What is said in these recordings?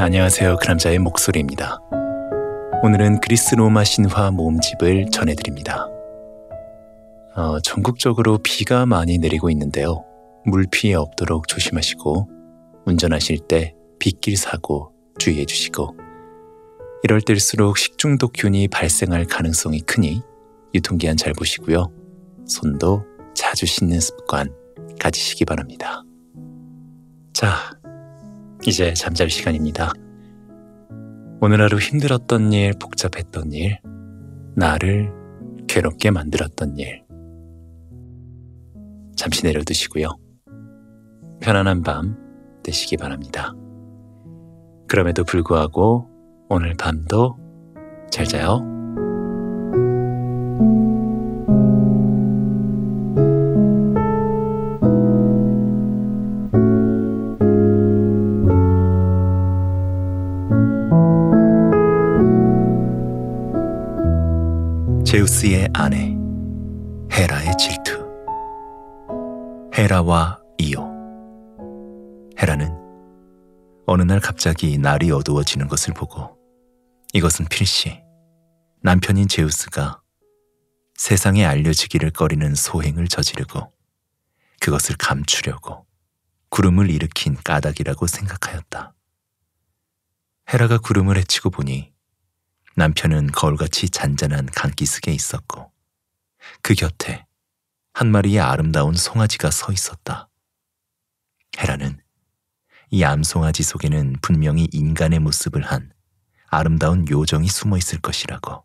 안녕하세요. 그 남자의 목소리입니다. 오늘은 그리스 로마 신화 모음집을 전해드립니다. 어, 전국적으로 비가 많이 내리고 있는데요. 물 피해 없도록 조심하시고, 운전하실 때 빗길 사고 주의해 주시고, 이럴 때일수록 식중독균이 발생할 가능성이 크니 유통기한 잘 보시고요. 손도 자주 씻는 습관 가지시기 바랍니다. 자, 이제 잠잘 시간입니다. 오늘 하루 힘들었던 일, 복잡했던 일, 나를 괴롭게 만들었던 일. 잠시 내려두시고요. 편안한 밤 되시기 바랍니다. 그럼에도 불구하고 오늘 밤도 잘 자요. 제우스의 아내 헤라의 질투 헤라와 이오 헤라는 어느 날 갑자기 날이 어두워지는 것을 보고 이것은 필시 남편인 제우스가 세상에 알려지기를 꺼리는 소행을 저지르고 그것을 감추려고 구름을 일으킨 까닭이라고 생각하였다. 헤라가 구름을 헤치고 보니 남편은 거울같이 잔잔한 감기 속에 있었고 그 곁에 한 마리의 아름다운 송아지가 서 있었다. 헤라는 이 암송아지 속에는 분명히 인간의 모습을 한 아름다운 요정이 숨어 있을 것이라고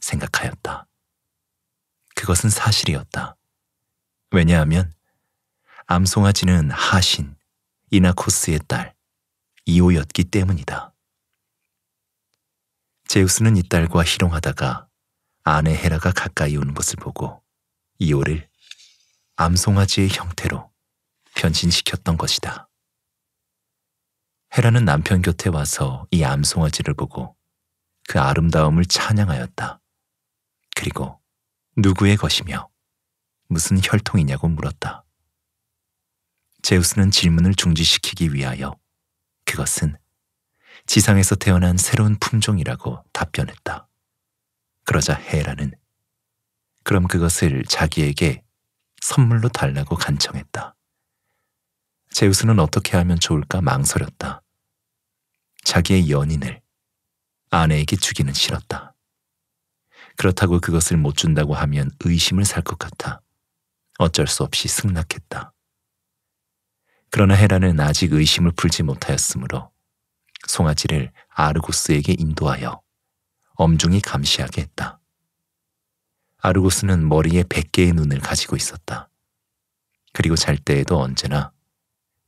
생각하였다. 그것은 사실이었다. 왜냐하면 암송아지는 하신, 이나코스의 딸, 이오였기 때문이다. 제우스는 이딸과 희롱하다가 아내 헤라가 가까이 오는 것을 보고 이오를 암송아지의 형태로 변신시켰던 것이다. 헤라는 남편 곁에 와서 이 암송아지를 보고 그 아름다움을 찬양하였다. 그리고 누구의 것이며 무슨 혈통이냐고 물었다. 제우스는 질문을 중지시키기 위하여 그것은 지상에서 태어난 새로운 품종이라고 답변했다. 그러자 헤라는 그럼 그것을 자기에게 선물로 달라고 간청했다. 제우스는 어떻게 하면 좋을까 망설였다. 자기의 연인을 아내에게 주기는 싫었다. 그렇다고 그것을 못 준다고 하면 의심을 살 것 같아 어쩔 수 없이 승낙했다. 그러나 헤라는 아직 의심을 풀지 못하였으므로 송아지를 아르고스에게 인도하여 엄중히 감시하게 했다. 아르고스는 머리에 100개의 눈을 가지고 있었다. 그리고 잘 때에도 언제나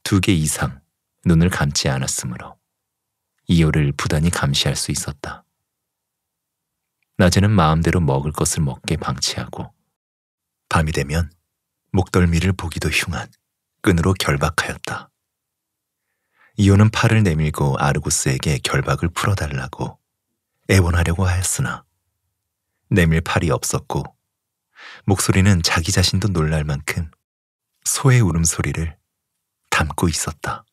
두 개 이상 눈을 감지 않았으므로 이효를 부단히 감시할 수 있었다. 낮에는 마음대로 먹을 것을 먹게 방치하고 밤이 되면 목덜미를 보기도 흉한 끈으로 결박하였다. 이오는 팔을 내밀고 아르고스에게 결박을 풀어달라고 애원하려고 하였으나 내밀 팔이 없었고 목소리는 자기 자신도 놀랄 만큼 소의 울음소리를 담고 있었다.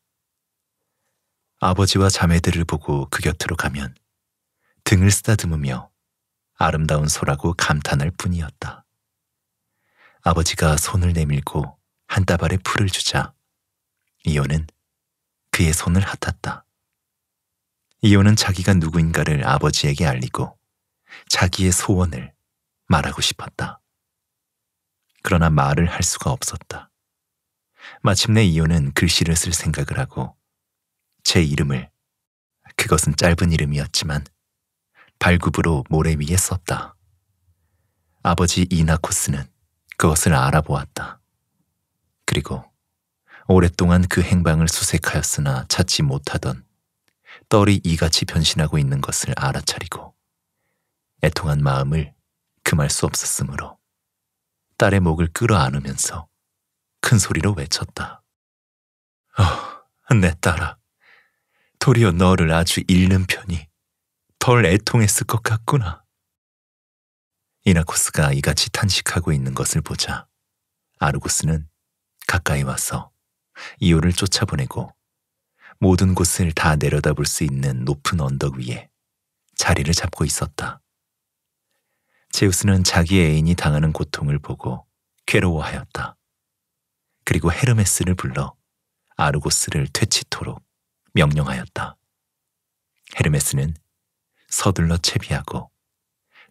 아버지와 자매들을 보고 그 곁으로 가면 등을 쓰다듬으며 아름다운 소라고 감탄할 뿐이었다. 아버지가 손을 내밀고 한 따발의 풀을 주자 이오는 그의 손을 핥았다. 이혼은 자기가 누구인가를 아버지에게 알리고 자기의 소원을 말하고 싶었다. 그러나 말을 할 수가 없었다. 마침내 이혼은 글씨를 쓸 생각을 하고 제 이름을 그것은 짧은 이름이었지만 발굽으로 모래 위에 썼다. 아버지 이나코스는 그것을 알아보았다. 그리고 오랫동안 그 행방을 수색하였으나 찾지 못하던 떨이 이같이 변신하고 있는 것을 알아차리고 애통한 마음을 금할 수 없었으므로 딸의 목을 끌어안으면서 큰 소리로 외쳤다. 어, 내 딸아. 도리어 너를 아주 잃는 편이 덜 애통했을 것 같구나. 이나코스가 이같이 탄식하고 있는 것을 보자 아르고스는 가까이 와서 이호를 쫓아보내고 모든 곳을 다 내려다볼 수 있는 높은 언덕 위에 자리를 잡고 있었다. 제우스는 자기 애인이 당하는 고통을 보고 괴로워하였다. 그리고 헤르메스를 불러 아르고스를 퇴치토록 명령하였다. 헤르메스는 서둘러 채비하고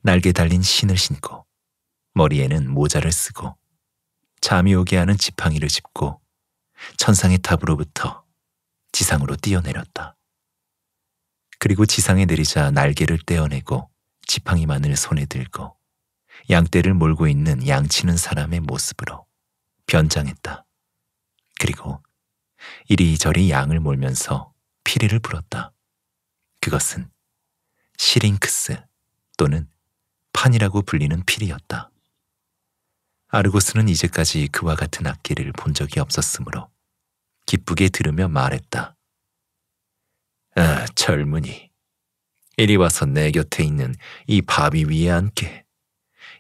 날개 달린 신을 신고 머리에는 모자를 쓰고 잠이 오게 하는 지팡이를 짚고 천상의 탑으로부터 지상으로 뛰어내렸다. 그리고 지상에 내리자 날개를 떼어내고 지팡이만을 손에 들고 양떼를 몰고 있는 양치는 사람의 모습으로 변장했다. 그리고 이리저리 양을 몰면서 피리를 불었다. 그것은 시링크스 또는 판이라고 불리는 피리였다 아르고스는 이제까지 그와 같은 악기를 본 적이 없었으므로 기쁘게 들으며 말했다. 아, 젊은이. 이리 와서 내 곁에 있는 이 바위 위에 앉게.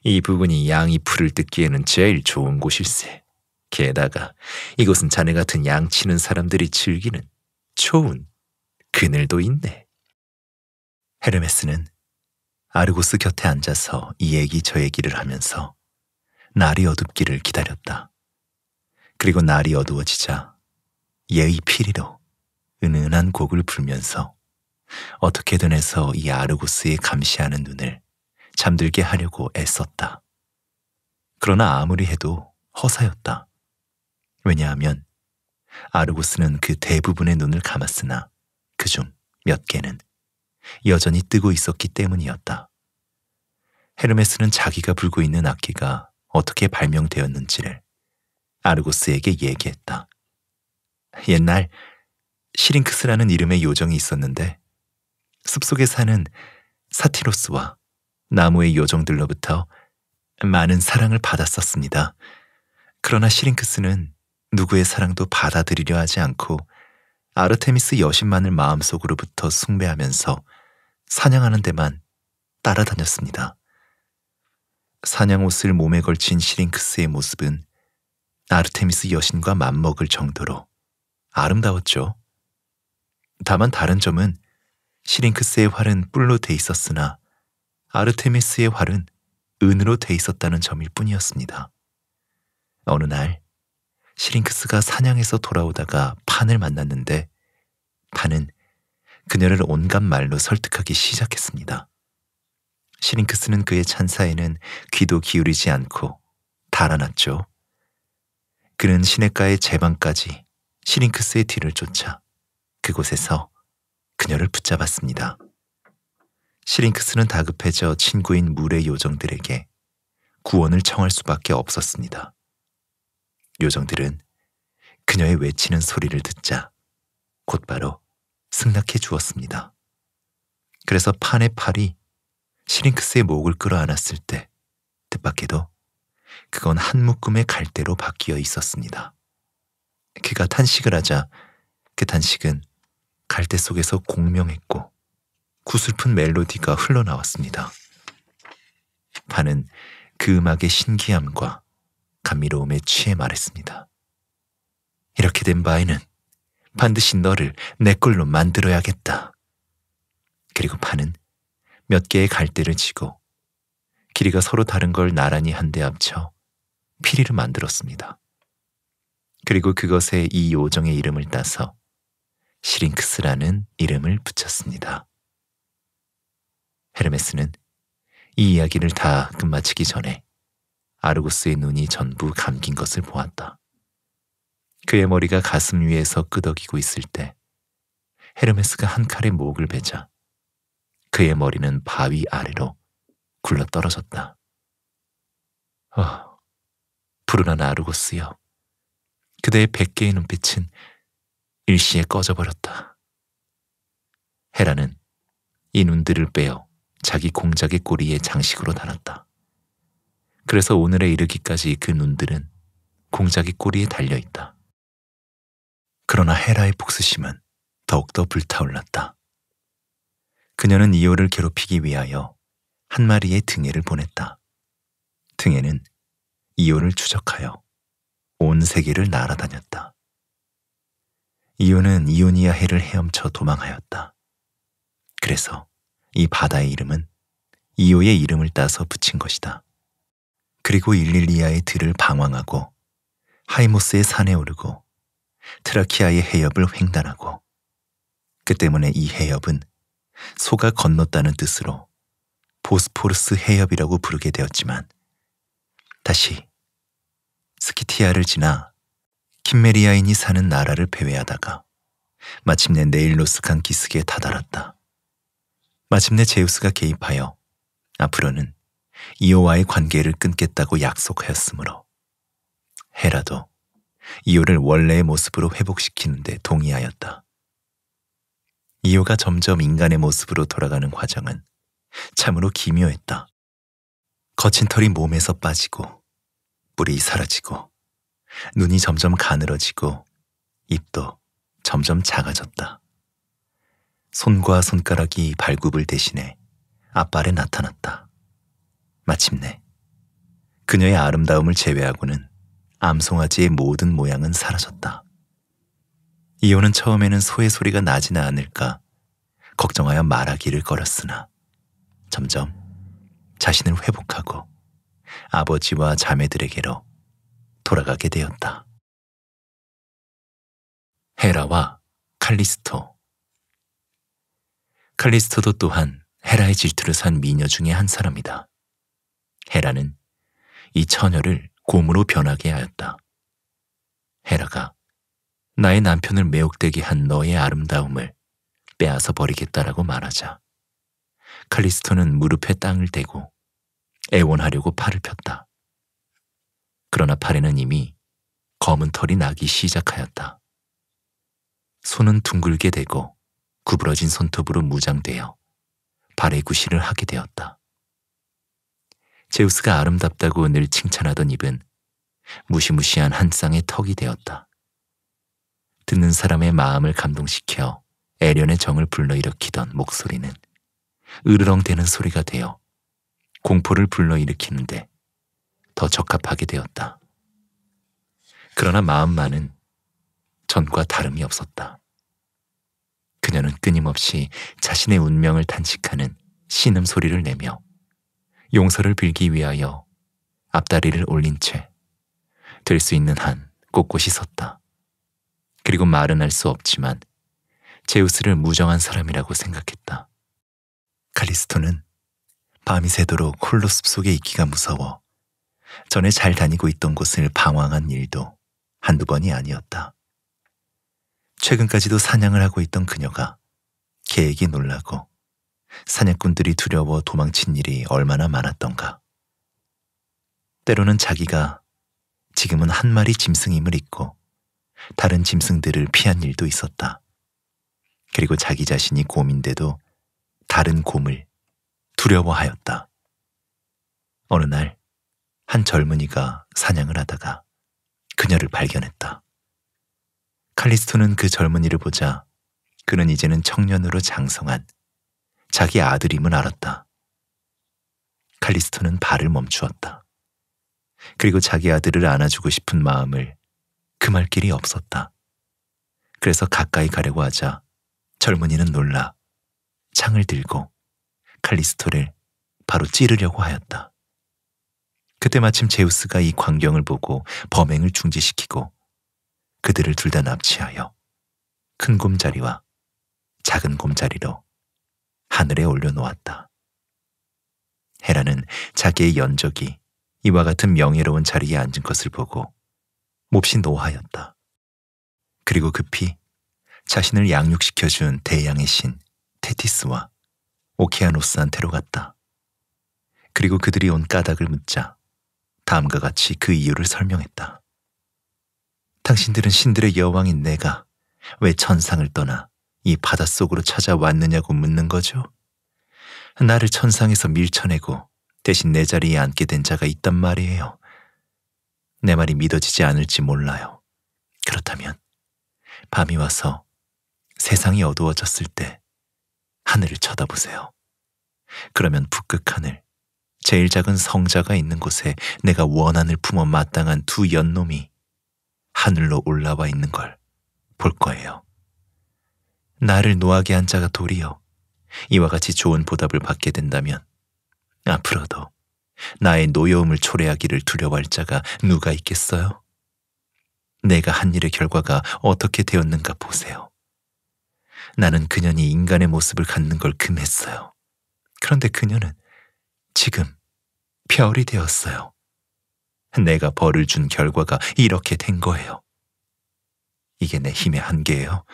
이 부분이 양이 풀을 뜯기에는 제일 좋은 곳일세. 게다가 이곳은 자네 같은 양 치는 사람들이 즐기는 좋은 그늘도 있네. 헤르메스는 아르고스 곁에 앉아서 이 얘기 저 얘기를 하면서 날이 어둡기를 기다렸다. 그리고 날이 어두워지자 예의 피리로 은은한 곡을 불면서 어떻게든 해서 이 아르고스의 감시하는 눈을 잠들게 하려고 애썼다. 그러나 아무리 해도 허사였다. 왜냐하면 아르고스는 그 대부분의 눈을 감았으나 그중 몇 개는 여전히 뜨고 있었기 때문이었다. 헤르메스는 자기가 불고 있는 악기가 어떻게 발명되었는지를 아르고스에게 얘기했다. 옛날 시링크스라는 이름의 요정이 있었는데 숲속에 사는 사티로스와 나무의 요정들로부터 많은 사랑을 받았었습니다. 그러나 시링크스는 누구의 사랑도 받아들이려 하지 않고 아르테미스 여신만을 마음속으로부터 숭배하면서 사냥하는 데만 따라다녔습니다. 사냥 옷을 몸에 걸친 시링크스의 모습은 아르테미스 여신과 맞먹을 정도로 아름다웠죠. 다만 다른 점은 시링크스의 활은 뿔로 돼 있었으나 아르테미스의 활은 은으로 돼 있었다는 점일 뿐이었습니다. 어느 날 시링크스가 사냥에서 돌아오다가 판을 만났는데 판은 그녀를 온갖 말로 설득하기 시작했습니다. 시링크스는 그의 찬사에는 귀도 기울이지 않고 달아났죠. 그는 시냇가의 제방까지 시링크스의 뒤를 쫓아 그곳에서 그녀를 붙잡았습니다. 시링크스는 다급해져 친구인 물의 요정들에게 구원을 청할 수밖에 없었습니다. 요정들은 그녀의 외치는 소리를 듣자 곧바로 승낙해 주었습니다. 그래서 판의 팔이 시링크스의 목을 끌어안았을 때 뜻밖에도 그건 한 묶음의 갈대로 바뀌어 있었습니다. 그가 탄식을 하자 그 탄식은 갈대 속에서 공명했고 구슬픈 멜로디가 흘러나왔습니다. 반은 그 음악의 신기함과 감미로움에 취해 말했습니다. 이렇게 된 바에는 반드시 너를 내 걸로 만들어야겠다. 그리고 반은 몇 개의 갈대를 치고 길이가 서로 다른 걸 나란히 한데 합쳐 피리를 만들었습니다. 그리고 그것에 이 요정의 이름을 따서 시링크스라는 이름을 붙였습니다. 헤르메스는 이 이야기를 다 끝마치기 전에 아르고스의 눈이 전부 감긴 것을 보았다. 그의 머리가 가슴 위에서 끄덕이고 있을 때 헤르메스가 한 칼에 목을 베자 그의 머리는 바위 아래로 굴러 떨어졌다. 어, 푸르난 아르고스여. 그대의 백개의 눈빛은 일시에 꺼져버렸다. 헤라는 이 눈들을 빼어 자기 공작의 꼬리에 장식으로 달았다. 그래서 오늘에 이르기까지 그 눈들은 공작의 꼬리에 달려있다. 그러나 헤라의 폭스심은 더욱더 불타올랐다. 그녀는 이오를 괴롭히기 위하여 한 마리의 등에를 보냈다. 등에는 이오를 추적하여 온 세계를 날아다녔다. 이오은 이오니아 해를 헤엄쳐 도망하였다. 그래서 이 바다의 이름은 이오의 이름을 따서 붙인 것이다. 그리고 일릴리아의 들을 방황하고 하이모스의 산에 오르고 트라키아의 해협을 횡단하고 그 때문에 이 해협은 소가 건넜다는 뜻으로 보스포르스 해협이라고 부르게 되었지만 다시 스키티아를 지나 킴메리아인이 사는 나라를 배회하다가 마침내 네일로스칸 기슭에 다다랐다. 마침내 제우스가 개입하여 앞으로는 이오와의 관계를 끊겠다고 약속하였으므로 해라도 이오를 원래의 모습으로 회복시키는데 동의하였다. 이오가 점점 인간의 모습으로 돌아가는 과정은 참으로 기묘했다. 거친 털이 몸에서 빠지고 뿔이 사라지고 눈이 점점 가늘어지고 입도 점점 작아졌다. 손과 손가락이 발굽을 대신해 앞발에 나타났다. 마침내 그녀의 아름다움을 제외하고는 암송아지의 모든 모양은 사라졌다. 이혼은 처음에는 소의 소리가 나지나 않을까 걱정하여 말하기를 걸었으나 점점 자신을 회복하고 아버지와 자매들에게로 돌아가게 되었다. 헤라와 칼리스토 칼리스토도 또한 헤라의 질투를 산 미녀 중의 한 사람이다. 헤라는 이 처녀를 곰으로 변하게 하였다. 헤라가 나의 남편을 매혹되게 한 너의 아름다움을 빼앗아 버리겠다라고 말하자 칼리스토는 무릎에 땅을 대고 애원하려고 팔을 폈다. 그러나 팔에는 이미 검은 털이 나기 시작하였다. 손은 둥글게 되고 구부러진 손톱으로 무장되어 발의 구실을 하게 되었다. 제우스가 아름답다고 늘 칭찬하던 입은 무시무시한 한 쌍의 턱이 되었다. 듣는 사람의 마음을 감동시켜 애련의 정을 불러일으키던 목소리는 으르렁대는 소리가 되어 공포를 불러일으키는데 더 적합하게 되었다. 그러나 마음만은 전과 다름이 없었다. 그녀는 끊임없이 자신의 운명을 탄식하는 신음 소리를 내며 용서를 빌기 위하여 앞다리를 올린 채 될 수 있는 한 꼿꼿이 섰다. 그리고 말은 할 수 없지만 제우스를 무정한 사람이라고 생각했다. 칼리스토는 밤이 새도록 홀로 숲속에 있기가 무서워 전에 잘 다니고 있던 곳을 방황한 일도 한두 번이 아니었다. 최근까지도 사냥을 하고 있던 그녀가 계획이 놀라고 사냥꾼들이 두려워 도망친 일이 얼마나 많았던가. 때로는 자기가 지금은 한 마리 짐승임을 잊고 다른 짐승들을 피한 일도 있었다. 그리고 자기 자신이 곰인데도 다른 곰을 두려워하였다. 어느 날 한 젊은이가 사냥을 하다가 그녀를 발견했다. 칼리스토는 그 젊은이를 보자 그는 이제는 청년으로 장성한 자기 아들임을 알았다. 칼리스토는 발을 멈추었다. 그리고 자기 아들을 안아주고 싶은 마음을 금할 길이 없었다. 그래서 가까이 가려고 하자 젊은이는 놀라 창을 들고 칼리스토를 바로 찌르려고 하였다. 그때 마침 제우스가 이 광경을 보고 범행을 중지시키고 그들을 둘 다 납치하여 큰 곰자리와 작은 곰자리로 하늘에 올려놓았다. 헤라는 자기의 연적이 이와 같은 명예로운 자리에 앉은 것을 보고 몹시 노하였다. 그리고 급히 자신을 양육시켜준 대양의 신 테티스와 오케아노스한테로 갔다. 그리고 그들이 온 까닭을 묻자 다음과 같이 그 이유를 설명했다. 당신들은 신들의 여왕인 내가 왜 천상을 떠나 이 바닷속으로 찾아왔느냐고 묻는 거죠? 나를 천상에서 밀쳐내고 대신 내 자리에 앉게 된 자가 있단 말이에요. 내 말이 믿어지지 않을지 몰라요. 그렇다면 밤이 와서 세상이 어두워졌을 때 하늘을 쳐다보세요. 그러면 북극 하늘, 제일 작은 성자가 있는 곳에 내가 원한을 품어 마땅한 두 연놈이 하늘로 올라와 있는 걸 볼 거예요. 나를 노하게 한 자가 도리어 이와 같이 좋은 보답을 받게 된다면 앞으로도 나의 노여움을 초래하기를 두려워할 자가 누가 있겠어요? 내가 한 일의 결과가 어떻게 되었는가 보세요. 나는 그년이 인간의 모습을 갖는 걸 금했어요. 그런데 그녀는 지금 별이 되었어요. 내가 벌을 준 결과가 이렇게 된 거예요. 이게 내 힘의 한계예요.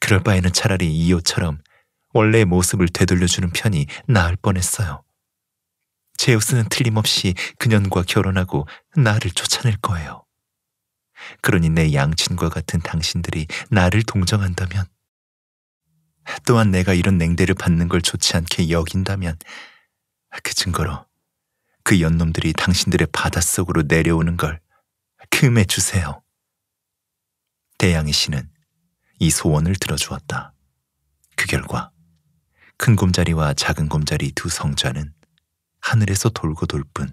그럴 바에는 차라리 이오처럼 원래의 모습을 되돌려주는 편이 나을 뻔했어요. 제우스는 틀림없이 그년과 결혼하고 나를 쫓아낼 거예요. 그러니 내 양친과 같은 당신들이 나를 동정한다면 또한 내가 이런 냉대를 받는 걸 좋지 않게 여긴다면 그 증거로 그 연놈들이 당신들의 바닷속으로 내려오는 걸 금해 주세요. 대양의 씨는 이 소원을 들어주었다. 그 결과 큰 곰자리와 작은 곰자리 두 성자는 하늘에서 돌고 돌 뿐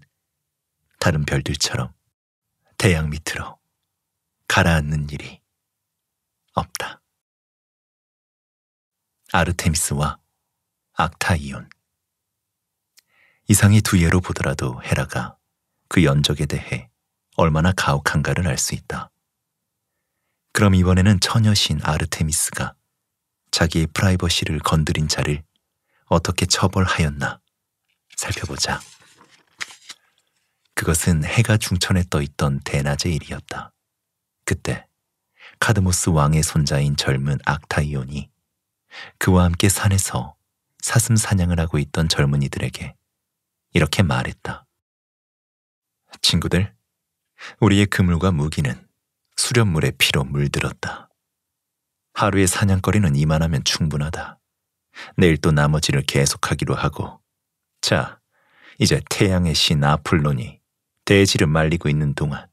다른 별들처럼 대양 밑으로 가라앉는 일이 없다. 아르테미스와 악타이온. 이상이 두 예로 보더라도 헤라가 그 연적에 대해 얼마나 가혹한가를 알 수 있다. 그럼 이번에는 처녀신 아르테미스가 자기의 프라이버시를 건드린 자를 어떻게 처벌하였나 살펴보자. 그것은 해가 중천에 떠 있던 대낮의 일이었다. 그때 카드모스 왕의 손자인 젊은 악타이온이 그와 함께 산에서 사슴 사냥을 하고 있던 젊은이들에게 이렇게 말했다. 친구들, 우리의 그물과 무기는 수련물에 피로 물들었다. 하루의 사냥거리는 이만하면 충분하다. 내일 또 나머지를 계속하기로 하고, 자, 이제 태양의 신아플론이 대지를 말리고 있는 동안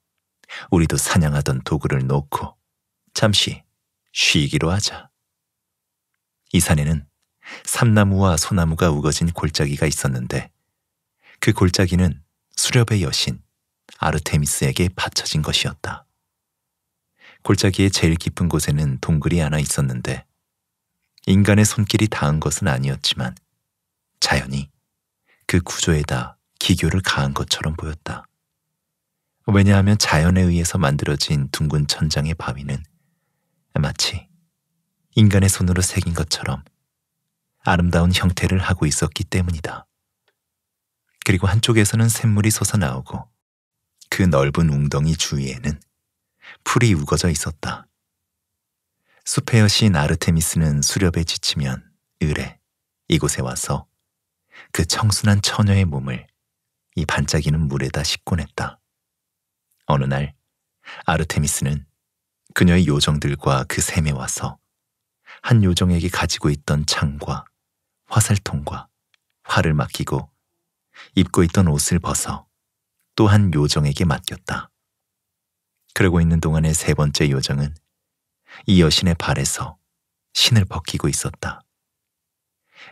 우리도 사냥하던 도구를 놓고 잠시 쉬기로 하자. 이 산에는 삼나무와 소나무가 우거진 골짜기가 있었는데 그 골짜기는 수렵의 여신 아르테미스에게 바쳐진 것이었다. 골짜기의 제일 깊은 곳에는 동굴이 하나 있었는데 인간의 손길이 닿은 것은 아니었지만 자연이 그 구조에다 기교를 가한 것처럼 보였다. 왜냐하면 자연에 의해서 만들어진 둥근 천장의 바위는 마치 인간의 손으로 새긴 것처럼 아름다운 형태를 하고 있었기 때문이다. 그리고 한쪽에서는 샘물이 솟아나오고 그 넓은 웅덩이 주위에는 풀이 우거져 있었다. 숲의 여신 아르테미스는 수렵에 지치면 의뢰 이곳에 와서 그 청순한 처녀의 몸을 이 반짝이는 물에다 씻곤 했다. 어느 날 아르테미스는 그녀의 요정들과 그 샘에 와서 한 요정에게 가지고 있던 창과 화살통과 활을 맡기고 입고 있던 옷을 벗어 또 한 요정에게 맡겼다. 그러고 있는 동안의 세 번째 요정은 이 여신의 발에서 신을 벗기고 있었다.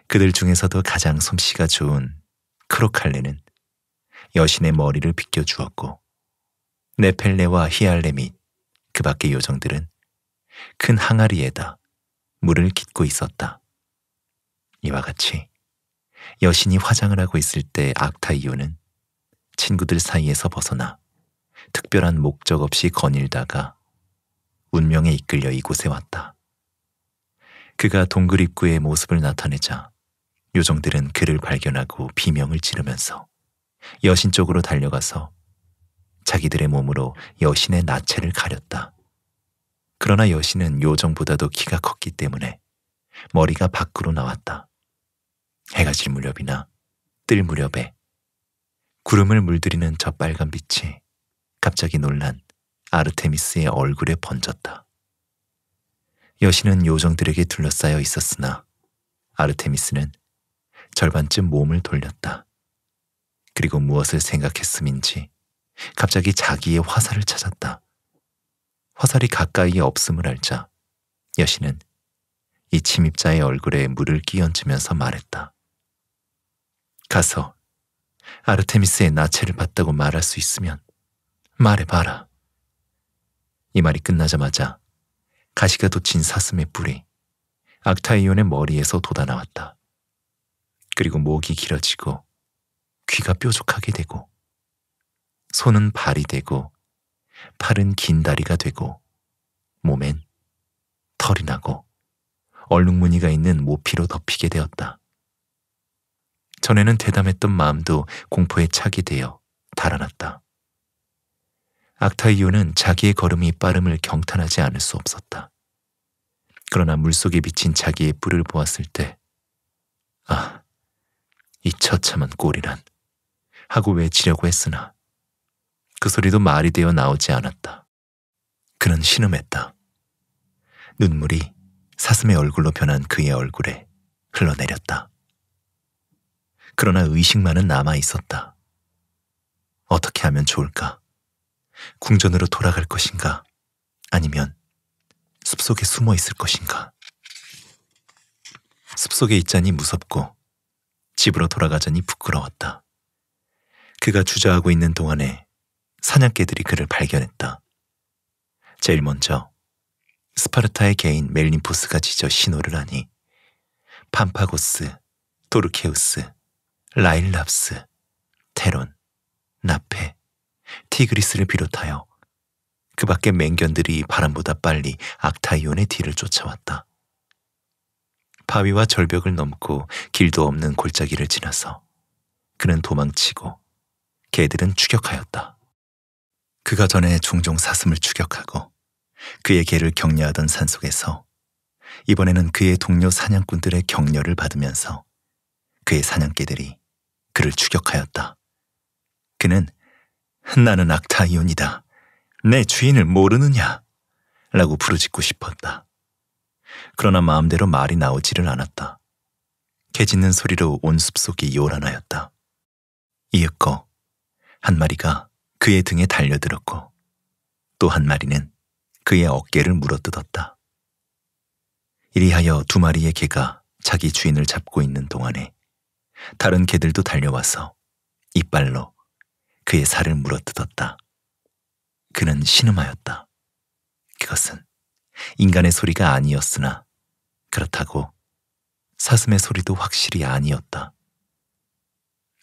그들 중에서도 가장 솜씨가 좋은 크로칼레는 여신의 머리를 빗겨주었고 네펠레와 히알레 및 그 밖의 요정들은 큰 항아리에다 물을 깃고 있었다. 이와 같이 여신이 화장을 하고 있을 때 악타이오는 친구들 사이에서 벗어나 특별한 목적 없이 거닐다가 운명에 이끌려 이곳에 왔다. 그가 동글 입구의 모습을 나타내자 요정들은 그를 발견하고 비명을 지르면서 여신 쪽으로 달려가서 자기들의 몸으로 여신의 나체를 가렸다. 그러나 여신은 요정보다도 키가 컸기 때문에 머리가 밖으로 나왔다. 해가 질 무렵이나 뜰 무렵에 구름을 물들이는 저 빨간 빛이 갑자기 놀란 아르테미스의 얼굴에 번졌다. 여신은 요정들에게 둘러싸여 있었으나 아르테미스는 절반쯤 몸을 돌렸다. 그리고 무엇을 생각했음인지 갑자기 자기의 화살을 찾았다. 화살이 가까이에 없음을 알자 여신은 이 침입자의 얼굴에 물을 끼얹으면서 말했다. 가서 아르테미스의 나체를 봤다고 말할 수 있으면 말해봐라. 이 말이 끝나자마자 가시가 돋친 사슴의 뿔이 악타이온의 머리에서 돋아나왔다. 그리고 목이 길어지고 귀가 뾰족하게 되고 손은 발이 되고 팔은 긴 다리가 되고 몸엔 털이 나고 얼룩무늬가 있는 모피로 덮이게 되었다. 전에는 대담했던 마음도 공포에 착이 되어 달아났다. 악타이오는 자기의 걸음이 빠름을 경탄하지 않을 수 없었다. 그러나 물속에 비친 자기의 뿔을 보았을 때, 아, 이 처참한 꼴이란 하고 외치려고 했으나 그 소리도 말이 되어 나오지 않았다. 그는 신음했다. 눈물이 사슴의 얼굴로 변한 그의 얼굴에 흘러내렸다. 그러나 의식만은 남아 있었다. 어떻게 하면 좋을까? 궁전으로 돌아갈 것인가? 아니면 숲속에 숨어 있을 것인가? 숲속에 있자니 무섭고 집으로 돌아가자니 부끄러웠다. 그가 주저하고 있는 동안에 사냥개들이 그를 발견했다. 제일 먼저 스파르타의 개인 멜림포스가 지저 신호를 하니 판파고스, 도르케우스, 라일랍스, 테론, 나페, 티그리스를 비롯하여 그 밖의 맹견들이 바람보다 빨리 악타이온의 뒤를 쫓아왔다. 바위와 절벽을 넘고 길도 없는 골짜기를 지나서 그는 도망치고 개들은 추격하였다. 그가 전에 종종 사슴을 추격하고 그의 개를 격려하던 산속에서 이번에는 그의 동료 사냥꾼들의 격려를 받으면서 그의 사냥개들이 그를 추격하였다. 그는 나는 악타이온이다. 내 주인을 모르느냐? 라고 부르짖고 싶었다. 그러나 마음대로 말이 나오지를 않았다. 개 짖는 소리로 온 숲속이 요란하였다. 이윽고 한 마리가 그의 등에 달려들었고 또 한 마리는 그의 어깨를 물어뜯었다. 이리하여 두 마리의 개가 자기 주인을 잡고 있는 동안에 다른 개들도 달려와서 이빨로 그의 살을 물어뜯었다. 그는 신음하였다. 그것은 인간의 소리가 아니었으나 그렇다고 사슴의 소리도 확실히 아니었다.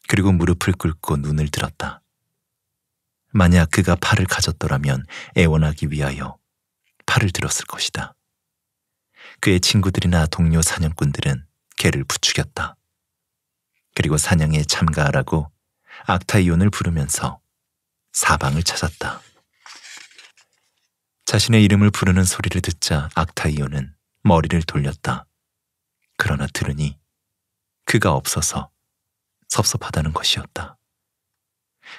그리고 무릎을 꿇고 눈을 들었다. 만약 그가 팔을 가졌더라면 애원하기 위하여 팔을 들었을 것이다. 그의 친구들이나 동료 사냥꾼들은 개를 부추겼다. 그리고 사냥에 참가하라고 악타이온을 부르면서 사방을 찾았다. 자신의 이름을 부르는 소리를 듣자 악타이온은 머리를 돌렸다. 그러나 들으니 그가 없어서 섭섭하다는 것이었다.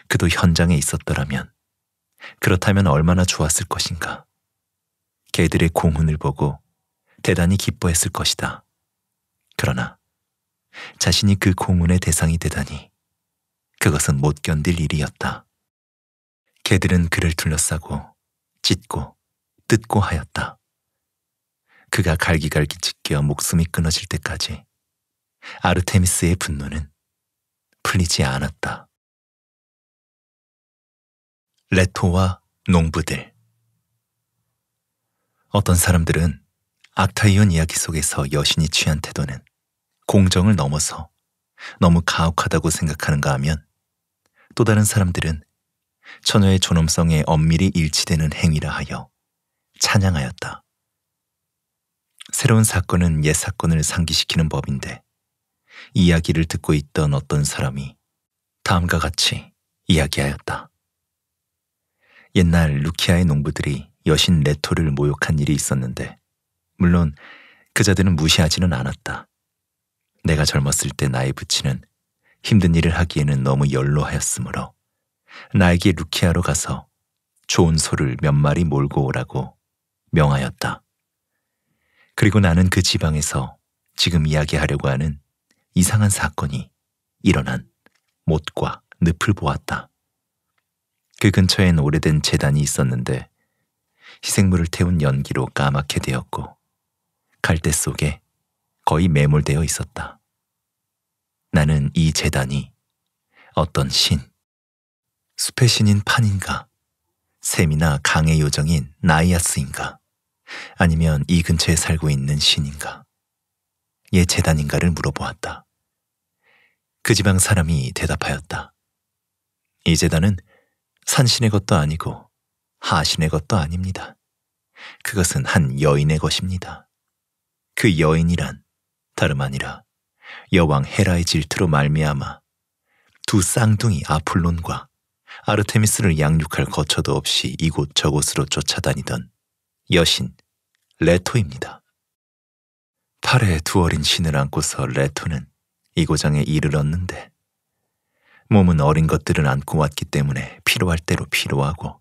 그도 현장에 있었더라면 그렇다면 얼마나 좋았을 것인가. 개들의 공훈을 보고 대단히 기뻐했을 것이다. 그러나 자신이 그 공훈의 대상이 되다니 그것은 못 견딜 일이었다. 개들은 그를 둘러싸고 찢고 뜯고 하였다. 그가 갈기갈기 찢겨 목숨이 끊어질 때까지 아르테미스의 분노는 풀리지 않았다. 레토와 농부들. 어떤 사람들은 악타이온 이야기 속에서 여신이 취한 태도는 공정을 넘어서 너무 가혹하다고 생각하는가 하면 또 다른 사람들은 처녀의 존엄성에 엄밀히 일치되는 행위라 하여 찬양하였다. 새로운 사건은 옛 사건을 상기시키는 법인데 이야기를 듣고 있던 어떤 사람이 다음과 같이 이야기하였다. 옛날 루키아의 농부들이 여신 레토를 모욕한 일이 있었는데 물론 그자들은 무시하지는 않았다. 내가 젊었을 때 나의 부친은 힘든 일을 하기에는 너무 연로하였으므로 나에게 루키아로 가서 좋은 소를 몇 마리 몰고 오라고 명하였다. 그리고 나는 그 지방에서 지금 이야기하려고 하는 이상한 사건이 일어난 못과 늪을 보았다. 그 근처엔 오래된 재단이 있었는데 희생물을 태운 연기로 까맣게 되었고 갈대 속에 거의 매몰되어 있었다. 나는 이 재단이 어떤 신, 숲의 신인 판인가, 샘이나 강의 요정인 나이아스인가, 아니면 이 근처에 살고 있는 신인가, 얘 예 재단인가를 물어보았다. 그 지방 사람이 대답하였다. 이 재단은 산신의 것도 아니고 하신의 것도 아닙니다. 그것은 한 여인의 것입니다. 그 여인이란 다름 아니라 여왕 헤라의 질투로 말미암아 두 쌍둥이 아폴론과 아르테미스를 양육할 거처도 없이 이곳 저곳으로 쫓아다니던 여신 레토입니다. 팔에 두 어린 신을 안고서 레토는 이 고장에 이르렀는데 몸은 어린 것들을 안고 왔기 때문에 필요할 대로 필요하고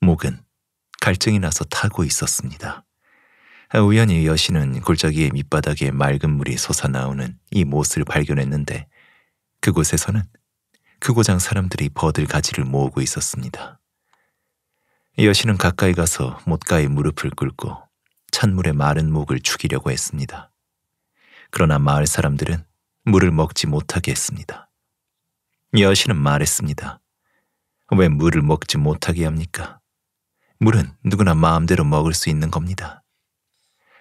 목은 갈증이 나서 타고 있었습니다. 우연히 여신은 골짜기의 밑바닥에 맑은 물이 솟아나오는 이 못을 발견했는데 그곳에서는 그 고장 사람들이 버들 가지를 모으고 있었습니다. 여신은 가까이 가서 못가에 무릎을 꿇고 찬물에 마른 목을 죽이려고 했습니다. 그러나 마을 사람들은 물을 먹지 못하게 했습니다. 여신은 말했습니다. 왜 물을 먹지 못하게 합니까? 물은 누구나 마음대로 먹을 수 있는 겁니다.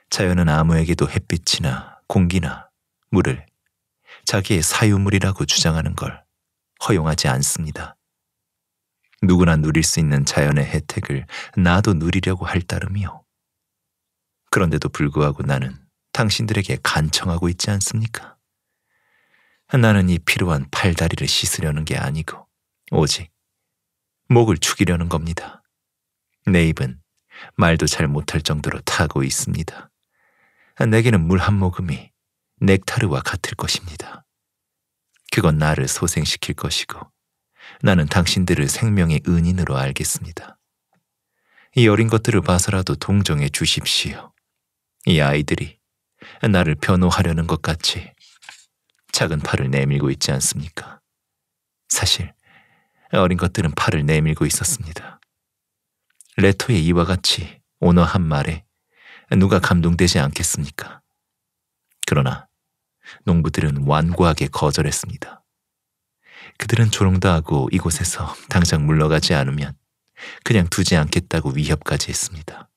자연은 아무에게도 햇빛이나 공기나 물을 자기의 사유물이라고 주장하는 걸 허용하지 않습니다. 누구나 누릴 수 있는 자연의 혜택을 나도 누리려고 할 따름이요. 그런데도 불구하고 나는 당신들에게 간청하고 있지 않습니까? 나는 이 필요한 팔다리를 씻으려는 게 아니고 오직 목을 죽이려는 겁니다. 내 입은 말도 잘 못할 정도로 타고 있습니다. 내게는 물 한 모금이 넥타르와 같을 것입니다. 그건 나를 소생시킬 것이고 나는 당신들을 생명의 은인으로 알겠습니다. 이 어린 것들을 봐서라도 동정해 주십시오. 이 아이들이 나를 변호하려는 것 같이 작은 팔을 내밀고 있지 않습니까? 사실 어린 것들은 팔을 내밀고 있었습니다. 레토의 이와 같이 온화한 말에 누가 감동되지 않겠습니까? 그러나 농부들은 완고하게 거절했습니다. 그들은 조롱도하고 이곳에서 당장 물러가지 않으면 그냥 두지 않겠다고 위협까지 했습니다.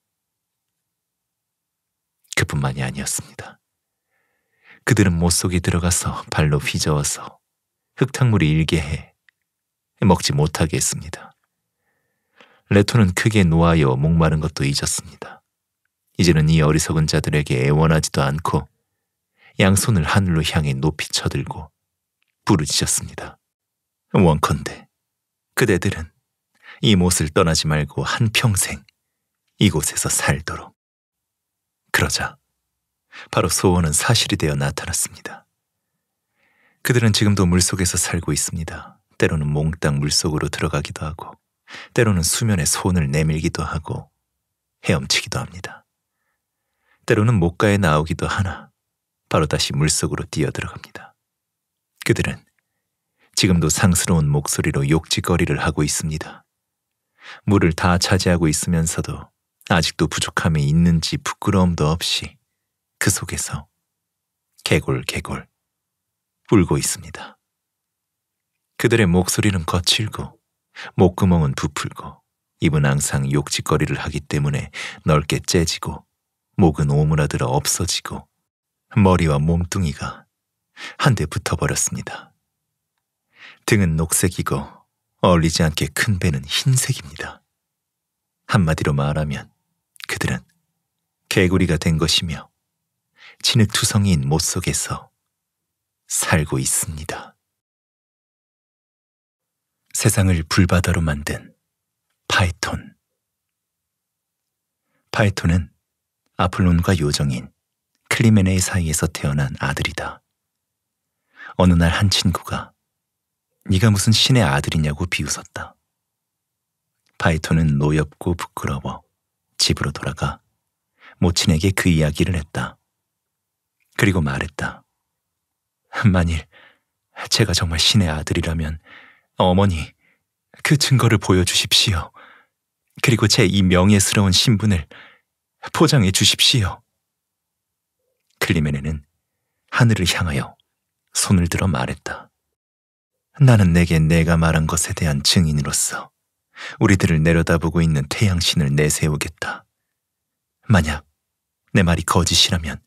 그뿐만이 아니었습니다. 그들은 못 속이 들어가서 발로 휘저어서 흙탕물이 일게 해 먹지 못하게 했습니다. 레토는 크게 놓아여 목마른 것도 잊었습니다. 이제는 이 어리석은 자들에게 애원하지도 않고 양손을 하늘로 향해 높이 쳐들고 부르짖었습니다. 원컨대 그대들은 이 못을 떠나지 말고 한평생 이곳에서 살도록 그러자 바로 소원은 사실이 되어 나타났습니다. 그들은 지금도 물속에서 살고 있습니다. 때로는 몽땅 물속으로 들어가기도 하고, 때로는 수면에 손을 내밀기도 하고, 헤엄치기도 합니다. 때로는 목가에 나오기도 하나, 바로 다시 물속으로 뛰어들어갑니다. 그들은 지금도 상스러운 목소리로 욕지거리를 하고 있습니다. 물을 다 차지하고 있으면서도 아직도 부족함이 있는지 부끄러움도 없이 그 속에서 개골개골 울고 있습니다. 그들의 목소리는 거칠고 목구멍은 부풀고 입은 항상 욕짓거리를 하기 때문에 넓게 째지고 목은 오므라들어 없어지고 머리와 몸뚱이가 한데 붙어버렸습니다. 등은 녹색이고 어울리지 않게 큰 배는 흰색입니다. 한마디로 말하면 그들은 개구리가 된 것이며 진흙투성이인 못 속에서 살고 있습니다. 세상을 불바다로 만든 파이톤. 파이톤은 아폴론과 요정인 클리메네의 사이에서 태어난 아들이다. 어느 날 한 친구가 네가 무슨 신의 아들이냐고 비웃었다. 파이톤은 노엽고 부끄러워 집으로 돌아가 모친에게 그 이야기를 했다. 그리고 말했다. 만일 제가 정말 신의 아들이라면 어머니 그 증거를 보여주십시오. 그리고 제 이 명예스러운 신분을 포장해 주십시오. 클리메에는 하늘을 향하여 손을 들어 말했다. 나는 내게 내가 말한 것에 대한 증인으로서 우리들을 내려다보고 있는 태양신을 내세우겠다. 만약 내 말이 거짓이라면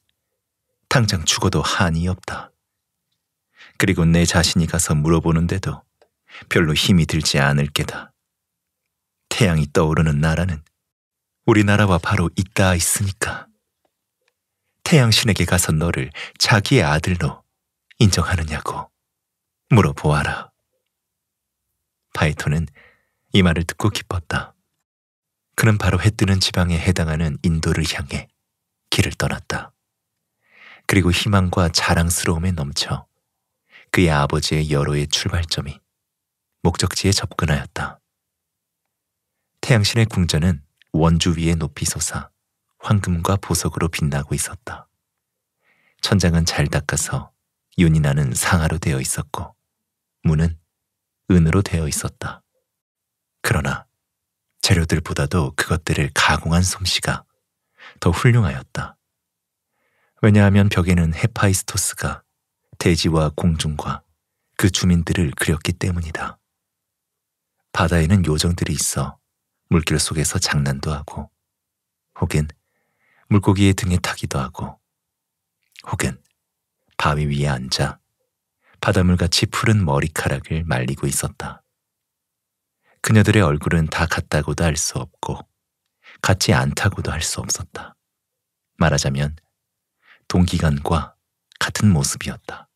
당장 죽어도 한이 없다. 그리고 내 자신이 가서 물어보는데도 별로 힘이 들지 않을 게다. 태양이 떠오르는 나라는 우리나라와 바로 있다 있으니까. 태양신에게 가서 너를 자기의 아들로 인정하느냐고 물어보아라. 파이톤는이 말을 듣고 기뻤다. 그는 바로 해 뜨는 지방에 해당하는 인도를 향해 길을 떠났다. 그리고 희망과 자랑스러움에 넘쳐 그의 아버지의 여로의 출발점이 목적지에 접근하였다. 태양신의 궁전은 원주 위에 높이 솟아 황금과 보석으로 빛나고 있었다. 천장은 잘 닦아서 윤이 나는 상하로 되어 있었고 문은 은으로 되어 있었다. 그러나 재료들보다도 그것들을 가공한 솜씨가 더 훌륭하였다. 왜냐하면 벽에는 헤파이스토스가 대지와 공중과 그 주민들을 그렸기 때문이다. 바다에는 요정들이 있어 물길 속에서 장난도 하고 혹은 물고기의 등에 타기도 하고 혹은 바위 위에 앉아 바닷물같이 푸른 머리카락을 말리고 있었다. 그녀들의 얼굴은 다 같다고도 할 수 없고 같지 않다고도 할 수 없었다. 말하자면 동기간과 같은 모습이었다.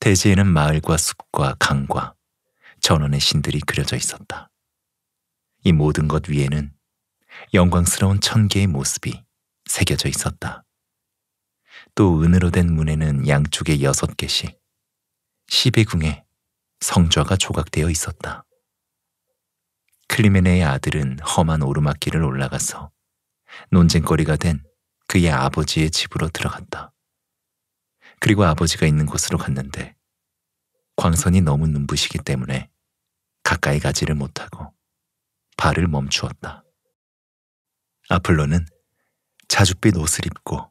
대지에는 마을과 숲과 강과 전원의 신들이 그려져 있었다. 이 모든 것 위에는 영광스러운 천 개의 모습이 새겨져 있었다. 또 은으로 된 문에는 양쪽에 여섯 개씩 시베궁에 성좌가 조각되어 있었다. 클리메네의 아들은 험한 오르막길을 올라가서 논쟁거리가 된 그의 아버지의 집으로 들어갔다. 그리고 아버지가 있는 곳으로 갔는데 광선이 너무 눈부시기 때문에 가까이 가지를 못하고 발을 멈추었다. 아플로는 자줏빛 옷을 입고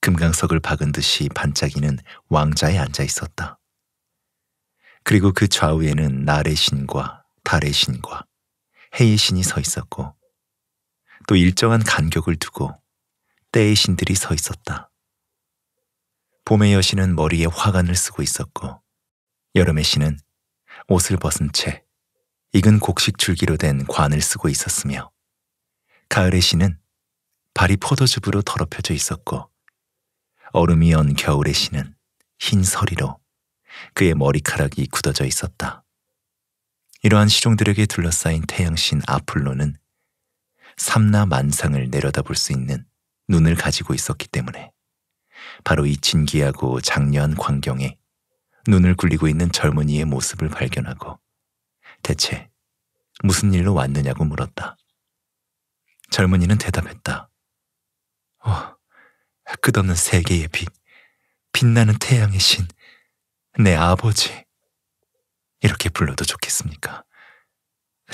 금강석을 박은 듯이 반짝이는 왕자에 앉아 있었다. 그리고 그 좌우에는 날의 신과 달의 신과 해의 신이 서 있었고 또 일정한 간격을 두고 때의 신들이 서 있었다. 봄의 여신은 머리에 화관을 쓰고 있었고 여름의 신은 옷을 벗은 채 익은 곡식 줄기로 된 관을 쓰고 있었으며 가을의 신은 발이 포도즙으로 더럽혀져 있었고 얼음이 연 겨울의 신은 흰 서리로 그의 머리카락이 굳어져 있었다. 이러한 시종들에게 둘러싸인 태양신 아폴로는 삼나 만상을 내려다볼 수 있는 눈을 가지고 있었기 때문에 바로 이 진기하고 장려한 광경에 눈을 굴리고 있는 젊은이의 모습을 발견하고 대체 무슨 일로 왔느냐고 물었다. 젊은이는 대답했다. 어, 끝없는 세계의 빛, 빛나는 태양의 신, 내 아버지. 이렇게 불러도 좋겠습니까?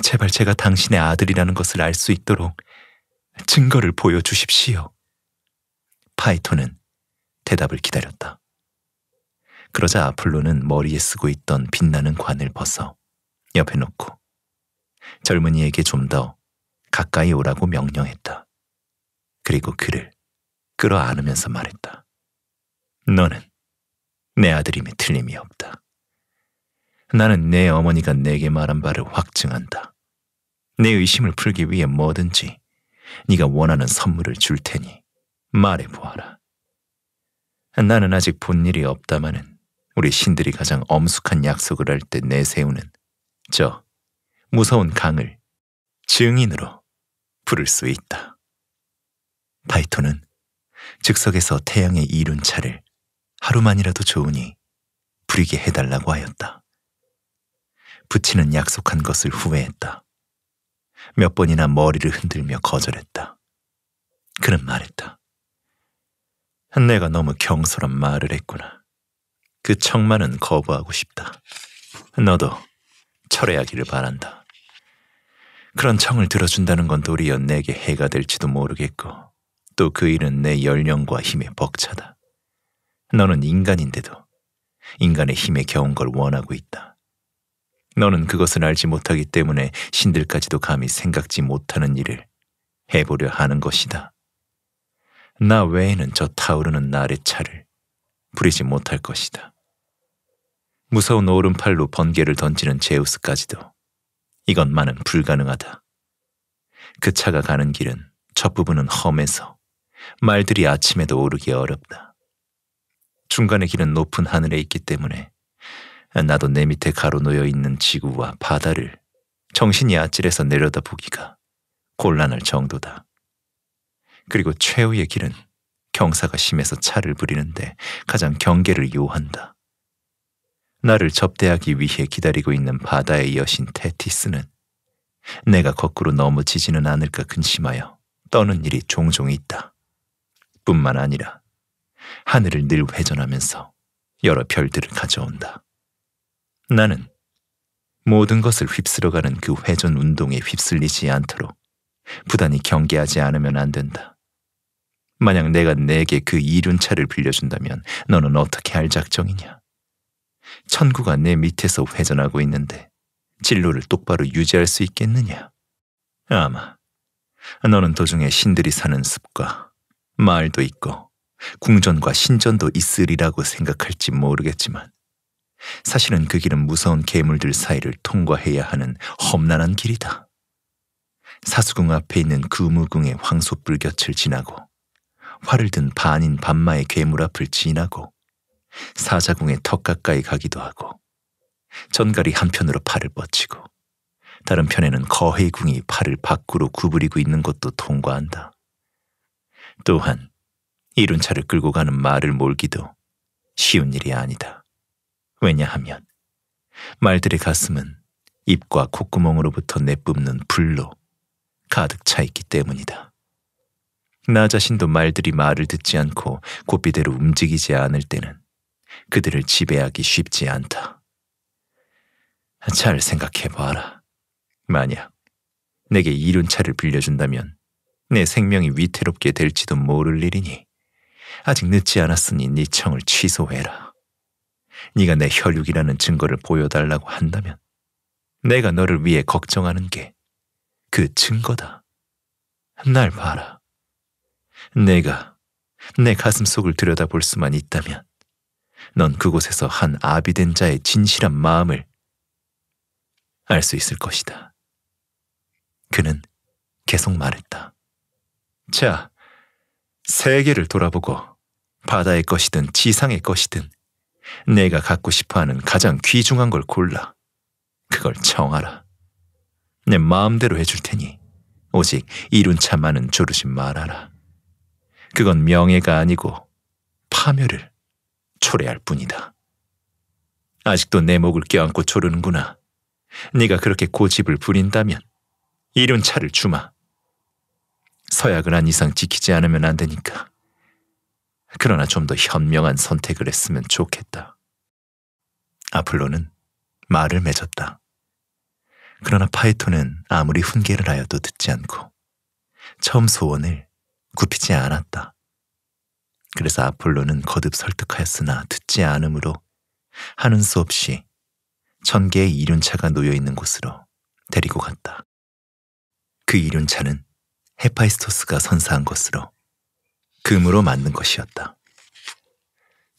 제발 제가 당신의 아들이라는 것을 알 수 있도록 증거를 보여주십시오. 파이톤은 대답을 기다렸다. 그러자 아폴로는 머리에 쓰고 있던 빛나는 관을 벗어 옆에 놓고 젊은이에게 좀 더 가까이 오라고 명령했다. 그리고 그를 끌어안으면서 말했다. 너는 내 아들임에 틀림이 없다. 나는 내 어머니가 내게 말한 바를 확증한다. 내 의심을 풀기 위해 뭐든지 네가 원하는 선물을 줄 테니 말해보아라. 나는 아직 본 일이 없다마는 우리 신들이 가장 엄숙한 약속을 할 때 내세우는 저 무서운 강을 증인으로 부를 수 있다. 파이토는 즉석에서 태양의 이른 차를 하루만이라도 좋으니 부리게 해달라고 하였다. 부치는 약속한 것을 후회했다. 몇 번이나 머리를 흔들며 거절했다. 그는 말했다. 내가 너무 경솔한 말을 했구나. 그 청만은 거부하고 싶다. 너도 철회하기를 바란다. 그런 청을 들어준다는 건 도리어 내게 해가 될지도 모르겠고 또 그 일은 내 연령과 힘에 벅차다. 너는 인간인데도 인간의 힘에 겨운 걸 원하고 있다. 너는 그것을 알지 못하기 때문에 신들까지도 감히 생각지 못하는 일을 해보려 하는 것이다. 나 외에는 저 타오르는 날의 차를 부리지 못할 것이다. 무서운 오른팔로 번개를 던지는 제우스까지도 이것만은 불가능하다. 그 차가 가는 길은 첫 부분은 험해서 말들이 아침에도 오르기 어렵다. 중간의 길은 높은 하늘에 있기 때문에 나도 내 밑에 가로놓여 있는 지구와 바다를 정신이 아찔해서 내려다보기가 곤란할 정도다. 그리고 최후의 길은 경사가 심해서 차를 부리는데 가장 경계를 요한다. 나를 접대하기 위해 기다리고 있는 바다의 여신 테티스는 내가 거꾸로 넘어지지는 않을까 근심하여 떠는 일이 종종 있다. 뿐만 아니라 하늘을 늘 회전하면서 여러 별들을 가져온다. 나는 모든 것을 휩쓸어가는 그 회전 운동에 휩쓸리지 않도록 부단히 경계하지 않으면 안 된다. 만약 내가 내게 그 이륜차를 빌려준다면 너는 어떻게 할 작정이냐? 천구가 내 밑에서 회전하고 있는데 진로를 똑바로 유지할 수 있겠느냐? 아마 너는 도중에 신들이 사는 숲과 마을도 있고 궁전과 신전도 있으리라고 생각할지 모르겠지만 사실은 그 길은 무서운 괴물들 사이를 통과해야 하는 험난한 길이다. 사수궁 앞에 있는 금우궁의 황소불 곁을 지나고 활을 든 반인 반마의 괴물 앞을 지나고 사자궁의 턱 가까이 가기도 하고 전갈이 한편으로 팔을 뻗치고 다른 편에는 거해궁이 팔을 밖으로 구부리고 있는 것도 통과한다. 또한 이룬차를 끌고 가는 말을 몰기도 쉬운 일이 아니다. 왜냐하면 말들의 가슴은 입과 콧구멍으로부터 내뿜는 불로 가득 차 있기 때문이다. 나 자신도 말들이 말을 듣지 않고 고삐대로 움직이지 않을 때는 그들을 지배하기 쉽지 않다. 잘 생각해봐라. 만약 내게 이륜 차를 빌려준다면 내 생명이 위태롭게 될지도 모를 일이니 아직 늦지 않았으니 네 청을 취소해라. 네가 내 혈육이라는 증거를 보여달라고 한다면 내가 너를 위해 걱정하는 게 그 증거다. 날 봐라. 내가 내 가슴 속을 들여다볼 수만 있다면 넌 그곳에서 한 아비된 자의 진실한 마음을 알 수 있을 것이다. 그는 계속 말했다. 자, 세계를 돌아보고 바다의 것이든 지상의 것이든 내가 갖고 싶어하는 가장 귀중한 걸 골라 그걸 정하라. 내 마음대로 해줄 테니 오직 이룬 차 많은 조르지 말아라. 그건 명예가 아니고 파멸을 초래할 뿐이다. 아직도 내 목을 껴안고 조르는구나. 네가 그렇게 고집을 부린다면 이륜 차를 주마. 서약을 한 이상 지키지 않으면 안 되니까. 그러나 좀 더 현명한 선택을 했으면 좋겠다. 아플로는 말을 맺었다. 그러나 파이톤은 아무리 훈계를 하여도 듣지 않고 처음 소원을 굽히지 않았다. 그래서 아폴로는 거듭 설득하였으나 듣지 않으므로 하는 수 없이 천 개의 이륜차가 놓여 있는 곳으로 데리고 갔다. 그 이륜차는 헤파이스토스가 선사한 것으로 금으로 만든 것이었다.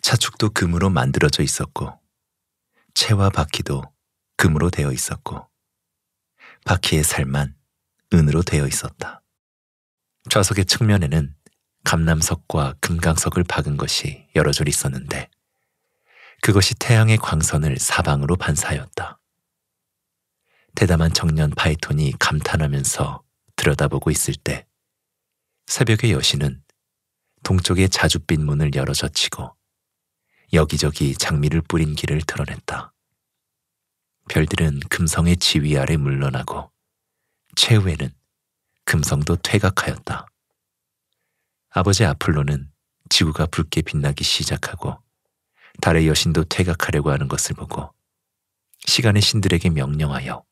차축도 금으로 만들어져 있었고 채와 바퀴도 금으로 되어 있었고 바퀴의 살만 은으로 되어 있었다. 좌석의 측면에는 감남석과 금강석을 박은 것이 여러 줄 있었는데 그것이 태양의 광선을 사방으로 반사하였다. 대담한 청년 파이톤이 감탄하면서 들여다보고 있을 때 새벽의 여신은 동쪽의 자줏빛 문을 열어 젖히고 여기저기 장미를 뿌린 길을 드러냈다. 별들은 금성의 지위 아래 물러나고 최후에는 금성도 퇴각하였다. 아버지 아폴로는 지구가 붉게 빛나기 시작하고 달의 여신도 퇴각하려고 하는 것을 보고 시간의 신들에게 명령하여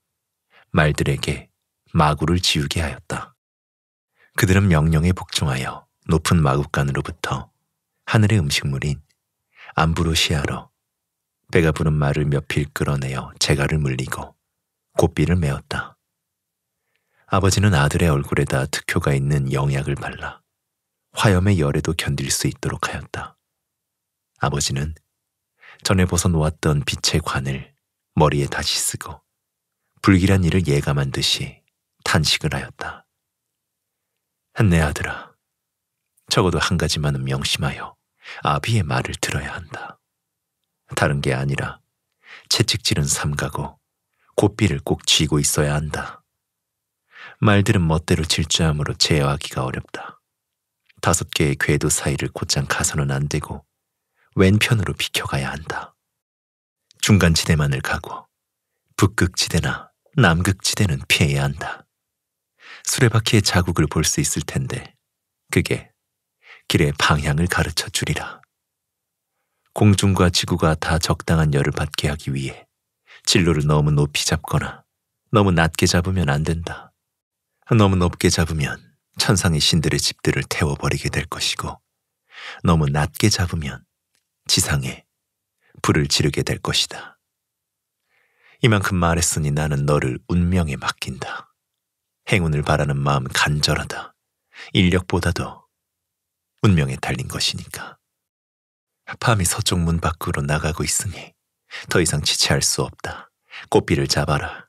말들에게 마구를 지우게 하였다. 그들은 명령에 복종하여 높은 마구간으로부터 하늘의 음식물인 암브로시아로 배가 부른 말을 몇 필 끌어내어 재갈을 물리고 고삐를 메었다. 아버지는 아들의 얼굴에다 특효가 있는 영약을 발라 화염의 열에도 견딜 수 있도록 하였다. 아버지는 전에 벗어놓았던 빛의 관을 머리에 다시 쓰고 불길한 일을 예감한 듯이 탄식을 하였다. 내 네, 아들아, 적어도 한 가지만은 명심하여 아비의 말을 들어야 한다. 다른 게 아니라 채찍질은 삼가고 고삐를 꼭 쥐고 있어야 한다. 말들은 멋대로 질주함으로 제어하기가 어렵다. 다섯 개의 궤도 사이를 곧장 가서는 안 되고 왼편으로 비켜가야 한다. 중간 지대만을 가고 북극 지대나 남극 지대는 피해야 한다. 수레바퀴의 자국을 볼 수 있을 텐데 그게 길의 방향을 가르쳐 주리라. 공중과 지구가 다 적당한 열을 받게 하기 위해 진로를 너무 높이 잡거나 너무 낮게 잡으면 안 된다. 너무 높게 잡으면 천상의 신들의 집들을 태워버리게 될 것이고 너무 낮게 잡으면 지상에 불을 지르게 될 것이다. 이만큼 말했으니 나는 너를 운명에 맡긴다. 행운을 바라는 마음 간절하다. 인력보다도 운명에 달린 것이니까. 밤이 서쪽 문 밖으로 나가고 있으니 더 이상 지체할 수 없다. 꽃비를 잡아라.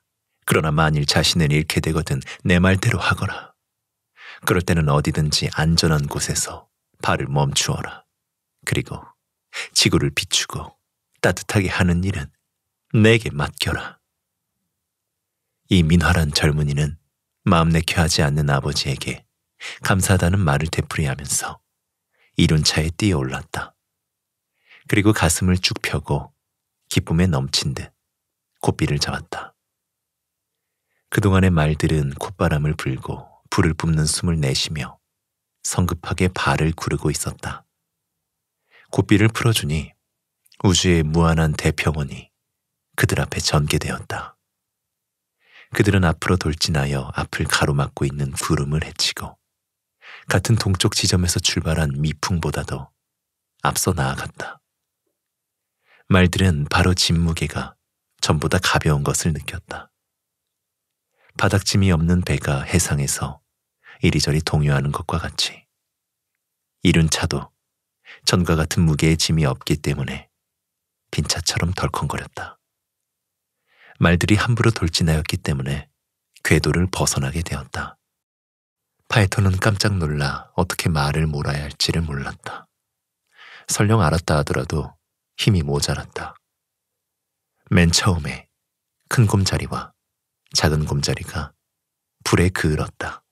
그러나 만일 자신을 잃게 되거든 내 말대로 하거라. 그럴 때는 어디든지 안전한 곳에서 발을 멈추어라. 그리고 지구를 비추고 따뜻하게 하는 일은 내게 맡겨라. 이 민화란 젊은이는 마음 내켜 하지 않는 아버지에게 감사하다는 말을 되풀이하면서 이륜차에 뛰어올랐다. 그리고 가슴을 쭉 펴고 기쁨에 넘친 듯 고삐를 잡았다. 그동안의 말들은 콧바람을 불고 불을 뿜는 숨을 내쉬며 성급하게 발을 구르고 있었다. 고삐를 풀어주니 우주의 무한한 대평원이 그들 앞에 전개되었다. 그들은 앞으로 돌진하여 앞을 가로막고 있는 구름을 헤치고 같은 동쪽 지점에서 출발한 미풍보다도 앞서 나아갔다. 말들은 바로 진무게가 전보다 가벼운 것을 느꼈다. 바닥짐이 없는 배가 해상에서 이리저리 동요하는 것과 같이 이륜 차도 전과 같은 무게의 짐이 없기 때문에 빈 차처럼 덜컹거렸다. 말들이 함부로 돌진하였기 때문에 궤도를 벗어나게 되었다. 파이터는 깜짝 놀라 어떻게 말을 몰아야 할지를 몰랐다. 설령 알았다 하더라도 힘이 모자랐다. 맨 처음에 큰 곰자리와 작은 곰자리가 불에 그을었다.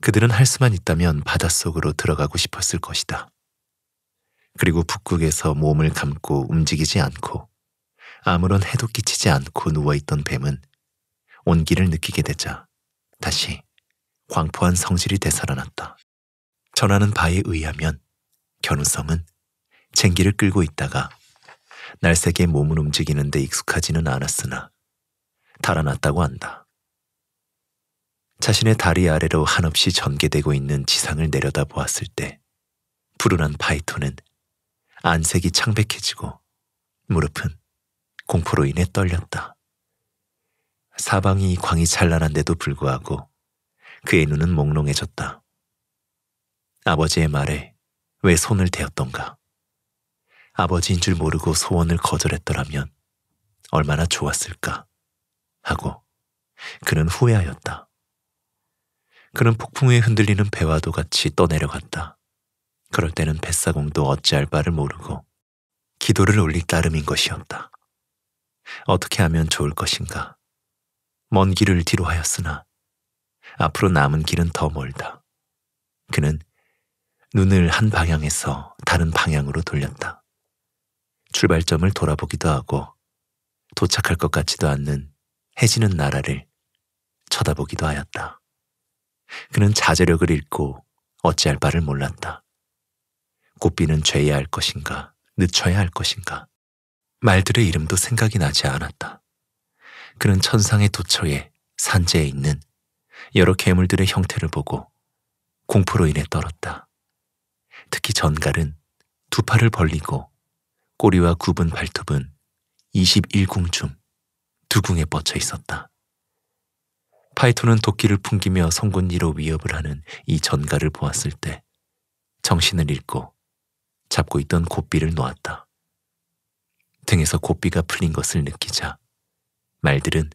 그들은 할 수만 있다면 바닷속으로 들어가고 싶었을 것이다. 그리고 북극에서 몸을 감고 움직이지 않고 아무런 해도 끼치지 않고 누워있던 뱀은 온기를 느끼게 되자 다시 광포한 성질이 되살아났다. 전하는 바에 의하면 견우성은 쟁기를 끌고 있다가 날색의 몸을 움직이는데 익숙하지는 않았으나 달아났다고 한다. 자신의 다리 아래로 한없이 전개되고 있는 지상을 내려다보았을 때 불운한 파이톤은 안색이 창백해지고 무릎은 공포로 인해 떨렸다. 사방이 광이 찬란한데도 불구하고 그의 눈은 몽롱해졌다. 아버지의 말에 왜 손을 대었던가. 아버지인 줄 모르고 소원을 거절했더라면 얼마나 좋았을까. 하고 그는 후회하였다. 그는 폭풍에 흔들리는 배와도 같이 떠내려갔다. 그럴 때는 뱃사공도 어찌할 바를 모르고 기도를 올릴 따름인 것이었다. 어떻게 하면 좋을 것인가? 먼 길을 뒤로 하였으나 앞으로 남은 길은 더 멀다. 그는 눈을 한 방향에서 다른 방향으로 돌렸다. 출발점을 돌아보기도 하고 도착할 것 같지도 않는 해지는 나라를 쳐다보기도 하였다. 그는 자제력을 잃고 어찌할 바를 몰랐다. 꽃비는 죄해야 할 것인가, 늦춰야 할 것인가. 말들의 이름도 생각이 나지 않았다. 그는 천상의 도처에 산재에 있는 여러 괴물들의 형태를 보고 공포로 인해 떨었다. 특히 전갈은 두 팔을 벌리고 꼬리와 굽은 발톱은 2 1궁중 두궁에 뻗쳐 있었다. 파이토는 도끼를 풍기며 성군이로 위협을 하는 이 전가를 보았을 때 정신을 잃고 잡고 있던 고삐를 놓았다. 등에서 고삐가 풀린 것을 느끼자 말들은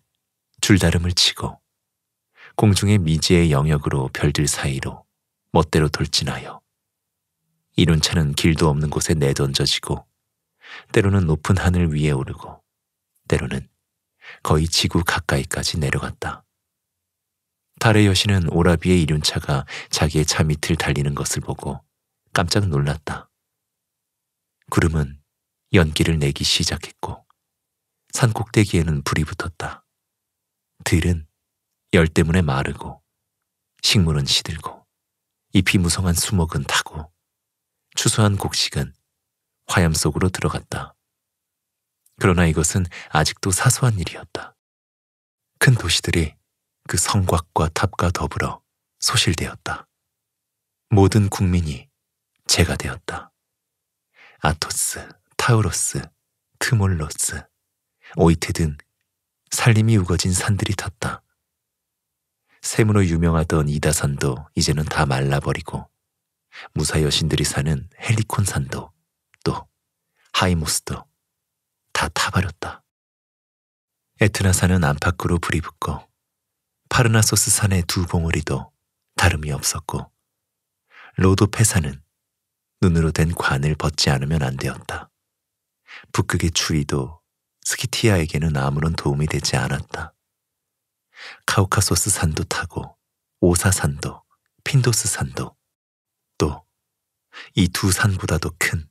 줄다름을 치고 공중의 미지의 영역으로 별들 사이로 멋대로 돌진하여 이륜차는 길도 없는 곳에 내던져지고 때로는 높은 하늘 위에 오르고 때로는 거의 지구 가까이까지 내려갔다. 달의 여신은 오라비의 이륜차가 자기의 차 밑을 달리는 것을 보고 깜짝 놀랐다. 구름은 연기를 내기 시작했고 산 꼭대기에는 불이 붙었다. 들은 열 때문에 마르고 식물은 시들고 잎이 무성한 수목은 타고 추수한 곡식은 화염 속으로 들어갔다. 그러나 이것은 아직도 사소한 일이었다. 큰 도시들이 그 성곽과 탑과 더불어 소실되었다. 모든 국민이 제가 되었다. 아토스, 타우로스, 트몰로스, 오이테 등 살림이 우거진 산들이 탔다. 샘으로 유명하던 이다산도 이제는 다 말라버리고 무사 여신들이 사는 헬리콘산도 또 하이모스도 다 타버렸다. 에트나산은 안팎으로 불이 붙고 파르나소스 산의 두 봉우리도 다름이 없었고 로도페산은 눈으로 된 관을 벗지 않으면 안 되었다. 북극의 추위도 스키티아에게는 아무런 도움이 되지 않았다. 카우카소스 산도 타고 오사산도 핀도스 산도 또 이 두 산보다도 큰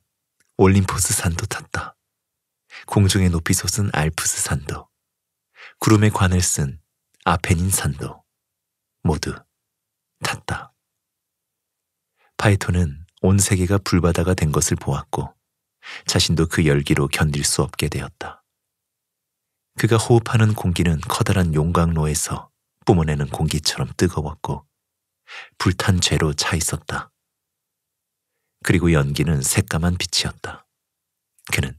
올림포스 산도 탔다. 공중에 높이 솟은 알프스 산도, 구름에 관을 쓴 아페닌 산도 모두 탔다. 파이톤은 온 세계가 불바다가 된 것을 보았고 자신도 그 열기로 견딜 수 없게 되었다. 그가 호흡하는 공기는 커다란 용광로에서 뿜어내는 공기처럼 뜨거웠고 불탄 죄로 차 있었다. 그리고 연기는 새까만 빛이었다. 그는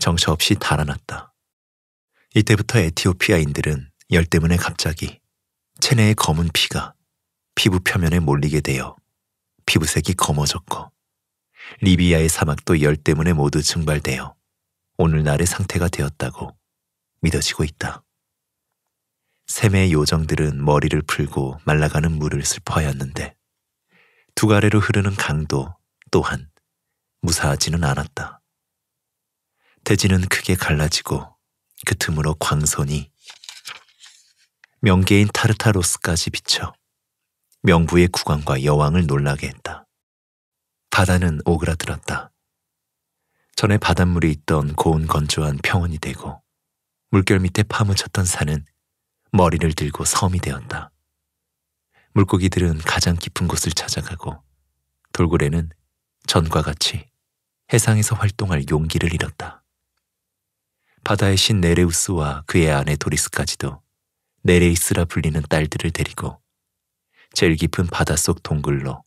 정처없이 달아났다. 이때부터 에티오피아인들은 열 때문에 갑자기 체내의 검은 피가 피부 표면에 몰리게 되어 피부색이 검어졌고 리비아의 사막도 열 때문에 모두 증발되어 오늘날의 상태가 되었다고 믿어지고 있다. 샘의 요정들은 머리를 풀고 말라가는 물을 슬퍼하였는데 두 가래로 흐르는 강도 또한 무사하지는 않았다. 대지는 크게 갈라지고 그 틈으로 광선이 명계인 타르타로스까지 비쳐 명부의 국왕과 여왕을 놀라게 했다. 바다는 오그라들었다. 전에 바닷물이 있던 고운 건조한 평원이 되고 물결 밑에 파묻혔던 산은 머리를 들고 섬이 되었다. 물고기들은 가장 깊은 곳을 찾아가고 돌고래는 전과 같이 해상에서 활동할 용기를 잃었다. 바다의 신 네레우스와 그의 아내 도리스까지도 네레이스라 불리는 딸들을 데리고 제일 깊은 바닷속 동굴로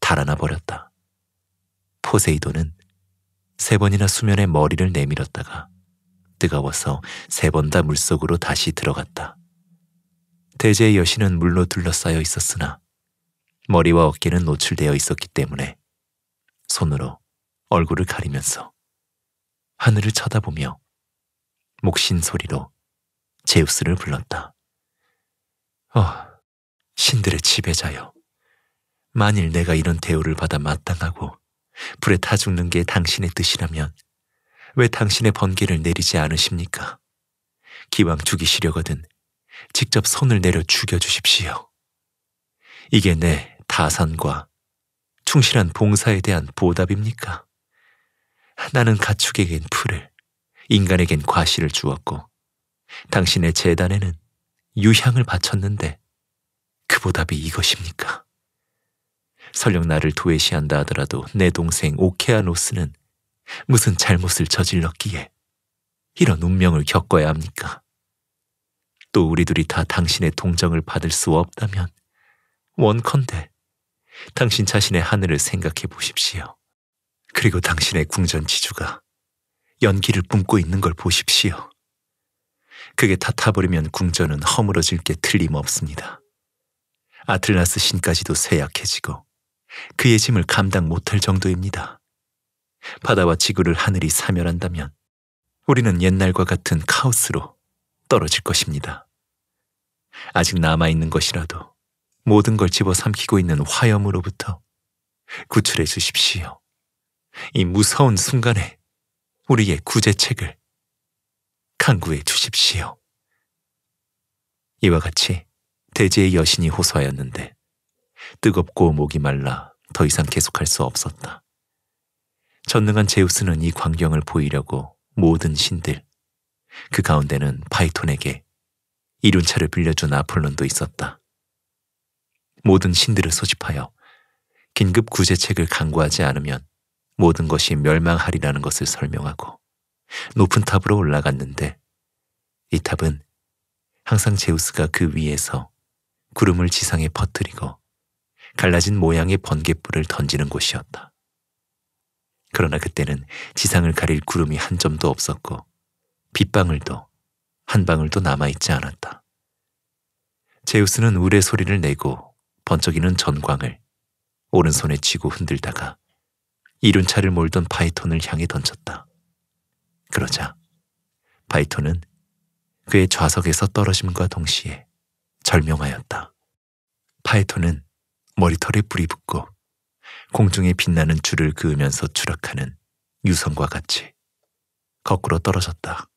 달아나 버렸다. 포세이돈은 세 번이나 수면에 머리를 내밀었다가 뜨거워서 세 번 다 물속으로 다시 들어갔다. 대제의 여신은 물로 둘러싸여 있었으나 머리와 어깨는 노출되어 있었기 때문에 손으로 얼굴을 가리면서 하늘을 쳐다보며 목신 소리로 제우스를 불렀다. 어, 신들의 지배자여. 만일 내가 이런 대우를 받아 마땅하고 불에 타 죽는 게 당신의 뜻이라면 왜 당신의 번개를 내리지 않으십니까? 기왕 죽이시려거든 직접 손을 내려 죽여주십시오. 이게 내 다산과 충실한 봉사에 대한 보답입니까? 나는 가축에겐 풀을, 인간에겐 과실을 주었고 당신의 재단에는 유향을 바쳤는데 그 보답이 이것입니까? 설령 나를 도외시한다 하더라도 내 동생 오케아노스는 무슨 잘못을 저질렀기에 이런 운명을 겪어야 합니까? 또 우리 둘이 다 당신의 동정을 받을 수 없다면 원컨대 당신 자신의 하늘을 생각해 보십시오. 그리고 당신의 궁전 지주가 연기를 뿜고 있는 걸 보십시오. 그게 다 타버리면 궁전은 허물어질 게 틀림없습니다. 아틀라스 신까지도 쇠약해지고 그의 짐을 감당 못할 정도입니다. 바다와 지구를 하늘이 사멸한다면 우리는 옛날과 같은 카오스로 떨어질 것입니다. 아직 남아있는 것이라도 모든 걸 집어삼키고 있는 화염으로부터 구출해 주십시오. 이 무서운 순간에 우리의 구제책을 강구해 주십시오. 이와 같이 대제의 여신이 호소하였는데 뜨겁고 목이 말라 더 이상 계속할 수 없었다. 전능한 제우스는 이 광경을 보이려고 모든 신들, 그 가운데는 파이톤에게 이륜차를 빌려준 아폴론도 있었다. 모든 신들을 소집하여 긴급 구제책을 강구하지 않으면 모든 것이 멸망하리라는 것을 설명하고 높은 탑으로 올라갔는데 이 탑은 항상 제우스가 그 위에서 구름을 지상에 퍼뜨리고 갈라진 모양의 번갯불을 던지는 곳이었다. 그러나 그때는 지상을 가릴 구름이 한 점도 없었고 빗방울도 한 방울도 남아있지 않았다. 제우스는 울의 소리를 내고 번쩍이는 전광을 오른손에 쥐고 흔들다가 이륜차를 몰던 파이톤을 향해 던졌다. 그러자 파이톤은 그의 좌석에서 떨어짐과 동시에 절명하였다. 파이톤은 머리털에 불이 붙고 공중에 빛나는 줄을 그으면서 추락하는 유성과 같이 거꾸로 떨어졌다.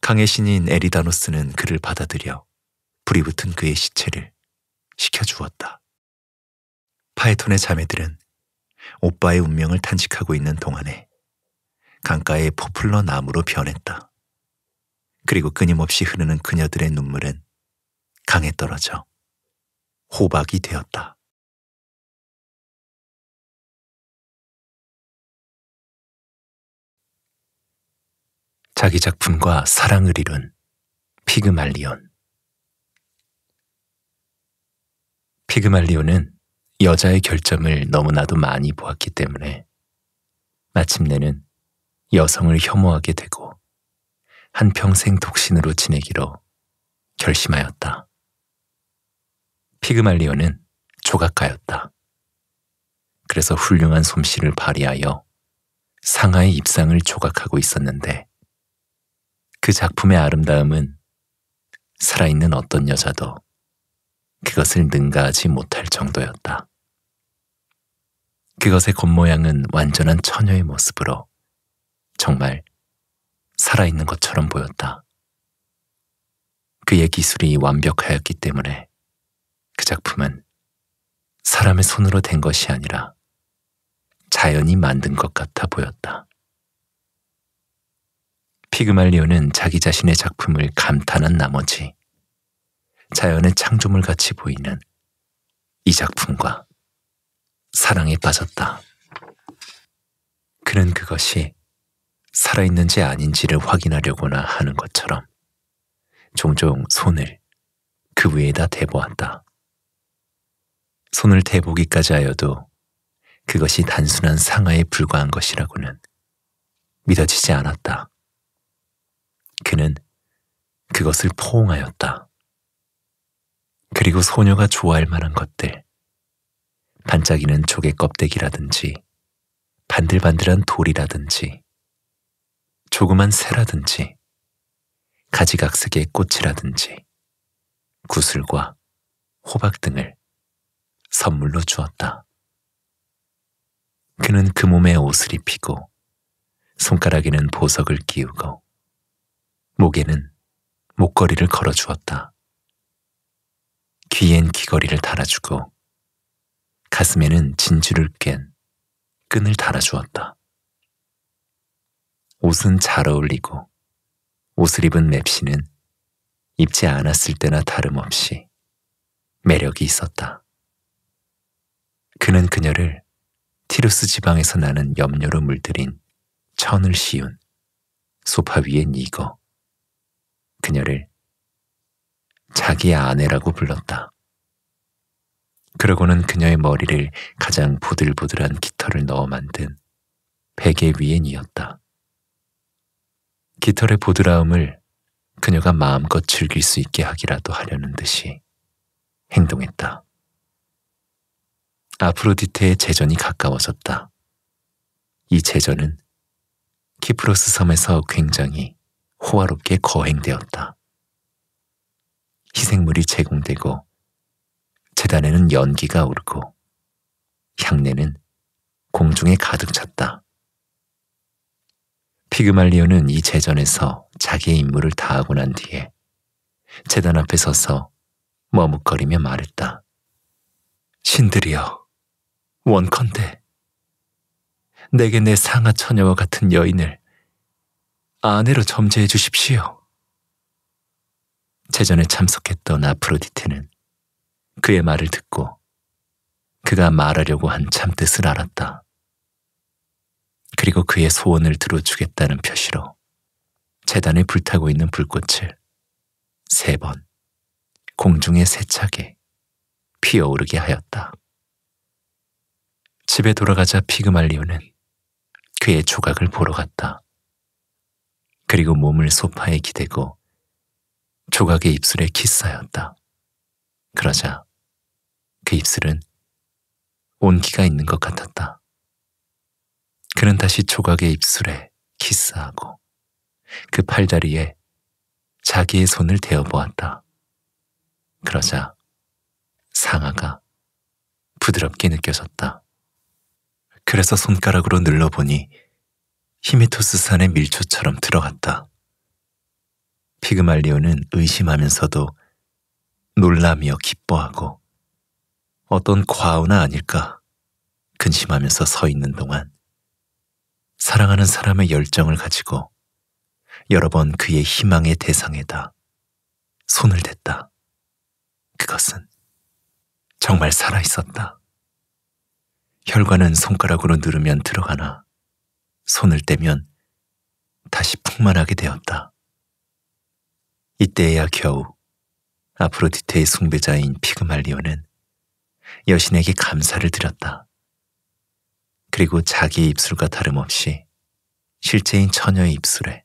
강의 신인 에리다노스는 그를 받아들여 불이 붙은 그의 시체를 식혀주었다. 파이톤의 자매들은 오빠의 운명을 탄식하고 있는 동안에 강가의 포플러 나무로 변했다. 그리고 끊임없이 흐르는 그녀들의 눈물은 강에 떨어져 호박이 되었다. 자기 작품과 사랑을 이룬 피그말리온 피그말리온은 여자의 결점을 너무나도 많이 보았기 때문에 마침내는 여성을 혐오하게 되고 한평생 독신으로 지내기로 결심하였다. 피그말리온는 조각가였다. 그래서 훌륭한 솜씨를 발휘하여 상하의 입상을 조각하고 있었는데 그 작품의 아름다움은 살아있는 어떤 여자도 그것을 능가하지 못할 정도였다. 그것의 겉모양은 완전한 처녀의 모습으로 정말 살아있는 것처럼 보였다. 그의 기술이 완벽하였기 때문에 그 작품은 사람의 손으로 된 것이 아니라 자연이 만든 것 같아 보였다. 피그말리오는 자기 자신의 작품을 감탄한 나머지 자연의 창조물 같이 보이는 이 작품과 사랑에 빠졌다. 그는 그것이 살아있는지 아닌지를 확인하려고나 하는 것처럼 종종 손을 그 위에다 대보았다. 손을 대보기까지 하여도 그것이 단순한 상하에 불과한 것이라고는 믿어지지 않았다. 그는 그것을 포옹하였다. 그리고 소녀가 좋아할 만한 것들, 반짝이는 조개 껍데기라든지 반들반들한 돌이라든지 조그만 새라든지 가지각색의 꽃이라든지 구슬과 호박 등을 선물로 주었다. 그는 그 몸에 옷을 입히고 손가락에는 보석을 끼우고 목에는 목걸이를 걸어 주었다. 귀엔 귀걸이를 달아주고 가슴에는 진주를 깬 끈을 달아주었다. 옷은 잘 어울리고 옷을 입은 맵시는 입지 않았을 때나 다름없이 매력이 있었다. 그는 그녀를 티루스 지방에서 나는 염료로 물들인 천을 씌운 소파 위에 이거 그녀를 자기의 아내라고 불렀다. 그러고는 그녀의 머리를 가장 보들보들한 깃털을 넣어 만든 베개 위엔 이었다. 깃털의 보드라움을 그녀가 마음껏 즐길 수 있게 하기라도 하려는 듯이 행동했다. 아프로디테의 제전이 가까워졌다. 이 제전은 키프로스 섬에서 굉장히 호화롭게 거행되었다. 희생물이 제공되고 재단에는 연기가 오르고 향내는 공중에 가득 찼다. 피그말리오는이재전에서 자기의 임무를 다하고 난 뒤에 재단 앞에 서서 머뭇거리며 말했다. 신들이여, 원컨대 내게 내 상하 처녀와 같은 여인을 아내로 점재해 주십시오. 재전에 참석했던 아프로디테는 그의 말을 듣고 그가 말하려고 한 참뜻을 알았다. 그리고 그의 소원을 들어주겠다는 표시로 재단에 불타고 있는 불꽃을 세 번 공중에 세차게 피어오르게 하였다. 집에 돌아가자 피그말리오는 그의 조각을 보러 갔다. 그리고 몸을 소파에 기대고 조각의 입술에 키스하였다. 그러자 그 입술은 온기가 있는 것 같았다. 그는 다시 조각의 입술에 키스하고 그 팔다리에 자기의 손을 대어 보았다. 그러자 상아가 부드럽게 느껴졌다. 그래서 손가락으로 눌러보니 히메토스산의 밀초처럼 들어갔다. 피그말리오는 의심하면서도 놀라며 기뻐하고 어떤 과오나 아닐까 근심하면서 서 있는 동안 사랑하는 사람의 열정을 가지고 여러 번 그의 희망의 대상에다 손을 댔다. 그것은 정말 살아 있었다. 혈관은 손가락으로 누르면 들어가나 손을 떼면 다시 풍만하게 되었다. 이때야 겨우 아프로디테의 숭배자인 피그말리온은 여신에게 감사를 드렸다. 그리고 자기 입술과 다름없이 실제인 처녀의 입술에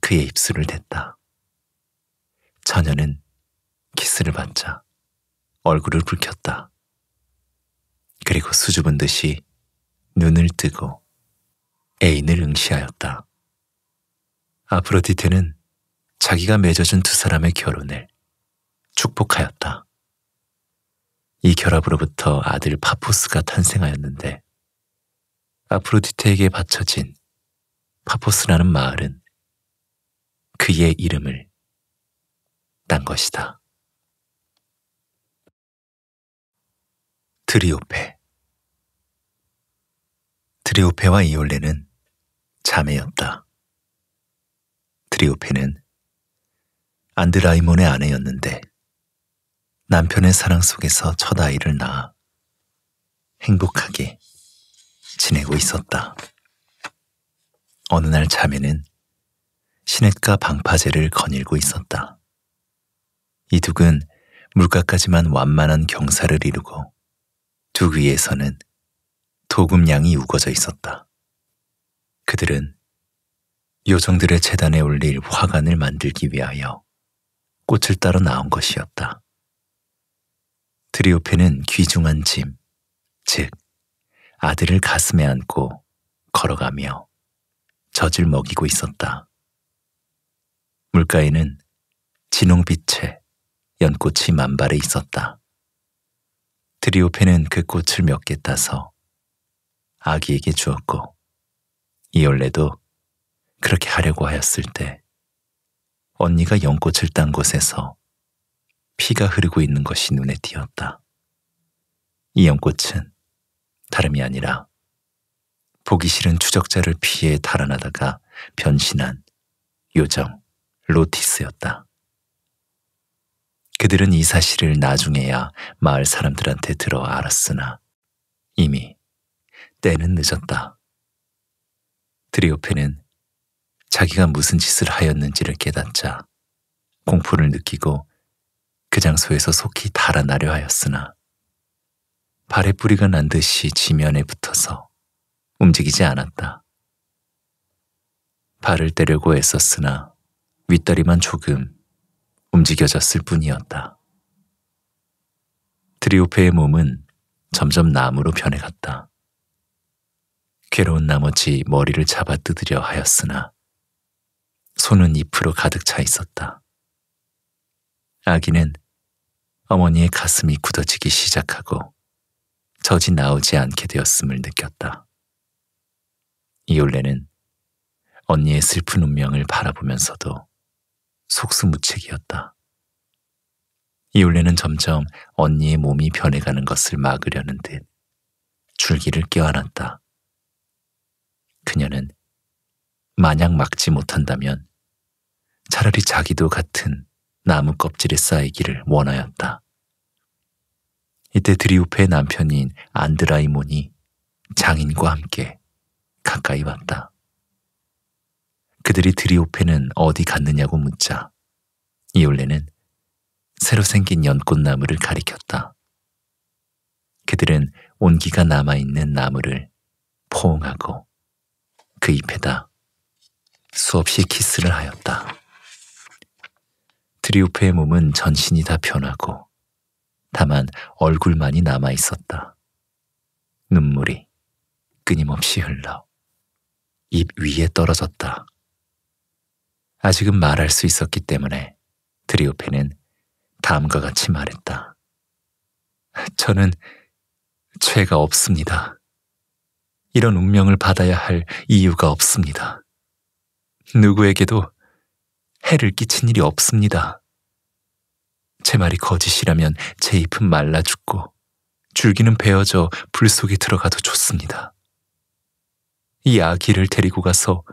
그의 입술을 댔다. 처녀는 키스를 받자 얼굴을 붉혔다. 그리고 수줍은 듯이 눈을 뜨고 애인을 응시하였다. 아프로디테는 자기가 맺어준 두 사람의 결혼을 축복하였다. 이 결합으로부터 아들 파포스가 탄생하였는데 아프로디테에게 바쳐진 파포스라는 마을은 그의 이름을 딴 것이다. 드리오페 드리오페와 이올레는 자매였다. 드리오페는 안드라이몬의 아내였는데 남편의 사랑 속에서 첫 아이를 낳아 행복하게 지내고 있었다. 어느 날 자매는 시냇가 방파제를 거닐고 있었다. 이둑은 물가까지만 완만한 경사를 이루고 두 위에서는 도금양이 우거져 있었다. 그들은 요정들의 재단에 올릴 화관을 만들기 위하여 꽃을 따러 나온 것이었다. 드리오페는 귀중한 짐, 즉 아들을 가슴에 안고 걸어가며 젖을 먹이고 있었다. 물가에는 진홍빛의 연꽃이 만발해 있었다. 드리오페는 그 꽃을 몇 개 따서 아기에게 주었고 이올레도 그렇게 하려고 하였을 때 언니가 연꽃을 딴 곳에서 피가 흐르고 있는 것이 눈에 띄었다. 이 연꽃은 다름이 아니라 보기 싫은 추적자를 피해 달아나다가 변신한 요정 로티스였다. 그들은 이 사실을 나중에야 마을 사람들한테 들어 알았으나 이미 때는 늦었다. 드리오페는 자기가 무슨 짓을 하였는지를 깨닫자 공포를 느끼고 그 장소에서 속히 달아나려 하였으나 발의 뿌리가 난 듯이 지면에 붙어서 움직이지 않았다. 발을 떼려고 애썼으나 윗다리만 조금 움직여졌을 뿐이었다. 드리오페의 몸은 점점 나무로 변해갔다. 괴로운 나머지 머리를 잡아 뜯으려 하였으나 손은 잎으로 가득 차 있었다. 아기는 어머니의 가슴이 굳어지기 시작하고 젖이 나오지 않게 되었음을 느꼈다. 이올레는 언니의 슬픈 운명을 바라보면서도 속수무책이었다. 이올레는 점점 언니의 몸이 변해가는 것을 막으려는 듯 줄기를 껴안았다. 그녀는 만약 막지 못한다면 차라리 자기도 같은 나무 껍질에 쌓이기를 원하였다. 이때 드리우페의 남편인 안드라이몬이 장인과 함께 가까이 왔다. 그들이 드리오페는 어디 갔느냐고 묻자 이올레는 새로 생긴 연꽃나무를 가리켰다. 그들은 온기가 남아있는 나무를 포옹하고 그 잎에다 수없이 키스를 하였다. 드리오프의 몸은 전신이 다 변하고 다만 얼굴만이 남아 있었다. 눈물이 끊임없이 흘러 입 위에 떨어졌다. 아직은 말할 수 있었기 때문에 드리오페는 다음과 같이 말했다. 저는 죄가 없습니다. 이런 운명을 받아야 할 이유가 없습니다. 누구에게도 해를 끼친 일이 없습니다. 제 말이 거짓이라면 제 잎은 말라 죽고 줄기는 베어져 불 속에 들어가도 좋습니다. 이 아기를 데리고 가서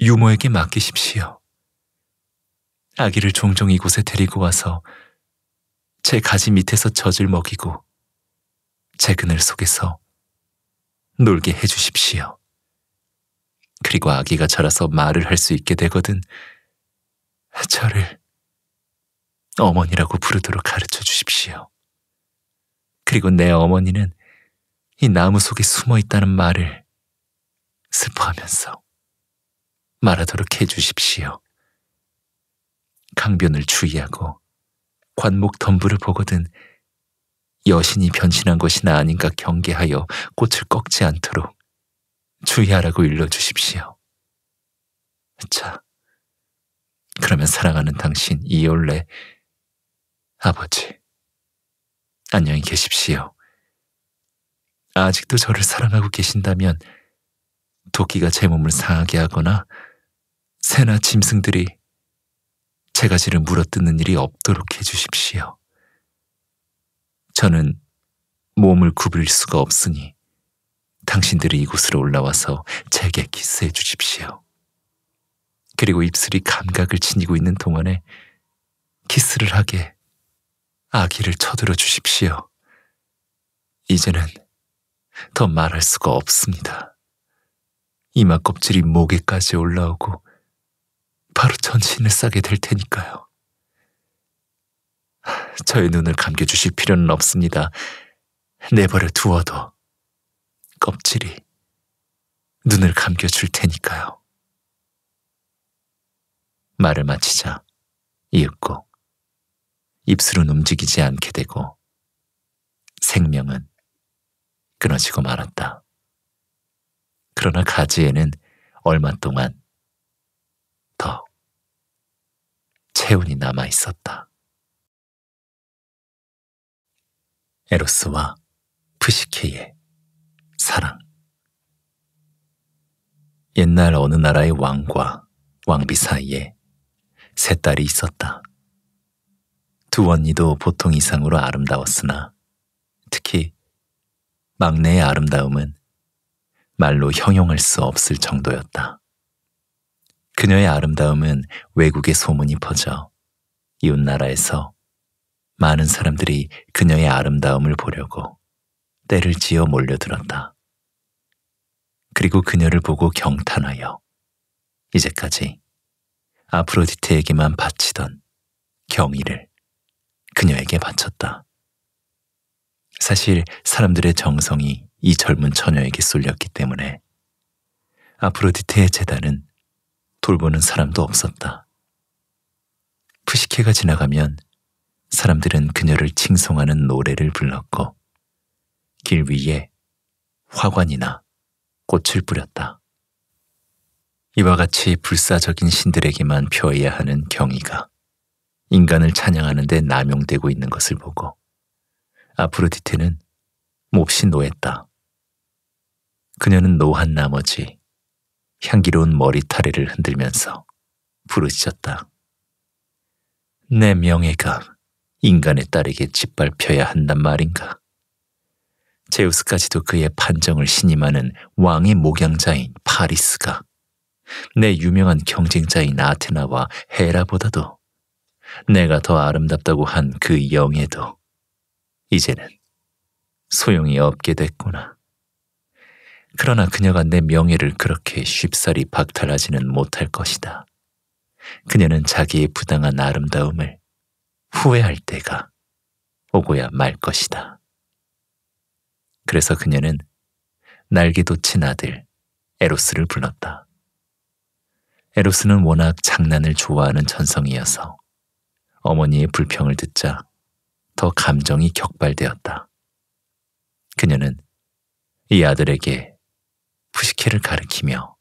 유모에게 맡기십시오. 아기를 종종 이곳에 데리고 와서 제 가지 밑에서 젖을 먹이고 제 그늘 속에서 놀게 해주십시오. 그리고 아기가 자라서 말을 할 수 있게 되거든 저를 어머니라고 부르도록 가르쳐 주십시오. 그리고 내 어머니는 이 나무 속에 숨어 있다는 말을 슬퍼하면서 말하도록 해 주십시오. 강변을 주의하고 관목 덤불을 보거든 여신이 변신한 것이나 아닌가 경계하여 꽃을 꺾지 않도록 주의하라고 일러 주십시오. 자, 그러면 사랑하는 당신 이올레 아버지 안녕히 계십시오. 아직도 저를 사랑하고 계신다면 도끼가 제 몸을 상하게 하거나 새나 짐승들이 제가 지를 물어뜯는 일이 없도록 해주십시오. 저는 몸을 구부릴 수가 없으니 당신들이 이곳으로 올라와서 제게 키스해 주십시오. 그리고 입술이 감각을 지니고 있는 동안에 키스를 하게 아기를 쳐들어 주십시오. 이제는 더 말할 수가 없습니다. 이마 껍질이 목에까지 올라오고 바로 전신을 싸게 될 테니까요. 저의 눈을 감겨주실 필요는 없습니다. 내버려 두어도 껍질이 눈을 감겨줄 테니까요. 말을 마치자 이윽고 입술은 움직이지 않게 되고 생명은 끊어지고 말았다. 그러나 가지에는 얼마 동안 더 체온이 남아 있었다. 에로스와 푸시케의 사랑 옛날 어느 나라의 왕과 왕비 사이에 세 딸이 있었다. 두 언니도 보통 이상으로 아름다웠으나 특히 막내의 아름다움은 말로 형용할 수 없을 정도였다. 그녀의 아름다움은 외국의 소문이 퍼져 이웃나라에서 많은 사람들이 그녀의 아름다움을 보려고 때를 지어 몰려들었다. 그리고 그녀를 보고 경탄하여 이제까지 아프로디테에게만 바치던 경의를 그녀에게 바쳤다. 사실 사람들의 정성이 이 젊은 처녀에게 쏠렸기 때문에 아프로디테의 재단은 돌보는 사람도 없었다. 푸시케가 지나가면 사람들은 그녀를 칭송하는 노래를 불렀고 길 위에 화관이나 꽃을 뿌렸다. 이와 같이 불사적인 신들에게만 펴야 하는 경의가 인간을 찬양하는데 남용되고 있는 것을 보고 아프로디테는 몹시 노했다. 그녀는 노한 나머지 향기로운 머리타리를 흔들면서 부르짖었다. 내 명예가 인간의 딸에게 짓밟혀야 한단 말인가? 제우스까지도 그의 판정을 신임하는 왕의 목양자인 파리스가 내 유명한 경쟁자인 아테나와 헤라보다도 내가 더 아름답다고 한 그 영예도 이제는 소용이 없게 됐구나. 그러나 그녀가 내 명예를 그렇게 쉽사리 박탈하지는 못할 것이다. 그녀는 자기의 부당한 아름다움을 후회할 때가 오고야 말 것이다. 그래서 그녀는 날개도 친 아들 에로스를 불렀다. 에로스는 워낙 장난을 좋아하는 천성이어서 어머니의 불평을 듣자 더 감정이 격발되었다. 그녀는 이 아들에게 푸시케를 가리키며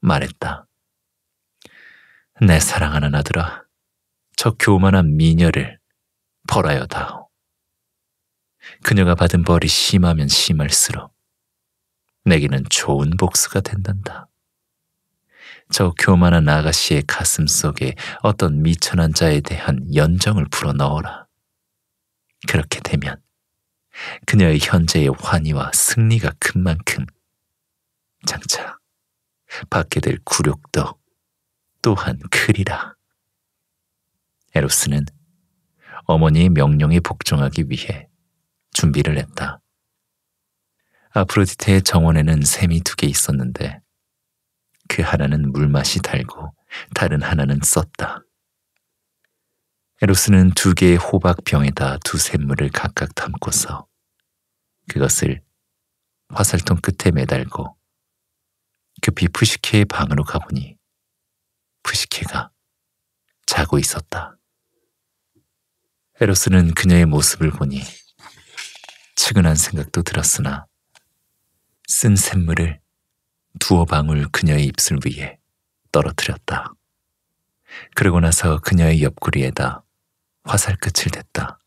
말했다. 내 사랑하는 아들아, 저 교만한 미녀를 벌하여 다오. 그녀가 받은 벌이 심하면 심할수록 내게는 좋은 복수가 된단다. 저 교만한 아가씨의 가슴 속에 어떤 미천한 자에 대한 연정을 불어넣어라. 그렇게 되면 그녀의 현재의 환희와 승리가 큰 만큼 장차 받게 될 굴욕도 또한 크리라. 에로스는 어머니의 명령에 복종하기 위해 준비를 했다. 아프로디테의 정원에는 샘이 두 개 있었는데 그 하나는 물맛이 달고 다른 하나는 썼다. 에로스는 두 개의 호박병에다 두 샘물을 각각 담고서 그것을 화살통 끝에 매달고 급히 그 푸시케의 방으로 가보니 푸시케가 자고 있었다. 에로스는 그녀의 모습을 보니 측은한 생각도 들었으나 쓴 샘물을 두어 방울 그녀의 입술 위에 떨어뜨렸다. 그러고 나서 그녀의 옆구리에다 화살 끝을 댔다.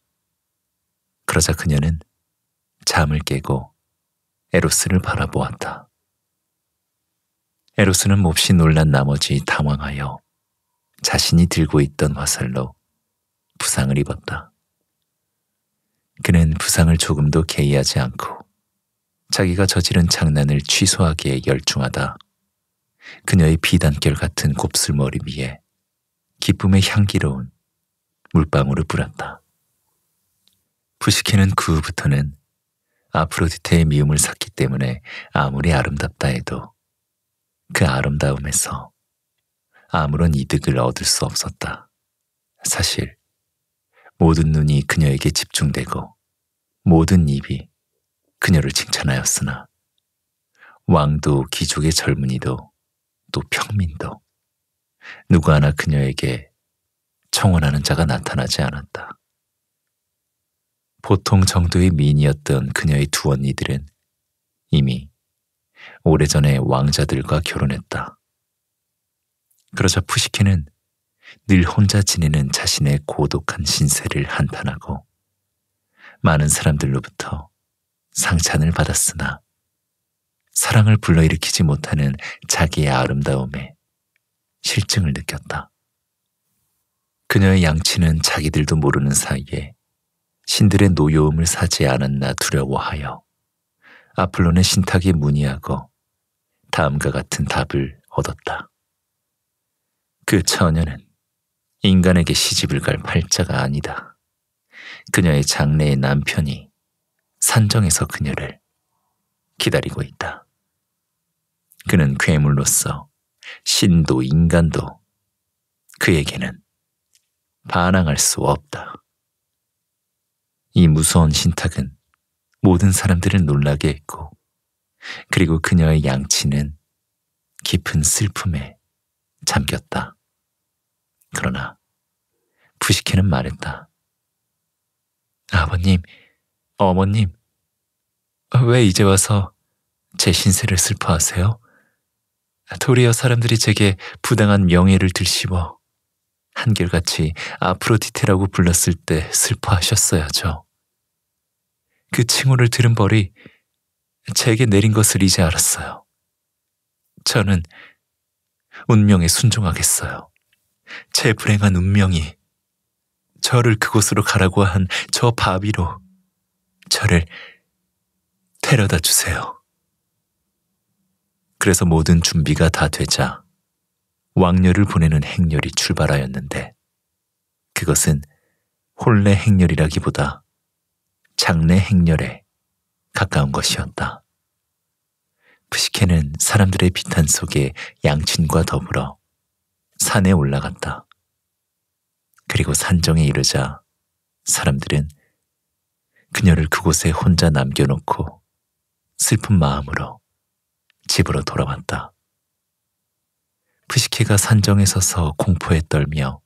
그러자 그녀는 잠을 깨고 에로스를 바라보았다. 에로스는 몹시 놀란 나머지 당황하여 자신이 들고 있던 화살로 부상을 입었다. 그는 부상을 조금도 개의하지 않고 자기가 저지른 장난을 취소하기에 열중하다. 그녀의 비단결 같은 곱슬머리 위에 기쁨의 향기로운 물방울을 뿌렸다. 푸시키는 그 후부터는 아프로디테의 미움을 샀기 때문에 아무리 아름답다 해도 그 아름다움에서 아무런 이득을 얻을 수 없었다. 사실 모든 눈이 그녀에게 집중되고 모든 입이 그녀를 칭찬하였으나 왕도 귀족의 젊은이도 또 평민도 누구 하나 그녀에게 청원하는 자가 나타나지 않았다. 보통 정도의 미인이었던 그녀의 두 언니들은 이미 오래전에 왕자들과 결혼했다. 그러자 푸시키는 늘 혼자 지내는 자신의 고독한 신세를 한탄하고 많은 사람들로부터 상찬을 받았으나 사랑을 불러일으키지 못하는 자기의 아름다움에 실증을 느꼈다. 그녀의 양치는 자기들도 모르는 사이에 신들의 노여움을 사지 않았나 두려워하여 아플론의 신탁에 문의하고 다음과 같은 답을 얻었다. 그 처녀는 인간에게 시집을 갈 팔자가 아니다. 그녀의 장래의 남편이 산정에서 그녀를 기다리고 있다. 그는 괴물로서 신도 인간도 그에게는 반항할 수 없다. 이 무서운 신탁은 모든 사람들을 놀라게 했고, 그리고 그녀의 양치는 깊은 슬픔에 잠겼다. 그러나 부시케는 말했다. 아버님, 어머님, 왜 이제 와서 제 신세를 슬퍼하세요? 도리어 사람들이 제게 부당한 명예를 들시어 한결같이 아프로디테라고 불렀을 때 슬퍼하셨어야죠. 그 칭호를 들은 벌이 제게 내린 것을 이제 알았어요. 저는 운명에 순종하겠어요. 제 불행한 운명이 저를 그곳으로 가라고 한 저 바비로 저를 데려다 주세요. 그래서 모든 준비가 다 되자 왕녀를 보내는 행렬이 출발하였는데 그것은 혼례 행렬이라기보다 장례 행렬에 가까운 것이었다. 푸시케는 사람들의 비탄 속에 양친과 더불어 산에 올라갔다. 그리고 산정에 이르자 사람들은 그녀를 그곳에 혼자 남겨놓고 슬픈 마음으로 집으로 돌아왔다. 푸시케가 산정에 서서 공포에 떨며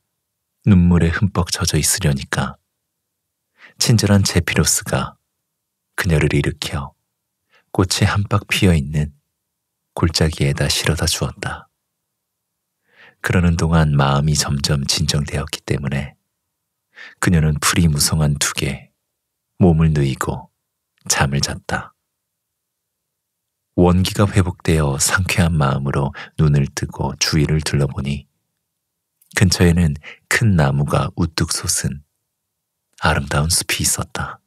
눈물에 흠뻑 젖어 있으려니까 친절한 제피로스가 그녀를 일으켜 꽃이 한 박 피어 있는 골짜기에다 실어다 주었다. 그러는 동안 마음이 점점 진정되었기 때문에 그녀는 풀이 무성한 두 개, 몸을 누이고 잠을 잤다. 원기가 회복되어 상쾌한 마음으로 눈을 뜨고 주위를 둘러보니 근처에는 큰 나무가 우뚝 솟은 아름다운 숲이 있었다.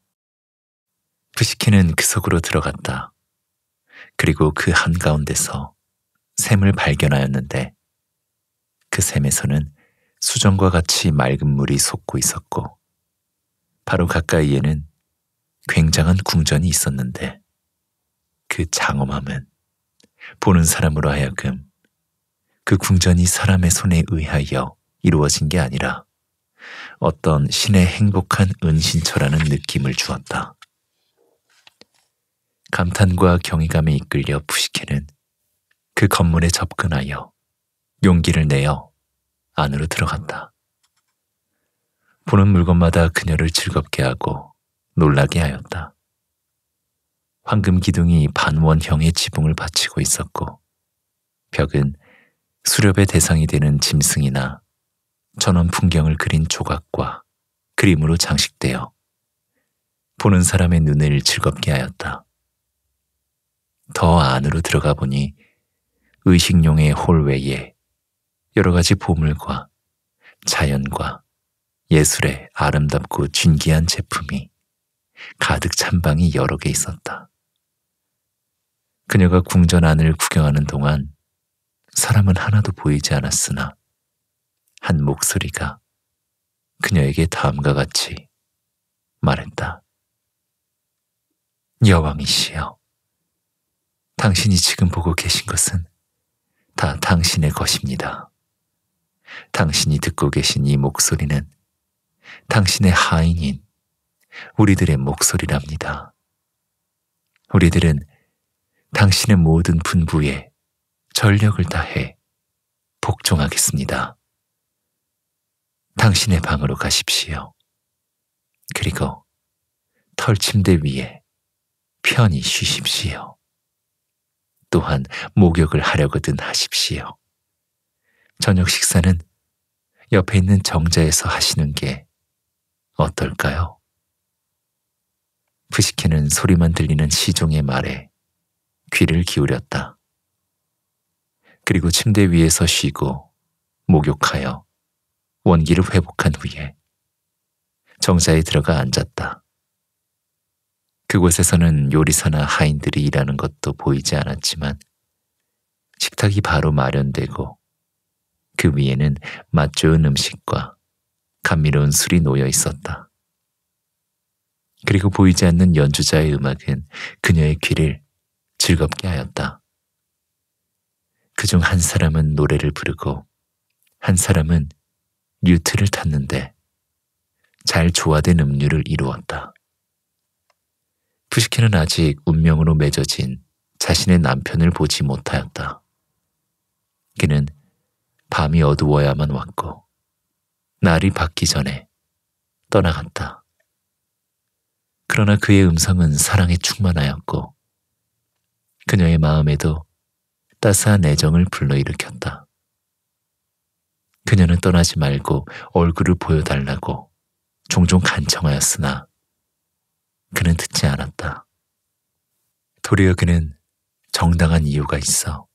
푸시키는 그 속으로 들어갔다. 그리고 그 한가운데서 샘을 발견하였는데 그 샘에서는 수정과 같이 맑은 물이 솟고 있었고 바로 가까이에는 굉장한 궁전이 있었는데 그 장엄함은 보는 사람으로 하여금 그 궁전이 사람의 손에 의하여 이루어진 게 아니라 어떤 신의 행복한 은신처라는 느낌을 주었다. 감탄과 경이감에 이끌려 푸시케는 그 건물에 접근하여 용기를 내어 안으로 들어갔다 보는 물건마다 그녀를 즐겁게 하고 놀라게 하였다. 황금 기둥이 반원형의 지붕을 받치고 있었고 벽은 수렵의 대상이 되는 짐승이나 전원 풍경을 그린 조각과 그림으로 장식되어 보는 사람의 눈을 즐겁게 하였다. 더 안으로 들어가 보니 의식용의 홀 외에 여러 가지 보물과 자연과 예술의 아름답고 진귀한 제품이 가득 찬 방이 여러 개 있었다. 그녀가 궁전 안을 구경하는 동안 사람은 하나도 보이지 않았으나 한 목소리가 그녀에게 다음과 같이 말했다. 여왕이시여, 당신이 지금 보고 계신 것은 다 당신의 것입니다. 당신이 듣고 계신 이 목소리는 당신의 하인인 우리들의 목소리랍니다. 우리들은 당신의 모든 분부에 전력을 다해 복종하겠습니다. 당신의 방으로 가십시오. 그리고 털침대 위에 편히 쉬십시오. 또한 목욕을 하려거든 하십시오. 저녁 식사는 옆에 있는 정자에서 하시는 게 어떨까요? 푸시케는 소리만 들리는 시종의 말에 귀를 기울였다. 그리고 침대 위에서 쉬고 목욕하여 원기를 회복한 후에 정자에 들어가 앉았다. 그곳에서는 요리사나 하인들이 일하는 것도 보이지 않았지만 식탁이 바로 마련되고 그 위에는 맛 좋은 음식과 감미로운 술이 놓여 있었다. 그리고 보이지 않는 연주자의 음악은 그녀의 귀를 즐겁게 하였다. 그 중 한 사람은 노래를 부르고 한 사람은 류트를 탔는데 잘 조화된 음률을 이루었다. 푸시키는 아직 운명으로 맺어진 자신의 남편을 보지 못하였다. 그는 밤이 어두워야만 왔고 날이 밝기 전에 떠나갔다. 그러나 그의 음성은 사랑에 충만하였고 그녀의 마음에도 따스한 애정을 불러일으켰다. 그녀는 떠나지 말고 얼굴을 보여달라고 종종 간청하였으나 그는 듣지 않았다. 도리어 그는 정당한 이유가 있어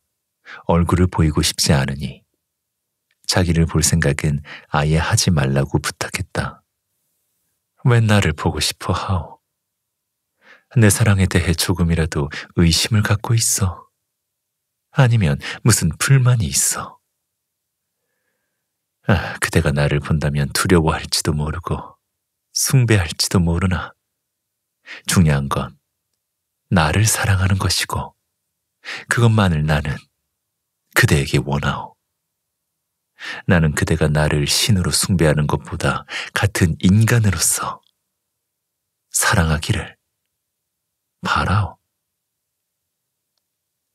얼굴을 보이고 싶지 않으니 자기를 볼 생각은 아예 하지 말라고 부탁했다. 왜 나를 보고 싶어 하오? 내 사랑에 대해 조금이라도 의심을 갖고 있어. 아니면 무슨 불만이 있어. 아, 그대가 나를 본다면 두려워할지도 모르고 숭배할지도 모르나 중요한 건 나를 사랑하는 것이고 그것만을 나는 그대에게 원하오. 나는 그대가 나를 신으로 숭배하는 것보다 같은 인간으로서 사랑하기를 바라오.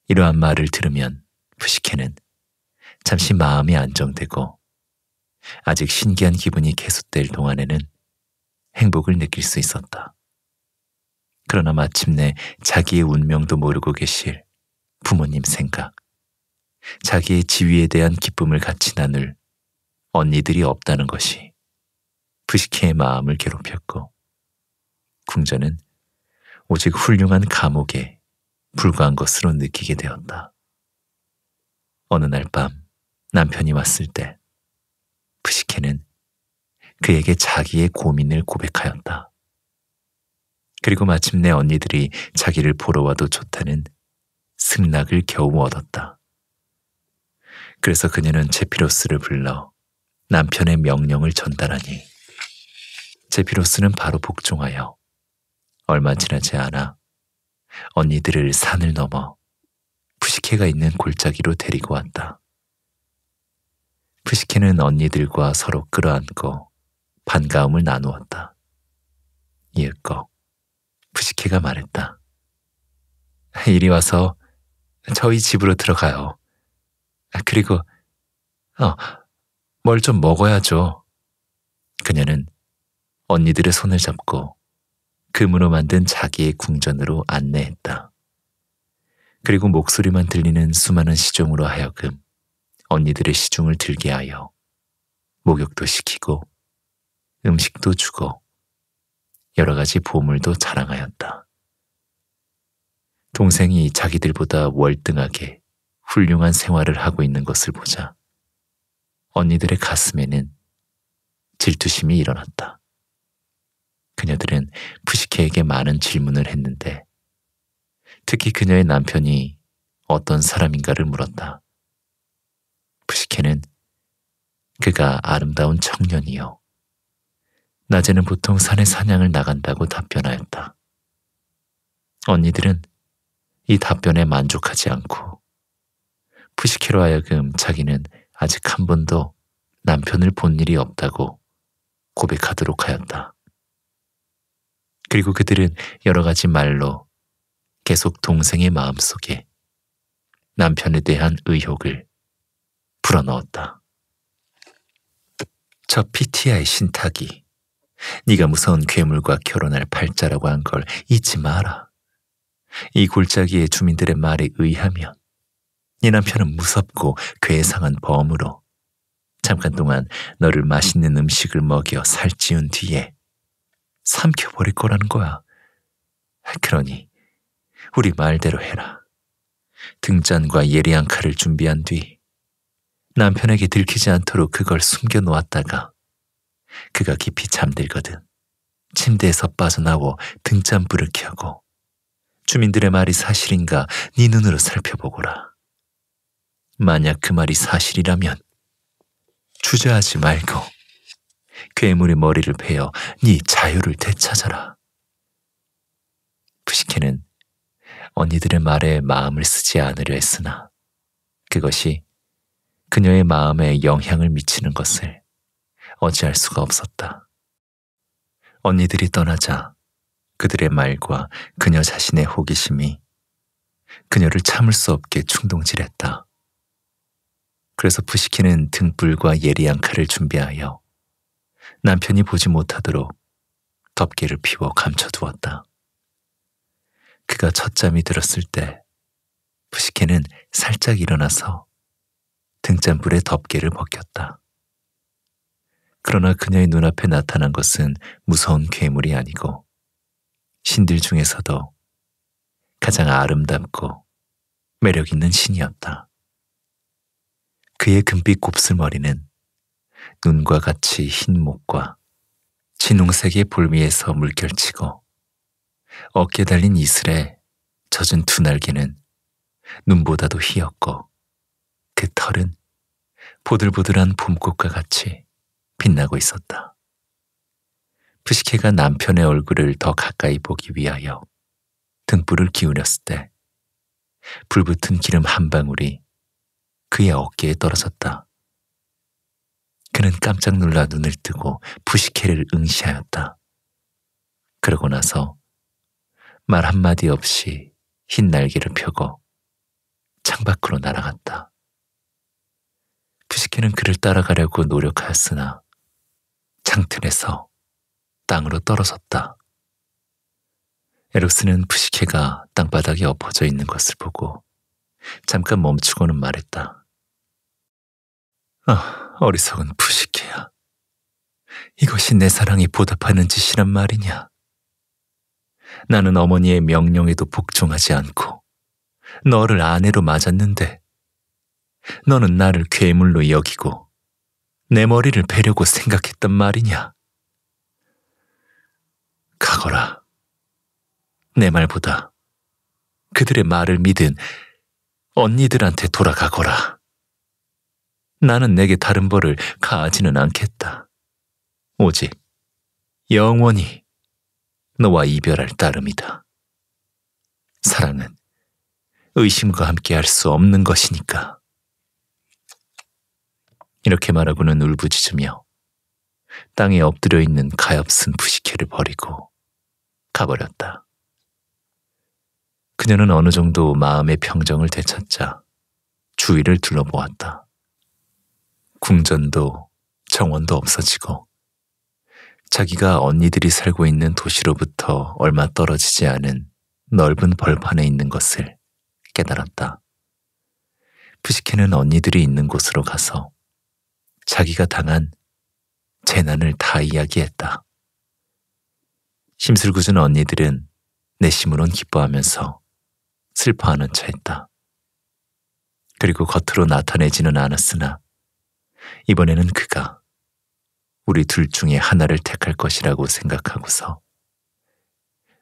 이러한 말을 들으면 푸시케는 잠시 마음이 안정되고 아직 신기한 기분이 계속될 동안에는 행복을 느낄 수 있었다. 그러나 마침내 자기의 운명도 모르고 계실 부모님 생각, 자기의 지위에 대한 기쁨을 같이 나눌 언니들이 없다는 것이 푸시케의 마음을 괴롭혔고 궁전은 오직 훌륭한 감옥에 불과한 것으로 느끼게 되었다. 어느 날 밤 남편이 왔을 때 푸시케는 그에게 자기의 고민을 고백하였다. 그리고 마침내 언니들이 자기를 보러 와도 좋다는 승낙을 겨우 얻었다. 그래서 그녀는 제피로스를 불러 남편의 명령을 전달하니 제피로스는 바로 복종하여 얼마 지나지 않아 언니들을 산을 넘어 푸시케가 있는 골짜기로 데리고 왔다. 푸시케는 언니들과 서로 끌어안고 반가움을 나누었다. 이윽고 푸시케가 말했다. 이리 와서 저희 집으로 들어가요. 그리고 어, 뭘 좀 먹어야죠. 그녀는 언니들의 손을 잡고 금으로 만든 자기의 궁전으로 안내했다. 그리고 목소리만 들리는 수많은 시종으로 하여금 언니들의 시중을 들게 하여 목욕도 시키고 음식도 주고 여러 가지 보물도 자랑하였다. 동생이 자기들보다 월등하게 훌륭한 생활을 하고 있는 것을 보자 언니들의 가슴에는 질투심이 일어났다. 그녀들은 푸시케에게 많은 질문을 했는데 특히 그녀의 남편이 어떤 사람인가를 물었다. 푸시케는 그가 아름다운 청년이요. 낮에는 보통 산에 사냥을 나간다고 답변하였다. 언니들은 이 답변에 만족하지 않고 푸시케로 하여금 자기는 아직 한 번도 남편을 본 일이 없다고 고백하도록 하였다. 그리고 그들은 여러 가지 말로 계속 동생의 마음속에 남편에 대한 의혹을 불어넣었다. 저 PTI 신탁이 네가 무서운 괴물과 결혼할 팔자라고 한 걸 잊지 마라. 이 골짜기의 주민들의 말에 의하면 네 남편은 무섭고 괴상한 범으로 잠깐 동안 너를 맛있는 음식을 먹여 살찌운 뒤에 삼켜버릴 거라는 거야. 그러니 우리 말대로 해라. 등잔과 예리한 칼을 준비한 뒤 남편에게 들키지 않도록 그걸 숨겨놓았다가 그가 깊이 잠들거든. 침대에서 빠져나와 등잔불을 켜고 주민들의 말이 사실인가 네 눈으로 살펴보거라. 만약 그 말이 사실이라면 주저하지 말고 괴물의 머리를 베어 네 자유를 되찾아라. 푸시케는 언니들의 말에 마음을 쓰지 않으려 했으나 그것이 그녀의 마음에 영향을 미치는 것을 어찌할 수가 없었다. 언니들이 떠나자 그들의 말과 그녀 자신의 호기심이 그녀를 참을 수 없게 충동질했다. 그래서 푸시키는 등불과 예리한 칼을 준비하여 남편이 보지 못하도록 덮개를 피워 감춰두었다. 그가 첫 잠이 들었을 때 부식해는 살짝 일어나서 등잔불에 덮개를 벗겼다. 그러나 그녀의 눈앞에 나타난 것은 무서운 괴물이 아니고 신들 중에서도 가장 아름답고 매력 있는 신이었다. 그의 금빛 곱슬머리는 눈과 같이 흰 목과 진홍색의 볼미에서 물결치고 어깨 달린 이슬에 젖은 두 날개는 눈보다도 희었고 그 털은 보들보들한 봄꽃과 같이 빛나고 있었다. 푸시케가 남편의 얼굴을 더 가까이 보기 위하여 등불을 기울였을 때 불붙은 기름 한 방울이 그의 어깨에 떨어졌다. 그는 깜짝 놀라 눈을 뜨고 부시케를 응시하였다. 그러고 나서 말 한마디 없이 흰 날개를 펴고 창밖으로 날아갔다. 부시케는 그를 따라가려고 노력하였으나 창틀에서 땅으로 떨어졌다. 에로스는 부시케가 땅바닥에 엎어져 있는 것을 보고 잠깐 멈추고는 말했다. 아, 어리석은 부식해야. 이것이 내 사랑이 보답하는 짓이란 말이냐? 나는 어머니의 명령에도 복종하지 않고 너를 아내로 맞았는데 너는 나를 괴물로 여기고 내 머리를 베려고 생각했단 말이냐? 가거라. 내 말보다 그들의 말을 믿은 언니들한테 돌아가거라. 나는 내게 다른 벌을 가하지는 않겠다. 오직 영원히 너와 이별할 따름이다. 사랑은 의심과 함께할 수 없는 것이니까. 이렇게 말하고는 울부짖으며 땅에 엎드려 있는 가엾은 부식회를 버리고 가버렸다. 그녀는 어느 정도 마음의 평정을 되찾자 주위를 둘러보았다. 궁전도 정원도 없어지고 자기가 언니들이 살고 있는 도시로부터 얼마 떨어지지 않은 넓은 벌판에 있는 것을 깨달았다. 푸시케는 언니들이 있는 곳으로 가서 자기가 당한 재난을 다 이야기했다. 심술궂은 언니들은 내심으론 기뻐하면서 슬퍼하는 차했다 그리고 겉으로 나타내지는 않았으나 이번에는 그가 우리 둘 중에 하나를 택할 것이라고 생각하고서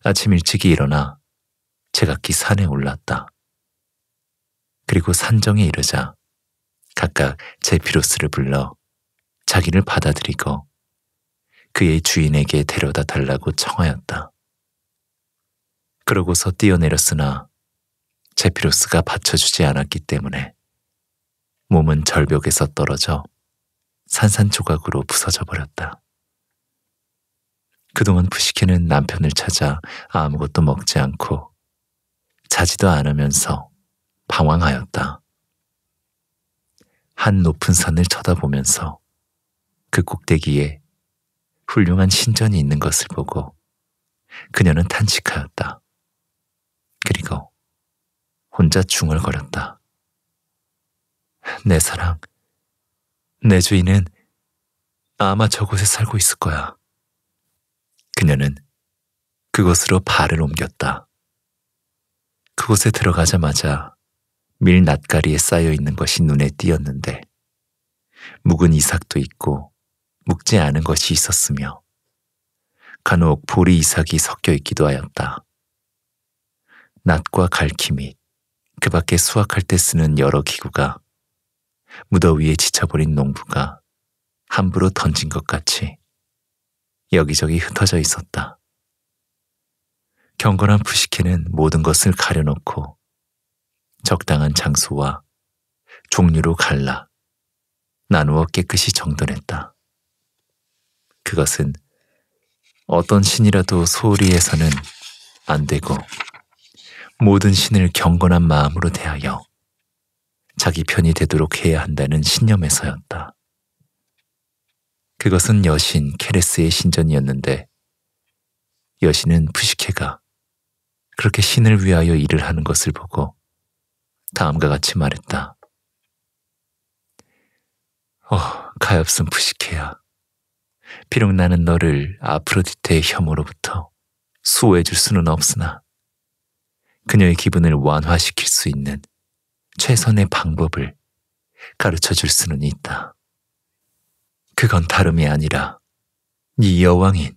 아침 일찍이 일어나 제각기 산에 올랐다. 그리고 산정에 이르자 각각 제피로스를 불러 자기를 받아들이고 그의 주인에게 데려다 달라고 청하였다. 그러고서 뛰어내렸으나 제피로스가 받쳐주지 않았기 때문에 몸은 절벽에서 떨어져 산산조각으로 부서져 버렸다. 그동안 부시케는 남편을 찾아 아무것도 먹지 않고 자지도 않으면서 방황하였다. 한 높은 산을 쳐다보면서 그 꼭대기에 훌륭한 신전이 있는 것을 보고 그녀는 탄식하였다. 그리고 혼자 중얼거렸다. 내 사랑, 내 주인은 아마 저곳에 살고 있을 거야. 그녀는 그곳으로 발을 옮겼다. 그곳에 들어가자마자 밀 낯가리에 쌓여 있는 것이 눈에 띄었는데 묵은 이삭도 있고 묵지 않은 것이 있었으며 간혹 보리 이삭이 섞여 있기도 하였다. 낫과 갈퀴 및 그 밖에 수확할 때 쓰는 여러 기구가 무더위에 지쳐버린 농부가 함부로 던진 것 같이 여기저기 흩어져 있었다. 경건한 푸시케는 모든 것을 가려놓고 적당한 장소와 종류로 갈라 나누어 깨끗이 정돈했다. 그것은 어떤 신이라도 소홀히 해서는 안 되고 모든 신을 경건한 마음으로 대하여 자기 편이 되도록 해야 한다는 신념에서였다. 그것은 여신 케레스의 신전이었는데 여신은 푸시케가 그렇게 신을 위하여 일을 하는 것을 보고 다음과 같이 말했다. 어, 가엾은 푸시케야. 비록 나는 너를 아프로디테의 혐오로부터 수호해 줄 수는 없으나 그녀의 기분을 완화시킬 수 있는 최선의 방법을 가르쳐 줄 수는 있다. 그건 다름이 아니라 네 여왕인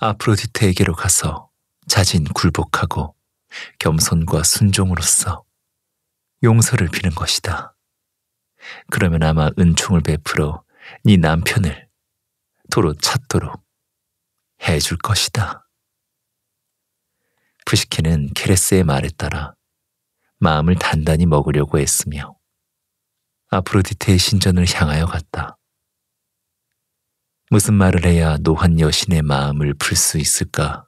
아프로디테에게로 가서 자진 굴복하고 겸손과 순종으로서 용서를 비는 것이다. 그러면 아마 은총을 베풀어 네 남편을 도로 찾도록 해 줄 것이다. 푸시키는 케레스의 말에 따라 마음을 단단히 먹으려고 했으며 아프로디테의 신전을 향하여 갔다. 무슨 말을 해야 노한 여신의 마음을 풀 수 있을까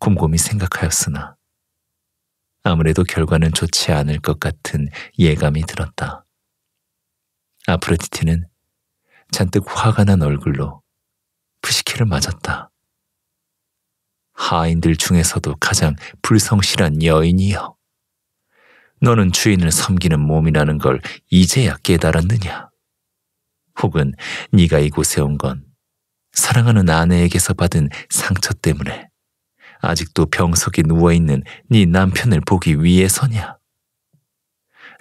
곰곰이 생각하였으나 아무래도 결과는 좋지 않을 것 같은 예감이 들었다. 아프로디테는 잔뜩 화가 난 얼굴로 푸시케를 맞았다. 하인들 중에서도 가장 불성실한 여인이여. 너는 주인을 섬기는 몸이라는 걸 이제야 깨달았느냐? 혹은 네가 이곳에 온 건 사랑하는 아내에게서 받은 상처 때문에 아직도 병석에 누워있는 네 남편을 보기 위해서냐?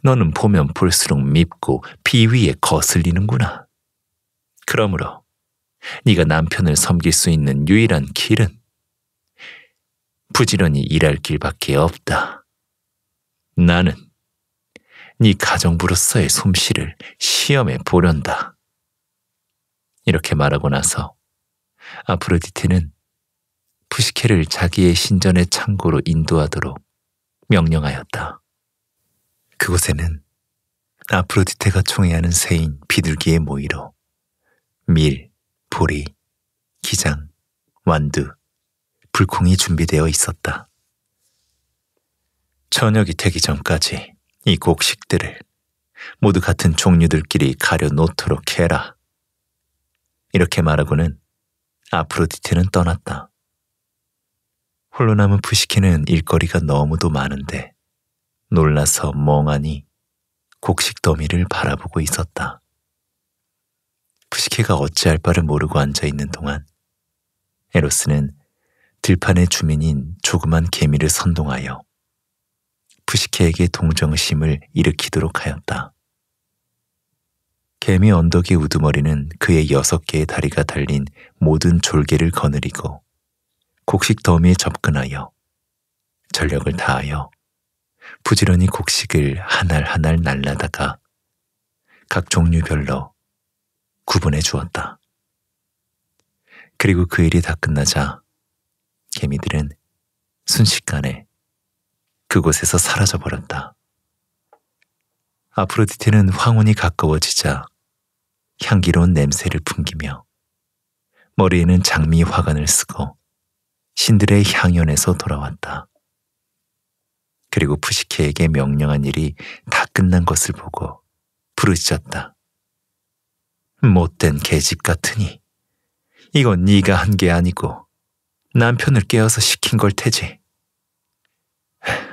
너는 보면 볼수록 밉고 비위에 거슬리는구나. 그러므로 네가 남편을 섬길 수 있는 유일한 길은 부지런히 일할 길밖에 없다. 나는 네 가정부로서의 솜씨를 시험해 보련다. 이렇게 말하고 나서 아프로디테는 푸시케를 자기의 신전의 창고로 인도하도록 명령하였다. 그곳에는 아프로디테가 총애하는 새인 비둘기의 모이로 밀, 보리, 기장, 완두, 불콩이 준비되어 있었다. 저녁이 되기 전까지 이 곡식들을 모두 같은 종류들끼리 가려놓도록 해라. 이렇게 말하고는 아프로디테는 떠났다. 홀로 남은 푸시키는 일거리가 너무도 많은데 놀라서 멍하니 곡식 더미를 바라보고 있었다. 푸시키가 어찌할 바를 모르고 앉아 있는 동안 에로스는 들판의 주민인 조그만 개미를 선동하여 푸시케에게 동정심을 일으키도록 하였다. 개미 언덕의 우두머리는 그의 여섯 개의 다리가 달린 모든 졸개를 거느리고 곡식 더미에 접근하여 전력을 다하여 부지런히 곡식을 한 알 한 알 날라다가 각 종류별로 구분해 주었다. 그리고 그 일이 다 끝나자 개미들은 순식간에 그곳에서 사라져 버렸다. 아프로디테는 황혼이 가까워지자 향기로운 냄새를 풍기며 머리에는 장미 화관을 쓰고 신들의 향연에서 돌아왔다. 그리고 푸시케에게 명령한 일이 다 끝난 것을 보고 부르짖었다. 못된 계집 같으니 이건 네가 한 게 아니고 남편을 깨어서 시킨 걸 테지.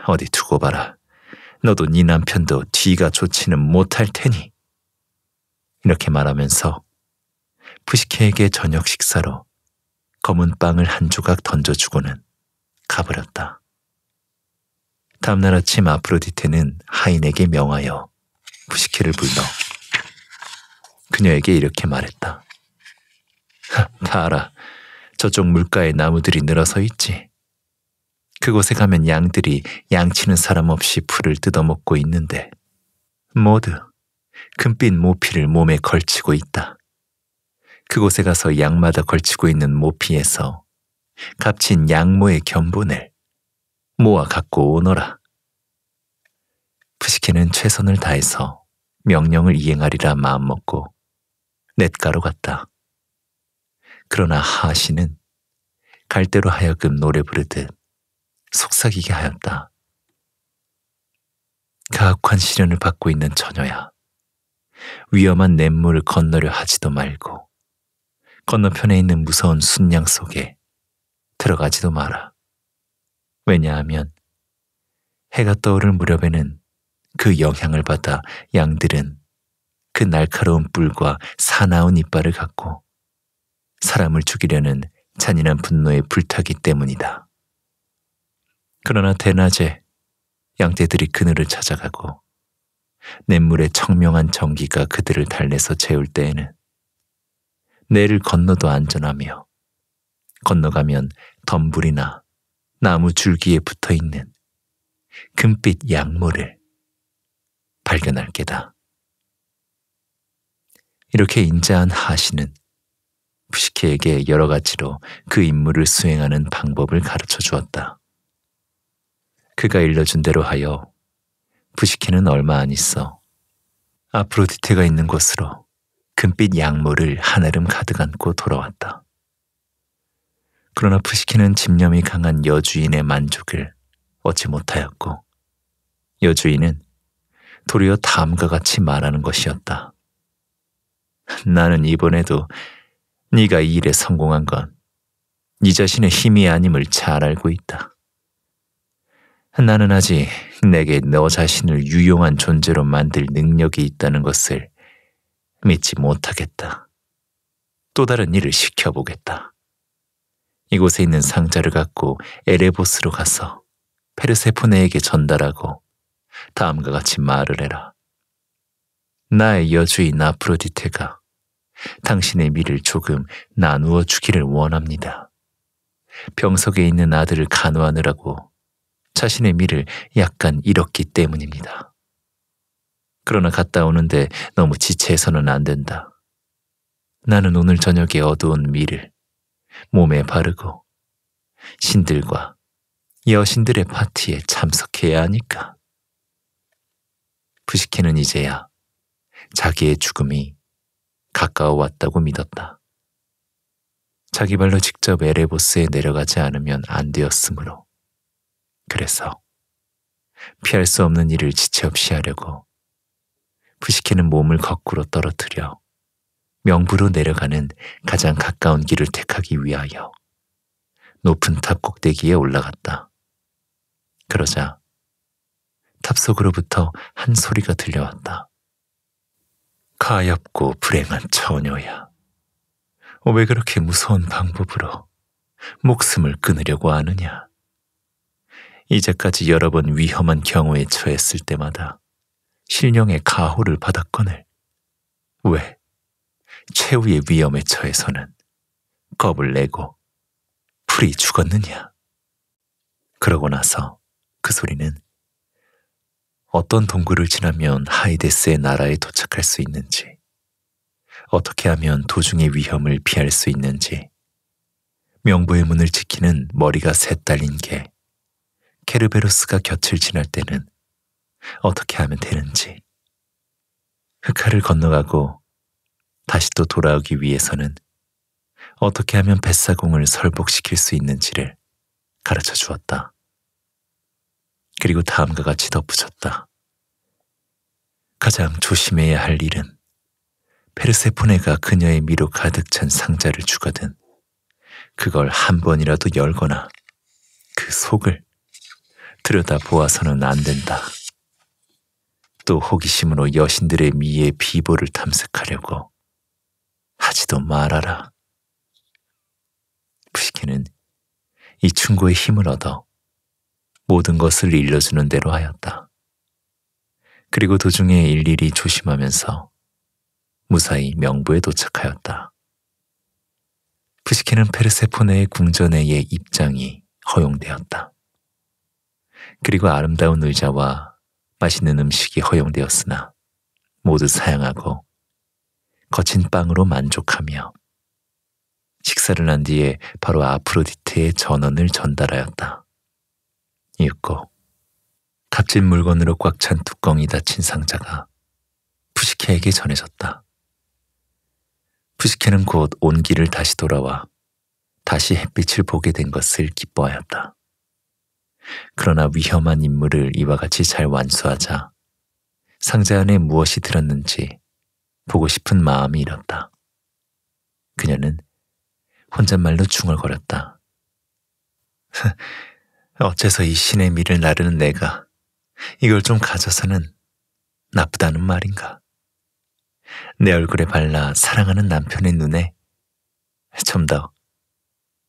어디 두고 봐라. 너도 네 남편도 뒤가 좋지는 못할 테니. 이렇게 말하면서 부시케에게 저녁 식사로 검은 빵을 한 조각 던져주고는 가버렸다. 다음날 아침 아프로디테는 하인에게 명하여 부시케를 불러 그녀에게 이렇게 말했다. 다 알아. 저쪽 물가에 나무들이 늘어서 있지. 그곳에 가면 양들이 양치는 사람 없이 풀을 뜯어먹고 있는데 모두 금빛 모피를 몸에 걸치고 있다. 그곳에 가서 양마다 걸치고 있는 모피에서 값진 양모의 견본을 모아 갖고 오너라. 푸시키는 최선을 다해서 명령을 이행하리라 마음먹고 냇가로 갔다. 그러나 하시는 갈대로 하여금 노래 부르듯 속삭이게 하였다. 가혹한 시련을 받고 있는 처녀야. 위험한 냇물을 건너려 하지도 말고 건너편에 있는 무서운 순양 속에 들어가지도 마라. 왜냐하면 해가 떠오를 무렵에는 그 영향을 받아 양들은 그 날카로운 뿔과 사나운 이빨을 갖고 사람을 죽이려는 잔인한 분노에 불타기 때문이다. 그러나 대낮에 양떼들이 그늘을 찾아가고 냇물의 청명한 전기가 그들을 달래서 재울 때에는 내를 건너도 안전하며 건너가면 덤불이나 나무 줄기에 붙어 있는 금빛 양모를 발견할 게다. 이렇게 인자한 하시는 부시케에게 여러 가지로 그 임무를 수행하는 방법을 가르쳐 주었다. 그가 일러준 대로 하여 부시키는 얼마 안 있어 아프로디테가 있는 곳으로 금빛 양모를 한아름 가득 안고 돌아왔다. 그러나 푸시키는 집념이 강한 여주인의 만족을 얻지 못하였고 여주인은 도리어 다음과 같이 말하는 것이었다. 나는 이번에도 네가 이 일에 성공한 건 네 자신의 힘이 아님을 잘 알고 있다. 나는 아직 내게 너 자신을 유용한 존재로 만들 능력이 있다는 것을 믿지 못하겠다. 또 다른 일을 시켜보겠다. 이곳에 있는 상자를 갖고 에레보스로 가서 페르세포네에게 전달하고 다음과 같이 말을 해라. 나의 여주인 아프로디테가 당신의 미를 조금 나누어 주기를 원합니다. 병석에 있는 아들을 간호하느라고 자신의 미를 약간 잃었기 때문입니다. 그러나 갔다 오는데 너무 지체해서는 안 된다. 나는 오늘 저녁에 어두운 미를 몸에 바르고 신들과 여신들의 파티에 참석해야 하니까. 부식케는 이제야 자기의 죽음이 가까워 왔다고 믿었다. 자기 발로 직접 에레보스에 내려가지 않으면 안 되었으므로 그래서 피할 수 없는 일을 지체 없이 하려고 부시키는 몸을 거꾸로 떨어뜨려 명부로 내려가는 가장 가까운 길을 택하기 위하여 높은 탑 꼭대기에 올라갔다. 그러자 탑속으로부터 한 소리가 들려왔다. 가엾고 불행한 처녀야. 왜 그렇게 무서운 방법으로 목숨을 끊으려고 하느냐? 이제까지 여러 번 위험한 경우에 처했을 때마다 신령의 가호를 받았거늘 왜 최후의 위험에 처해서는 겁을 내고 풀이 죽었느냐 그러고 나서 그 소리는 어떤 동굴을 지나면 하이데스의 나라에 도착할 수 있는지 어떻게 하면 도중의 위험을 피할 수 있는지 명부의 문을 지키는 머리가 새딸린게 케르베로스가 곁을 지날 때는 어떻게 하면 되는지. 흑하를 건너가고 다시 또 돌아오기 위해서는 어떻게 하면 뱃사공을 설복시킬 수 있는지를 가르쳐 주었다. 그리고 다음과 같이 덧붙였다. 가장 조심해야 할 일은 페르세포네가 그녀의 미로 가득 찬 상자를 주거든 그걸 한 번이라도 열거나 그 속을 들여다보아서는 안 된다. 또 호기심으로 여신들의 미의 비보를 탐색하려고 하지도 말아라. 부시케는 그 이 충고의 힘을 얻어 모든 것을 일러주는 대로 하였다. 그리고 도중에 일일이 조심하면서 무사히 명부에 도착하였다. 푸시케는 그 페르세포네의 궁전에의 입장이 허용되었다. 그리고 아름다운 의자와 맛있는 음식이 허용되었으나 모두 사양하고 거친 빵으로 만족하며 식사를 한 뒤에 바로 아프로디테의 전원을 전달하였다. 이윽고 값진 물건으로 꽉 찬 뚜껑이 닫힌 상자가 푸시케에게 전해졌다. 푸시케는 곧 온기를 다시 돌아와 다시 햇빛을 보게 된 것을 기뻐하였다. 그러나 위험한 임무를 이와 같이 잘 완수하자 상자 안에 무엇이 들었는지 보고 싶은 마음이 일었다. 그녀는 혼잣말로 중얼거렸다. 어째서 이 신의 미를 나르는 내가 이걸 좀 가져서는 나쁘다는 말인가. 내 얼굴에 발라 사랑하는 남편의 눈에 좀 더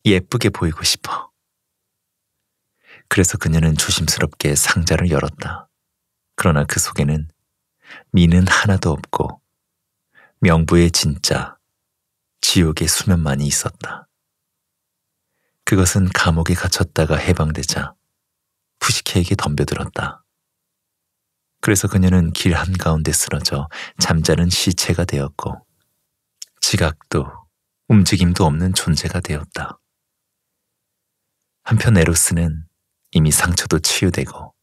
예쁘게 보이고 싶어. 그래서 그녀는 조심스럽게 상자를 열었다. 그러나 그 속에는 미는 하나도 없고 명부의 진짜 지옥의 수면만이 있었다. 그것은 감옥에 갇혔다가 해방되자 푸시케에게 덤벼들었다. 그래서 그녀는 길 한가운데 쓰러져 잠자는 시체가 되었고 지각도 움직임도 없는 존재가 되었다. 한편 에로스는 이미 상처도 치유되고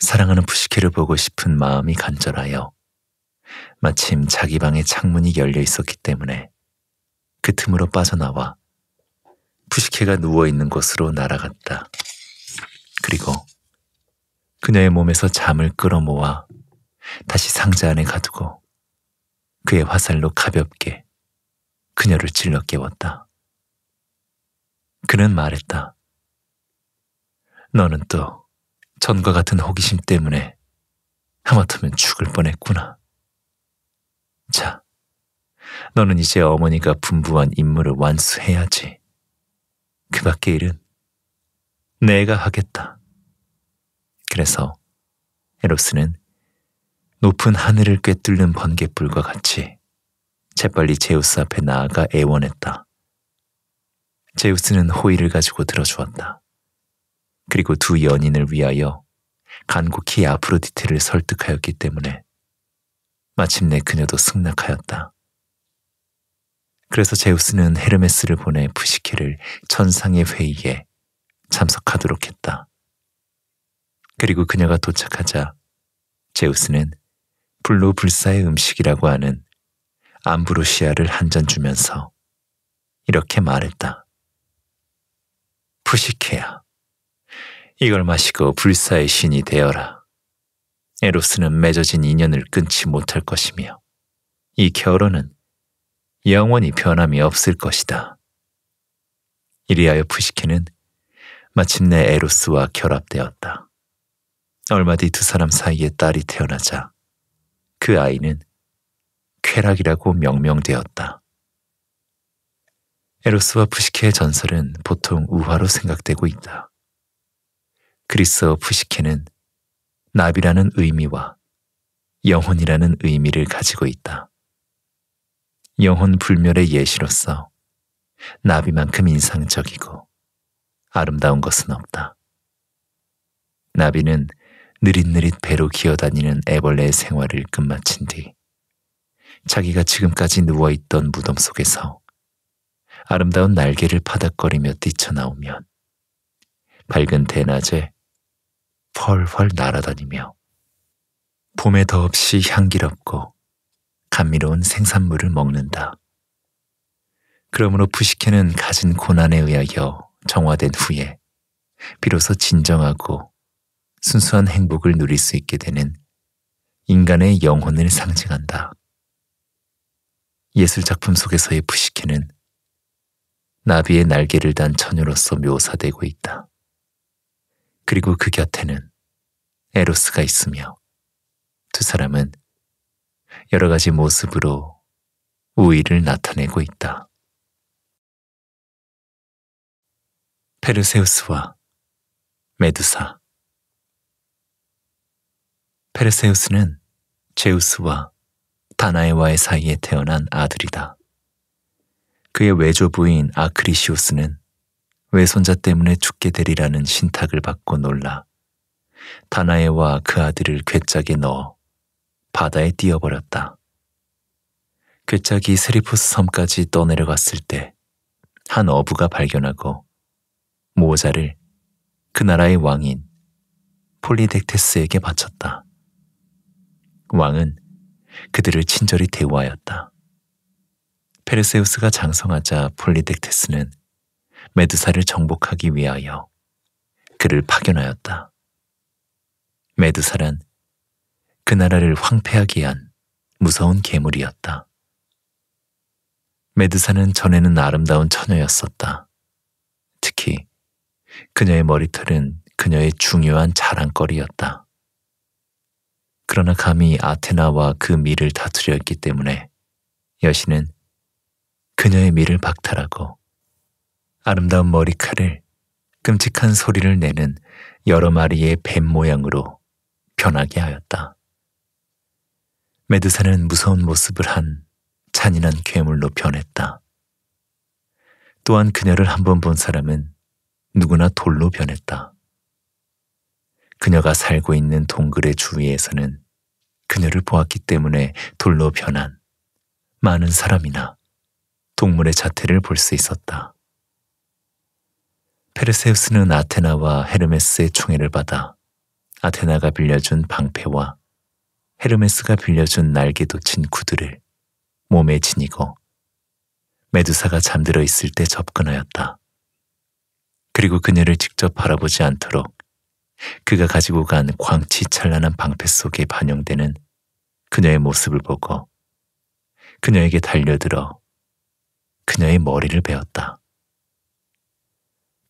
사랑하는 푸시케를 보고 싶은 마음이 간절하여 마침 자기 방의 창문이 열려 있었기 때문에 그 틈으로 빠져나와 푸시케가 누워있는 곳으로 날아갔다. 그리고 그녀의 몸에서 잠을 끌어모아 다시 상자 안에 가두고 그의 화살로 가볍게 그녀를 찔러 깨웠다. 그는 말했다. 너는 또 전과 같은 호기심 때문에 하마터면 죽을 뻔했구나. 자, 너는 이제 어머니가 분부한 임무를 완수해야지. 그 밖의 일은 내가 하겠다. 그래서 에로스는 높은 하늘을 꿰뚫는 번갯불과 같이 재빨리 제우스 앞에 나아가 애원했다. 제우스는 호의를 가지고 들어주었다. 그리고 두 연인을 위하여 간곡히 아프로디테를 설득하였기 때문에 마침내 그녀도 승낙하였다. 그래서 제우스는 헤르메스를 보내 푸시케를 천상의 회의에 참석하도록 했다. 그리고 그녀가 도착하자 제우스는 불로 불사의 음식이라고 하는 암브로시아를 한 잔 주면서 이렇게 말했다. 푸시케야. 이걸 마시고 불사의 신이 되어라. 에로스는 맺어진 인연을 끊지 못할 것이며 이 결혼은 영원히 변함이 없을 것이다. 이리하여 푸시키는 마침내 에로스와 결합되었다. 얼마 뒤 두 사람 사이에 딸이 태어나자 그 아이는 쾌락이라고 명명되었다. 에로스와 푸시키의 전설은 보통 우화로 생각되고 있다. 그리스어 푸시케는 나비라는 의미와 영혼이라는 의미를 가지고 있다. 영혼 불멸의 예시로서 나비만큼 인상적이고 아름다운 것은 없다. 나비는 느릿느릿 배로 기어다니는 애벌레의 생활을 끝마친 뒤 자기가 지금까지 누워있던 무덤 속에서 아름다운 날개를 파닥거리며 뛰쳐나오면 밝은 대낮에 펄펄 날아다니며 봄에 더없이 향기롭고 감미로운 생산물을 먹는다. 그러므로 푸시케는 가진 고난에 의하여 정화된 후에 비로소 진정하고 순수한 행복을 누릴 수 있게 되는 인간의 영혼을 상징한다. 예술작품 속에서의 푸시케는 나비의 날개를 단 처녀로서 묘사되고 있다. 그리고 그 곁에는 에로스가 있으며 두 사람은 여러 가지 모습으로 우위를 나타내고 있다. 페르세우스와 메두사 페르세우스는 제우스와 다나에와의 사이에 태어난 아들이다. 그의 외조부인 아크리시오스는 외손자 때문에 죽게 되리라는 신탁을 받고 놀라 다나에와 그 아들을 괴짜에 넣어 바다에 뛰어버렸다. 괴짜기 세리포스 섬까지 떠내려갔을 때 한 어부가 발견하고 모자를 그 나라의 왕인 폴리덱테스에게 바쳤다. 왕은 그들을 친절히 대우하였다. 페르세우스가 장성하자 폴리덱테스는 메두사를 정복하기 위하여 그를 파견하였다. 메두사란 그 나라를 황폐하게 한 무서운 괴물이었다. 메두사는 전에는 아름다운 처녀였었다. 특히 그녀의 머리털은 그녀의 중요한 자랑거리였다. 그러나 감히 아테나와 그 미를 다투려 했기 때문에 여신은 그녀의 미를 박탈하고 아름다운 머리칼을 끔찍한 소리를 내는 여러 마리의 뱀 모양으로 변하게 하였다. 메두사는 무서운 모습을 한 잔인한 괴물로 변했다. 또한 그녀를 한 번 본 사람은 누구나 돌로 변했다. 그녀가 살고 있는 동굴의 주위에서는 그녀를 보았기 때문에 돌로 변한 많은 사람이나 동물의 자태를 볼 수 있었다. 페르세우스는 아테나와 헤르메스의 총애를 받아 아테나가 빌려준 방패와 헤르메스가 빌려준 날개도 친 구두를 몸에 지니고 메두사가 잠들어 있을 때 접근하였다. 그리고 그녀를 직접 바라보지 않도록 그가 가지고 간 광치 찬란한 방패 속에 반영되는 그녀의 모습을 보고 그녀에게 달려들어 그녀의 머리를 베었다.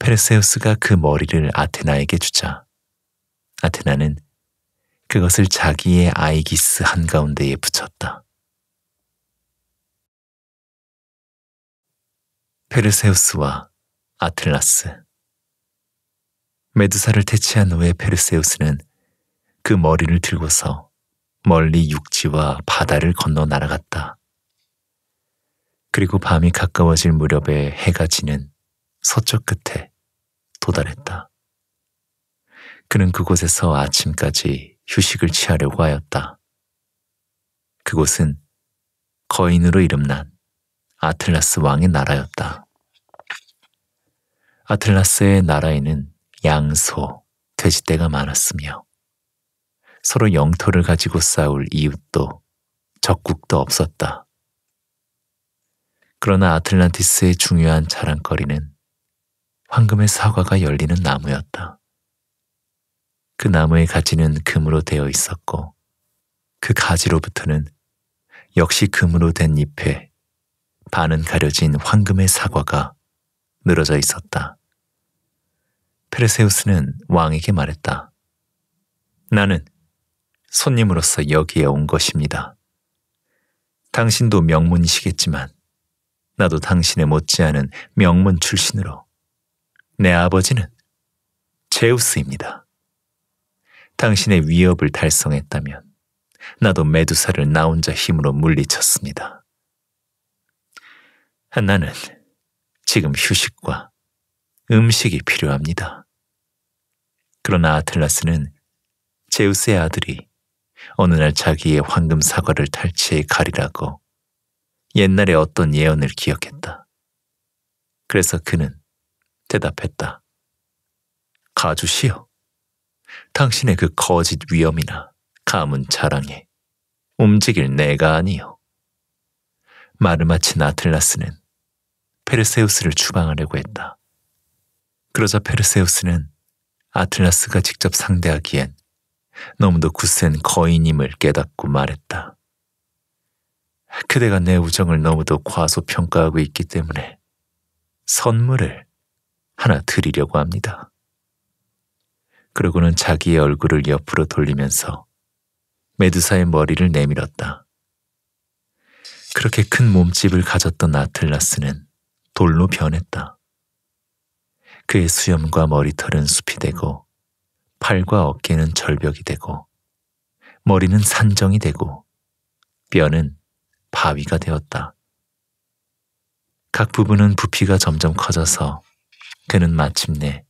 페르세우스가 그 머리를 아테나에게 주자 아테나는 그것을 자기의 아이기스 한가운데에 붙였다. 페르세우스와 아틀라스 메두사를 퇴치한 후에 페르세우스는 그 머리를 들고서 멀리 육지와 바다를 건너 날아갔다. 그리고 밤이 가까워질 무렵에 해가 지는 서쪽 끝에 도달했다. 그는 그곳에서 아침까지 휴식을 취하려고 하였다. 그곳은 거인으로 이름난 아틀라스 왕의 나라였다. 아틀라스의 나라에는 양소, 돼지떼가 많았으며 서로 영토를 가지고 싸울 이웃도 적국도 없었다. 그러나 아틀란티스의 중요한 자랑거리는 황금의 사과가 열리는 나무였다. 그 나무의 가지는 금으로 되어 있었고 그 가지로부터는 역시 금으로 된 잎에 반은 가려진 황금의 사과가 늘어져 있었다. 페르세우스는 왕에게 말했다. 나는 손님으로서 여기에 온 것입니다. 당신도 명문이시겠지만 나도 당신의 못지않은 명문 출신으로 내 아버지는 제우스입니다. 당신의 위협을 달성했다면 나도 메두사를 나 혼자 힘으로 물리쳤습니다. 나는 지금 휴식과 음식이 필요합니다. 그러나 아틀라스는 제우스의 아들이 어느 날 자기의 황금 사과를 탈취해 가리라고 옛날에 어떤 예언을 기억했다. 그래서 그는 대답했다. 가주시오 당신의 그 거짓 위험이나 가문 자랑에 움직일 내가 아니요. 말을 마친 아틀라스는 페르세우스를 추방하려고 했다. 그러자 페르세우스는 아틀라스가 직접 상대하기엔 너무도 굳센 거인임을 깨닫고 말했다. 그대가 내 우정을 너무도 과소평가하고 있기 때문에 선물을 하나 드리려고 합니다. 그러고는 자기의 얼굴을 옆으로 돌리면서 메두사의 머리를 내밀었다. 그렇게 큰 몸집을 가졌던 아틀라스는 돌로 변했다. 그의 수염과 머리털은 숲이 되고 팔과 어깨는 절벽이 되고 머리는 산정이 되고 뼈는 바위가 되었다. 각 부분은 부피가 점점 커져서 그는 마침내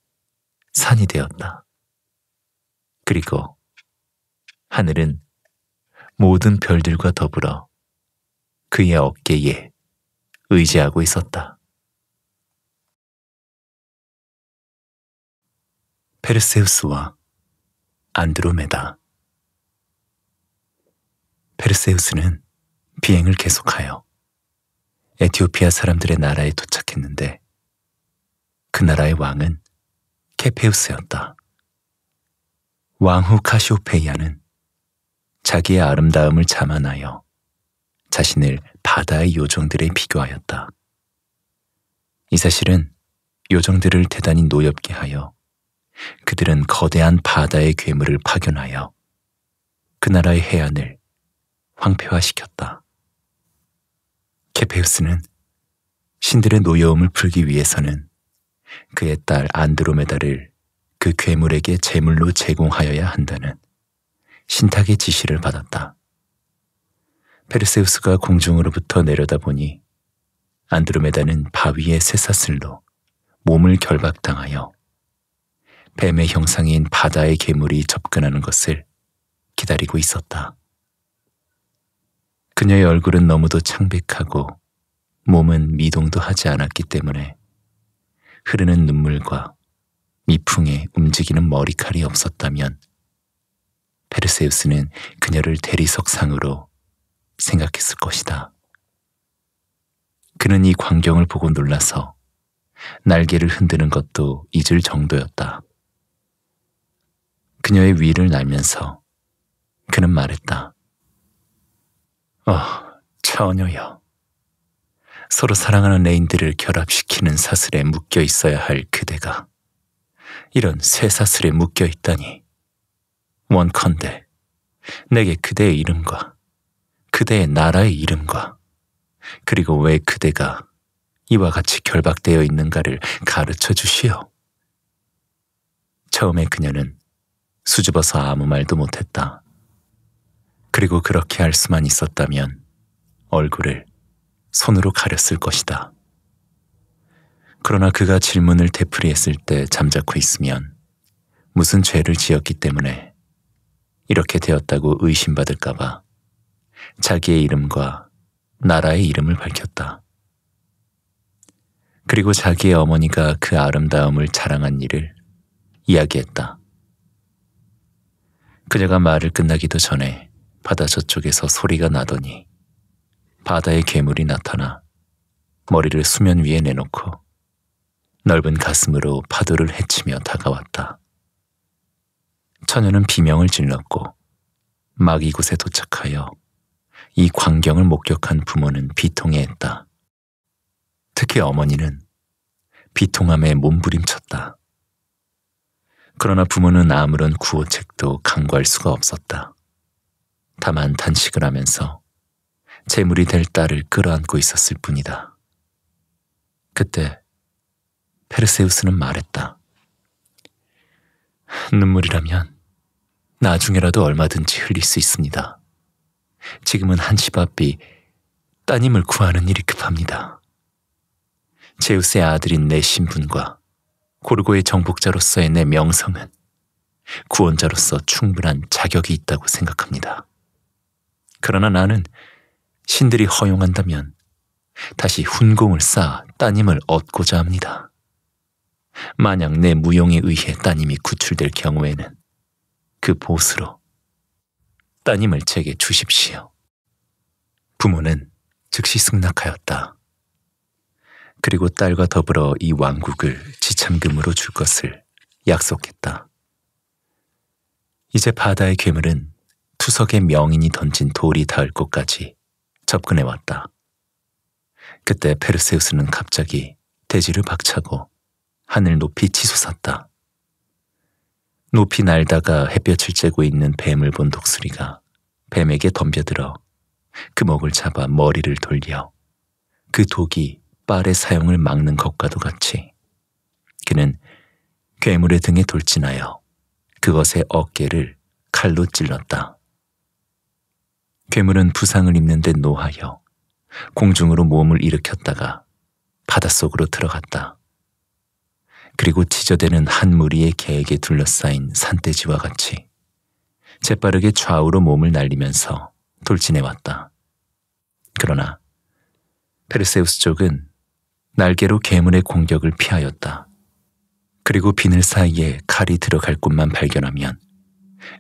산이 되었다. 그리고 하늘은 모든 별들과 더불어 그의 어깨에 의지하고 있었다. 페르세우스와 안드로메다 페르세우스는 비행을 계속하여 에티오피아 사람들의 나라에 도착했는데 그 나라의 왕은 케페우스였다. 왕후 카시오페이아는 자기의 아름다움을 자만하여 자신을 바다의 요정들에 비교하였다. 이 사실은 요정들을 대단히 노엽게 하여 그들은 거대한 바다의 괴물을 파견하여 그 나라의 해안을 황폐화시켰다. 케페우스는 신들의 노여움을 풀기 위해서는 그의 딸 안드로메다를 그 괴물에게 제물로 제공하여야 한다는 신탁의 지시를 받았다. 페르세우스가 공중으로부터 내려다보니 안드로메다는 바위의 새사슬로 몸을 결박당하여 뱀의 형상인 바다의 괴물이 접근하는 것을 기다리고 있었다. 그녀의 얼굴은 너무도 창백하고 몸은 미동도 하지 않았기 때문에 흐르는 눈물과 미풍에 움직이는 머리칼이 없었다면 페르세우스는 그녀를 대리석상으로 생각했을 것이다. 그는 이 광경을 보고 놀라서 날개를 흔드는 것도 잊을 정도였다. 그녀의 위를 날면서 그는 말했다. 어, 차원여 서로 사랑하는 애인들을 결합시키는 사슬에 묶여 있어야 할 그대가 이런 새 사슬에 묶여 있다니. 원컨대 내게 그대의 이름과 그대의 나라의 이름과 그리고 왜 그대가 이와 같이 결박되어 있는가를 가르쳐 주시오. 처음에 그녀는 수줍어서 아무 말도 못했다. 그리고 그렇게 할 수만 있었다면 얼굴을 손으로 가렸을 것이다. 그러나 그가 질문을 되풀이했을 때 잠자코 있으면 무슨 죄를 지었기 때문에 이렇게 되었다고 의심받을까봐 자기의 이름과 나라의 이름을 밝혔다. 그리고 자기의 어머니가 그 아름다움을 자랑한 일을 이야기했다. 그녀가 말을 끝나기도 전에 바다 저쪽에서 소리가 나더니 바다의 괴물이 나타나 머리를 수면 위에 내놓고 넓은 가슴으로 파도를 헤치며 다가왔다. 처녀는 비명을 질렀고 막 이곳에 도착하여 이 광경을 목격한 부모는 비통해했다. 특히 어머니는 비통함에 몸부림쳤다. 그러나 부모는 아무런 구호책도 강구할 수가 없었다. 다만 단식을 하면서 재물이 될 딸을 끌어안고 있었을 뿐이다. 그때 페르세우스는 말했다. 눈물이라면 나중에라도 얼마든지 흘릴 수 있습니다. 지금은 한시 바삐 따님을 구하는 일이 급합니다. 제우스의 아들인 내 신분과 고르고의 정복자로서의 내 명성은 구원자로서 충분한 자격이 있다고 생각합니다. 그러나 나는 신들이 허용한다면 다시 훈공을 쌓아 따님을 얻고자 합니다. 만약 내 무용에 의해 따님이 구출될 경우에는 그 보수로 따님을 제게 주십시오. 부모는 즉시 승낙하였다. 그리고 딸과 더불어 이 왕국을 지참금으로 줄 것을 약속했다. 이제 바다의 괴물은 투석의 명인이 던진 돌이 닿을 곳까지 접근해 왔다. 그때 페르세우스는 갑자기 대지를 박차고 하늘 높이 치솟았다. 높이 날다가 햇볕을 쬐고 있는 뱀을 본 독수리가 뱀에게 덤벼들어 그목을 잡아 머리를 돌려 그 독이 빨의 사용을 막는 것과도 같이 그는 괴물의 등에 돌진하여 그것의 어깨를 칼로 찔렀다. 괴물은 부상을 입는 듯 노하여 공중으로 몸을 일으켰다가 바닷속으로 들어갔다. 그리고 지저대는 한 무리의 개에게 둘러싸인 산돼지와 같이 재빠르게 좌우로 몸을 날리면서 돌진해왔다. 그러나 페르세우스 쪽은 날개로 괴물의 공격을 피하였다. 그리고 비늘 사이에 칼이 들어갈 곳만 발견하면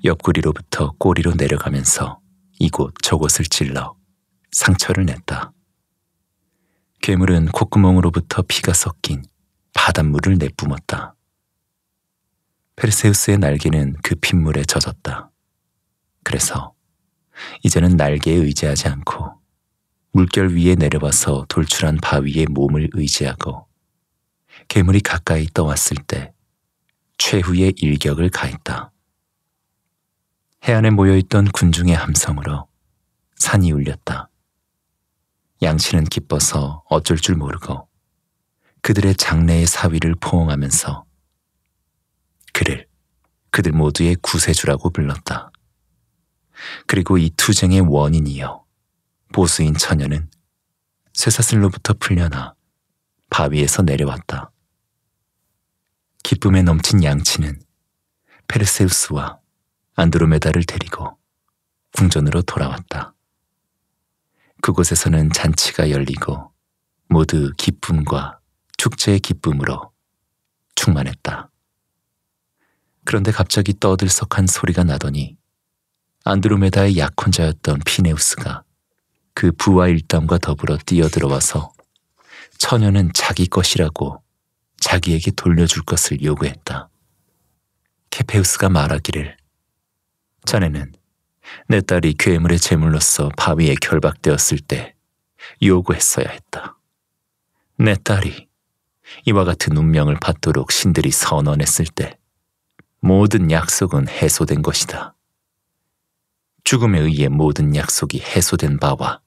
옆구리로부터 꼬리로 내려가면서 이곳 저곳을 찔러 상처를 냈다. 괴물은 콧구멍으로부터 피가 섞인 바닷물을 내뿜었다. 페르세우스의 날개는 그 핏물에 젖었다. 그래서 이제는 날개에 의지하지 않고 물결 위에 내려와서 돌출한 바위에 몸을 의지하고 괴물이 가까이 떠왔을 때 최후의 일격을 가했다. 해안에 모여있던 군중의 함성으로 산이 울렸다. 양씨는 기뻐서 어쩔 줄 모르고 그들의 장래의 사위를 포옹하면서 그를 그들 모두의 구세주라고 불렀다. 그리고 이 투쟁의 원인이여 보수인 처녀는 쇠사슬로부터 풀려나 바위에서 내려왔다. 기쁨에 넘친 양치는 페르세우스와 안드로메다를 데리고 궁전으로 돌아왔다. 그곳에서는 잔치가 열리고 모두 기쁨과 축제의 기쁨으로 충만했다. 그런데 갑자기 떠들썩한 소리가 나더니 안드로메다의 약혼자였던 피네우스가 그 부와 일담과 더불어 뛰어들어와서 처녀는 자기 것이라고 자기에게 돌려줄 것을 요구했다. 케페우스가 말하기를 자네는 내 딸이 괴물의 제물로서 바위에 결박되었을 때 요구했어야 했다. 내 딸이 이와 같은 운명을 받도록 신들이 선언했을 때 모든 약속은 해소된 것이다. 죽음에 의해 모든 약속이 해소된 바와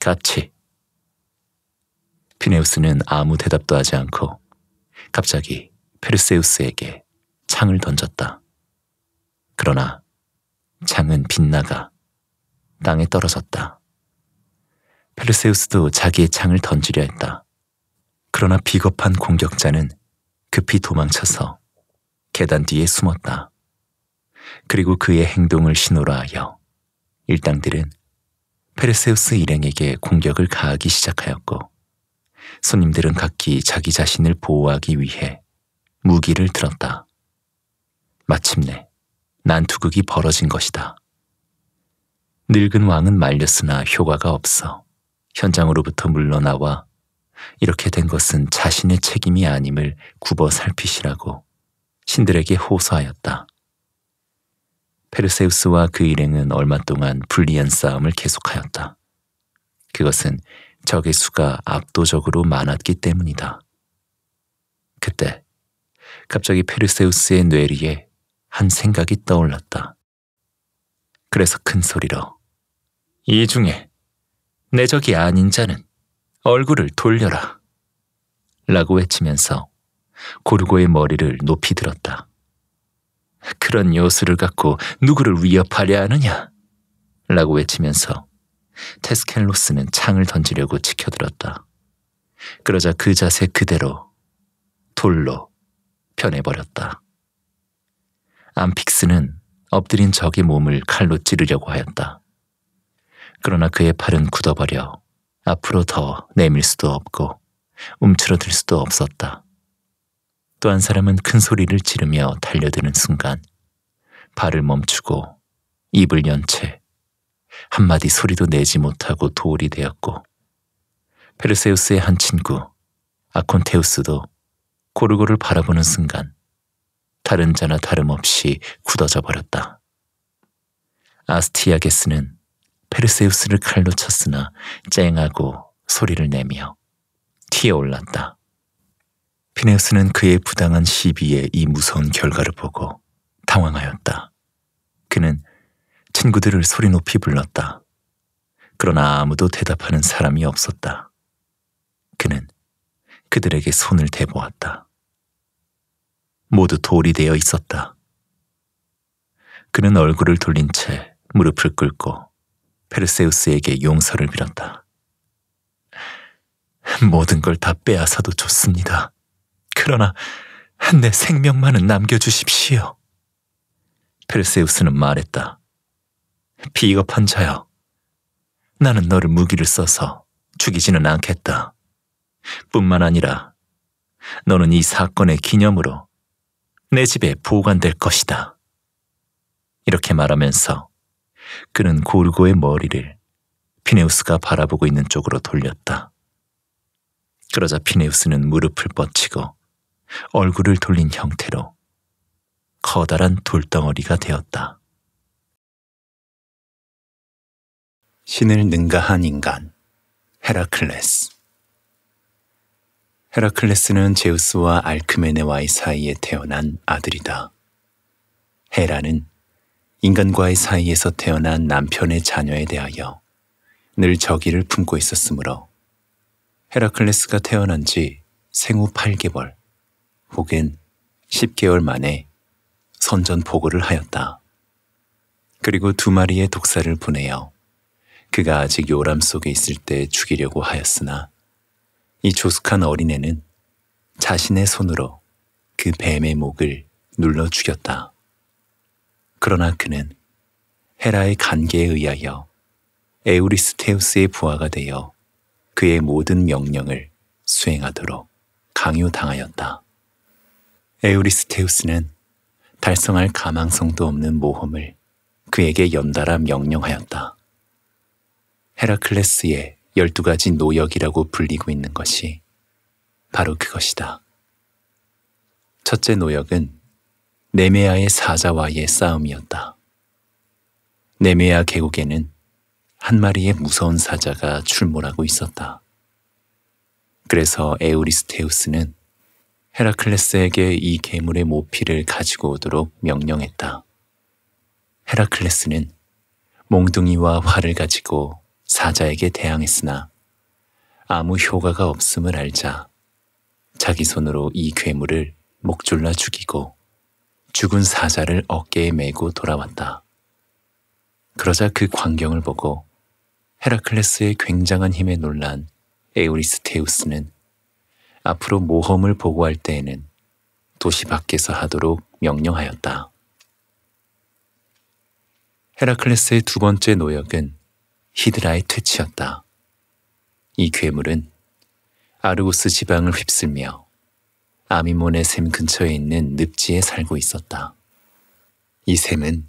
같이 피네우스는 아무 대답도 하지 않고 갑자기 페르세우스에게 창을 던졌다. 그러나 창은 빗나가 땅에 떨어졌다. 페르세우스도 자기의 창을 던지려 했다. 그러나 비겁한 공격자는 급히 도망쳐서 계단 뒤에 숨었다. 그리고 그의 행동을 신호로 하여 일당들은 페르세우스 일행에게 공격을 가하기 시작하였고 손님들은 각기 자기 자신을 보호하기 위해 무기를 들었다. 마침내 난투극이 벌어진 것이다. 늙은 왕은 말렸으나 효과가 없어 현장으로부터 물러나와 이렇게 된 것은 자신의 책임이 아님을 굽어 살피시라고 신들에게 호소하였다. 페르세우스와 그 일행은 얼마 동안 불리한 싸움을 계속하였다. 그것은 적의 수가 압도적으로 많았기 때문이다. 그때 갑자기 페르세우스의 뇌리에 한 생각이 떠올랐다. 그래서 큰 소리로 이 중에 내 적이 아닌 자는 얼굴을 돌려라 라고 외치면서 고르고의 머리를 높이 들었다. 그런 요술을 갖고 누구를 위협하려 하느냐? 라고 외치면서 테스켈로스는 창을 던지려고 지켜들었다. 그러자 그 자세 그대로 돌로 변해버렸다. 암픽스는 엎드린 적의 몸을 칼로 찌르려고 하였다. 그러나 그의 팔은 굳어버려 앞으로 더 내밀 수도 없고 움츠러들 수도 없었다. 또 한 사람은 큰 소리를 지르며 달려드는 순간 발을 멈추고 입을 연 채 한마디 소리도 내지 못하고 도울이 되었고 페르세우스의 한 친구 아콘테우스도 고르고를 바라보는 순간 다른 자나 다름없이 굳어져 버렸다. 아스티아게스는 페르세우스를 칼로 쳤으나 쨍하고 소리를 내며 티에 올랐다. 피네우스는 그의 부당한 시비에 이 무서운 결과를 보고 당황하였다. 그는 친구들을 소리 높이 불렀다. 그러나 아무도 대답하는 사람이 없었다. 그는 그들에게 손을 대보았다. 모두 돌이 되어 있었다. 그는 얼굴을 돌린 채 무릎을 꿇고 페르세우스에게 용서를 빌었다. 모든 걸 다 빼앗아도 좋습니다. 그러나 내 생명만은 남겨주십시오. 페르세우스는 말했다. 비겁한 자여. 나는 너를 무기를 써서 죽이지는 않겠다. 뿐만 아니라 너는 이 사건의 기념으로 내 집에 보관될 것이다. 이렇게 말하면서 그는 고르고의 머리를 피네우스가 바라보고 있는 쪽으로 돌렸다. 그러자 피네우스는 무릎을 뻗치고 얼굴을 돌린 형태로 커다란 돌덩어리가 되었다. 신을 능가한 인간 헤라클레스 헤라클레스는 제우스와 알크메네와의 사이에 태어난 아들이다. 헤라는 인간과의 사이에서 태어난 남편의 자녀에 대하여 늘 저기를 품고 있었으므로 헤라클레스가 태어난 지 생후 8개월 혹은 10개월 만에 선전 포고를 하였다. 그리고 두 마리의 독사를 보내어 그가 아직 요람 속에 있을 때 죽이려고 하였으나 이 조숙한 어린애는 자신의 손으로 그 뱀의 목을 눌러 죽였다. 그러나 그는 헤라의 간계에 의하여 에우리스테우스의 부하가 되어 그의 모든 명령을 수행하도록 강요당하였다. 에우리스테우스는 달성할 가망성도 없는 모험을 그에게 연달아 명령하였다. 헤라클레스의 12가지 노역이라고 불리고 있는 것이 바로 그것이다. 첫째 노역은 네메아의 사자와의 싸움이었다. 네메아 계곡에는 한 마리의 무서운 사자가 출몰하고 있었다. 그래서 에우리스테우스는 헤라클레스에게 이 괴물의 모피를 가지고 오도록 명령했다. 헤라클레스는 몽둥이와 활을 가지고 사자에게 대항했으나 아무 효과가 없음을 알자 자기 손으로 이 괴물을 목졸라 죽이고 죽은 사자를 어깨에 메고 돌아왔다. 그러자 그 광경을 보고 헤라클레스의 굉장한 힘에 놀란 에우리스테우스는 앞으로 모험을 보고할 때에는 도시 밖에서 하도록 명령하였다. 헤라클레스의 두 번째 노역은 히드라의 퇴치였다. 이 괴물은 아르고스 지방을 휩쓸며 아미몬의 샘 근처에 있는 늪지에 살고 있었다. 이 샘은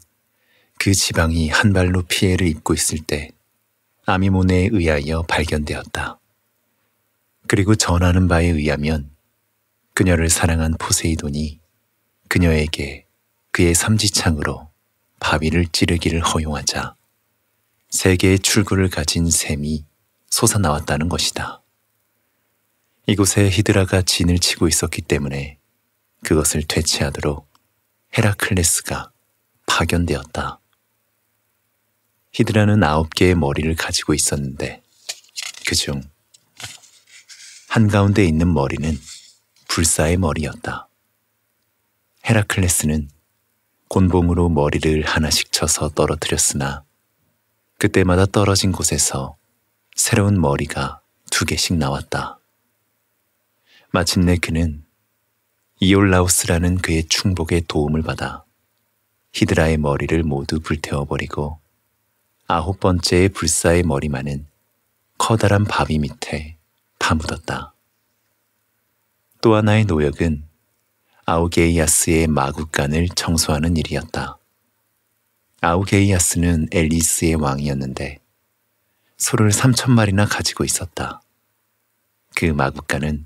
그 지방이 한 발로 피해를 입고 있을 때 아미몬에 의하여 발견되었다. 그리고 전하는 바에 의하면 그녀를 사랑한 포세이돈이 그녀에게 그의 삼지창으로 바위를 찌르기를 허용하자 세계의 출구를 가진 샘이 솟아나왔다는 것이다. 이곳에 히드라가 진을 치고 있었기 때문에 그것을 퇴치하도록 헤라클레스가 파견되었다. 히드라는 아홉 개의 머리를 가지고 있었는데 그 중 한가운데 있는 머리는 불사의 머리였다. 헤라클레스는 곤봉으로 머리를 하나씩 쳐서 떨어뜨렸으나 그때마다 떨어진 곳에서 새로운 머리가 두 개씩 나왔다. 마침내 그는 이올라우스라는 그의 충복에 도움을 받아 히드라의 머리를 모두 불태워버리고 아홉 번째의 불사의 머리만은 커다란 바위 밑에 파묻었다. 또 하나의 노역은 아우게이아스의 마구간을 청소하는 일이었다. 아우게이아스는 엘리스의 왕이었는데 소를 3천 마리나 가지고 있었다. 그마구가는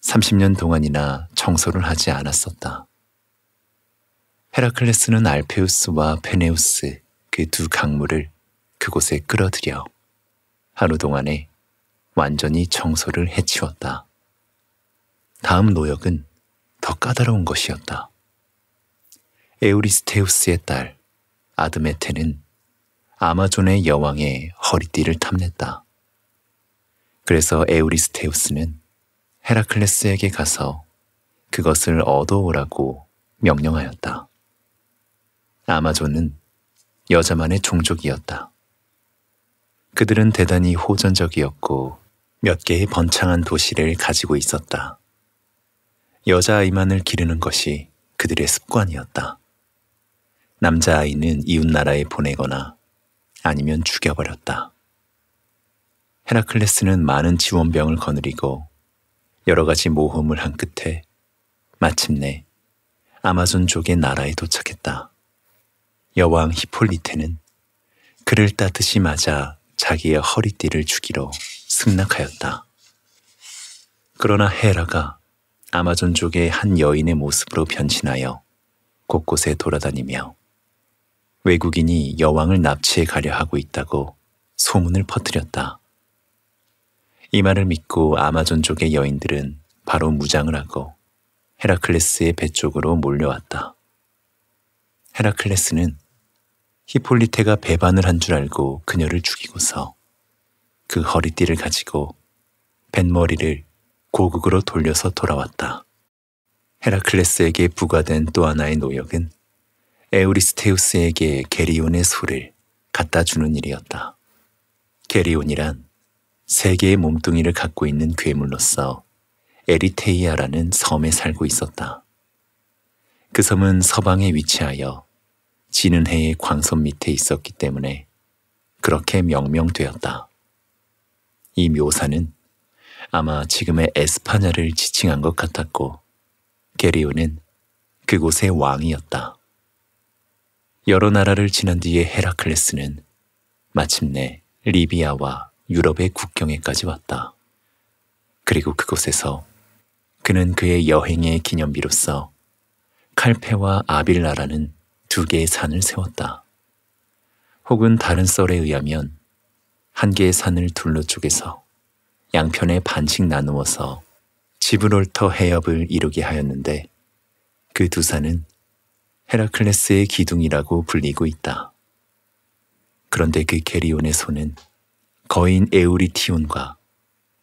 30년 동안이나 청소를 하지 않았었다. 헤라클레스는 알페우스와 페네우스 그 두 강물을 그곳에 끌어들여 하루 동안에 완전히 청소를 해치웠다. 다음 노역은 더 까다로운 것이었다. 에우리스테우스의 딸 아드메테는 아마존의 여왕의 허리띠를 탐냈다. 그래서 에우리스테우스는 헤라클레스에게 가서 그것을 얻어오라고 명령하였다. 아마존은 여자만의 종족이었다. 그들은 대단히 호전적이었고 몇 개의 번창한 도시를 가지고 있었다. 여자아이만을 기르는 것이 그들의 습관이었다. 남자아이는 이웃나라에 보내거나 아니면 죽여버렸다. 헤라클레스는 많은 지원병을 거느리고 여러 가지 모험을 한 끝에 마침내 아마존족의 나라에 도착했다. 여왕 히폴리테는 그를 따뜻이 맞아 자기의 허리띠를 주기로 승낙하였다. 그러나 헤라가 아마존족의 한 여인의 모습으로 변신하여 곳곳에 돌아다니며 외국인이 여왕을 납치해 가려 하고 있다고 소문을 퍼뜨렸다. 이 말을 믿고 아마존 쪽의 여인들은 바로 무장을 하고 헤라클레스의 배 쪽으로 몰려왔다. 헤라클레스는 히폴리테가 배반을 한 줄 알고 그녀를 죽이고서 그 허리띠를 가지고 뱃머리를 고국으로 돌려서 돌아왔다. 헤라클레스에게 부과된 또 하나의 노역은 에우리스테우스에게 게리온의 소를 갖다 주는 일이었다. 게리온이란 세 개의 몸뚱이를 갖고 있는 괴물로서 에리테이아라는 섬에 살고 있었다. 그 섬은 서방에 위치하여 지는 해의 광선 밑에 있었기 때문에 그렇게 명명되었다. 이 묘사는 아마 지금의 에스파냐를 지칭한 것 같았고 게리온은 그곳의 왕이었다. 여러 나라를 지난 뒤에 헤라클레스는 마침내 리비아와 유럽의 국경에까지 왔다. 그리고 그곳에서 그는 그의 여행의 기념비로서 칼페와 아빌라라는 두 개의 산을 세웠다. 혹은 다른 썰에 의하면 한 개의 산을 둘로 쪼개서 양편에 반씩 나누어서 지브롤터 해협을 이루게 하였는데 그 두 산은 헤라클레스의 기둥이라고 불리고 있다. 그런데 그 게리온의 손은 거인 에우리티온과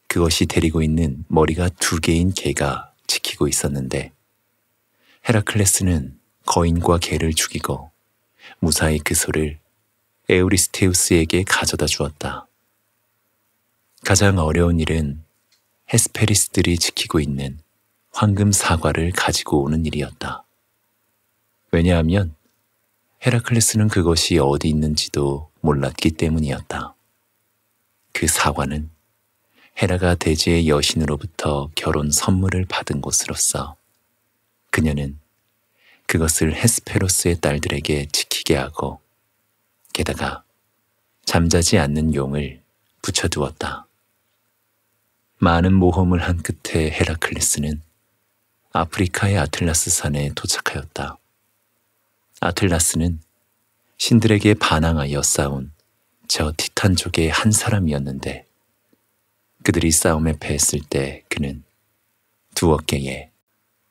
그것이 데리고 있는 머리가 두 개인 개가 지키고 있었는데 헤라클레스는 거인과 개를 죽이고 무사히 그 소를 에우리스테우스에게 가져다 주었다. 가장 어려운 일은 헤스페리스들이 지키고 있는 황금 사과를 가지고 오는 일이었다. 왜냐하면 헤라클레스는 그것이 어디 있는지도 몰랐기 때문이었다. 그 사과는 헤라가 대지의 여신으로부터 결혼 선물을 받은 곳으로서 그녀는 그것을 헤스페로스의 딸들에게 지키게 하고 게다가 잠자지 않는 용을 붙여두었다. 많은 모험을 한 끝에 헤라클레스는 아프리카의 아틀라스 산에 도착하였다. 아틀라스는 신들에게 반항하여 싸운 저 티탄족의 한 사람이었는데 그들이 싸움에 패했을 때 그는 두 어깨에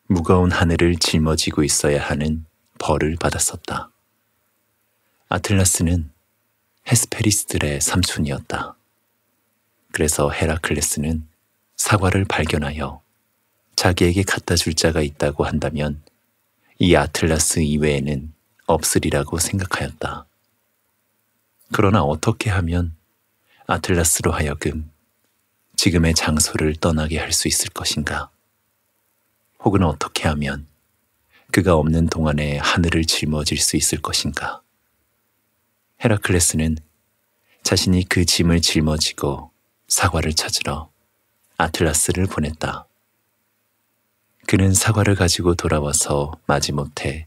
무거운 하늘을 짊어지고 있어야 하는 벌을 받았었다. 아틀라스는 헤스페리스들의 삼촌이었다. 그래서 헤라클레스는 사과를 발견하여 자기에게 갖다 줄 자가 있다고 한다면 이 아틀라스 이외에는 없으리라고 생각하였다. 그러나 어떻게 하면 아틀라스로 하여금 지금의 장소를 떠나게 할 수 있을 것인가? 혹은 어떻게 하면 그가 없는 동안에 하늘을 짊어질 수 있을 것인가? 헤라클레스는 자신이 그 짐을 짊어지고 사과를 찾으러 아틀라스를 보냈다. 그는 사과를 가지고 돌아와서 마지못해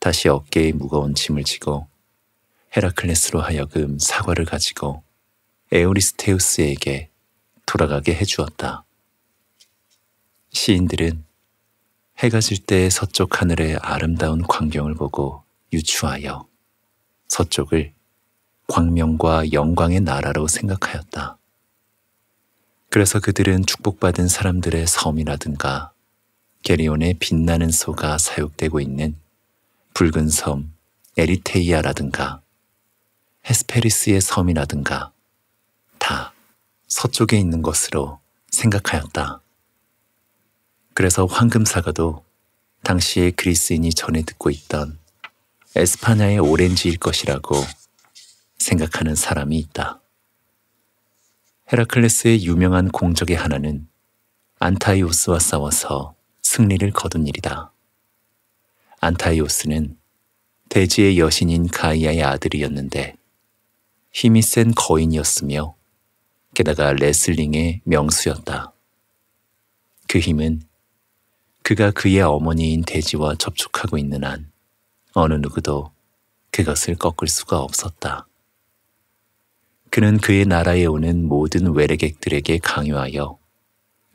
다시 어깨에 무거운 짐을 지고 헤라클레스로 하여금 사과를 가지고 에오리스테우스에게 돌아가게 해주었다. 시인들은 해가 질 때 서쪽 하늘의 아름다운 광경을 보고 유추하여 서쪽을 광명과 영광의 나라로 생각하였다. 그래서 그들은 축복받은 사람들의 섬이라든가 게리온의 빛나는 소가 사육되고 있는 붉은 섬 에리테이아라든가 헤스페리스의 섬이라든가 다 서쪽에 있는 것으로 생각하였다. 그래서 황금사과도 당시의 그리스인이 전에 듣고 있던 에스파냐의 오렌지일 것이라고 생각하는 사람이 있다. 헤라클레스의 유명한 공적의 하나는 안타이오스와 싸워서 승리를 거둔 일이다. 안타이오스는 대지의 여신인 가이아의 아들이었는데 힘이 센 거인이었으며 게다가 레슬링의 명수였다. 그 힘은 그가 그의 어머니인 대지와 접촉하고 있는 한 어느 누구도 그것을 꺾을 수가 없었다. 그는 그의 나라에 오는 모든 외래객들에게 강요하여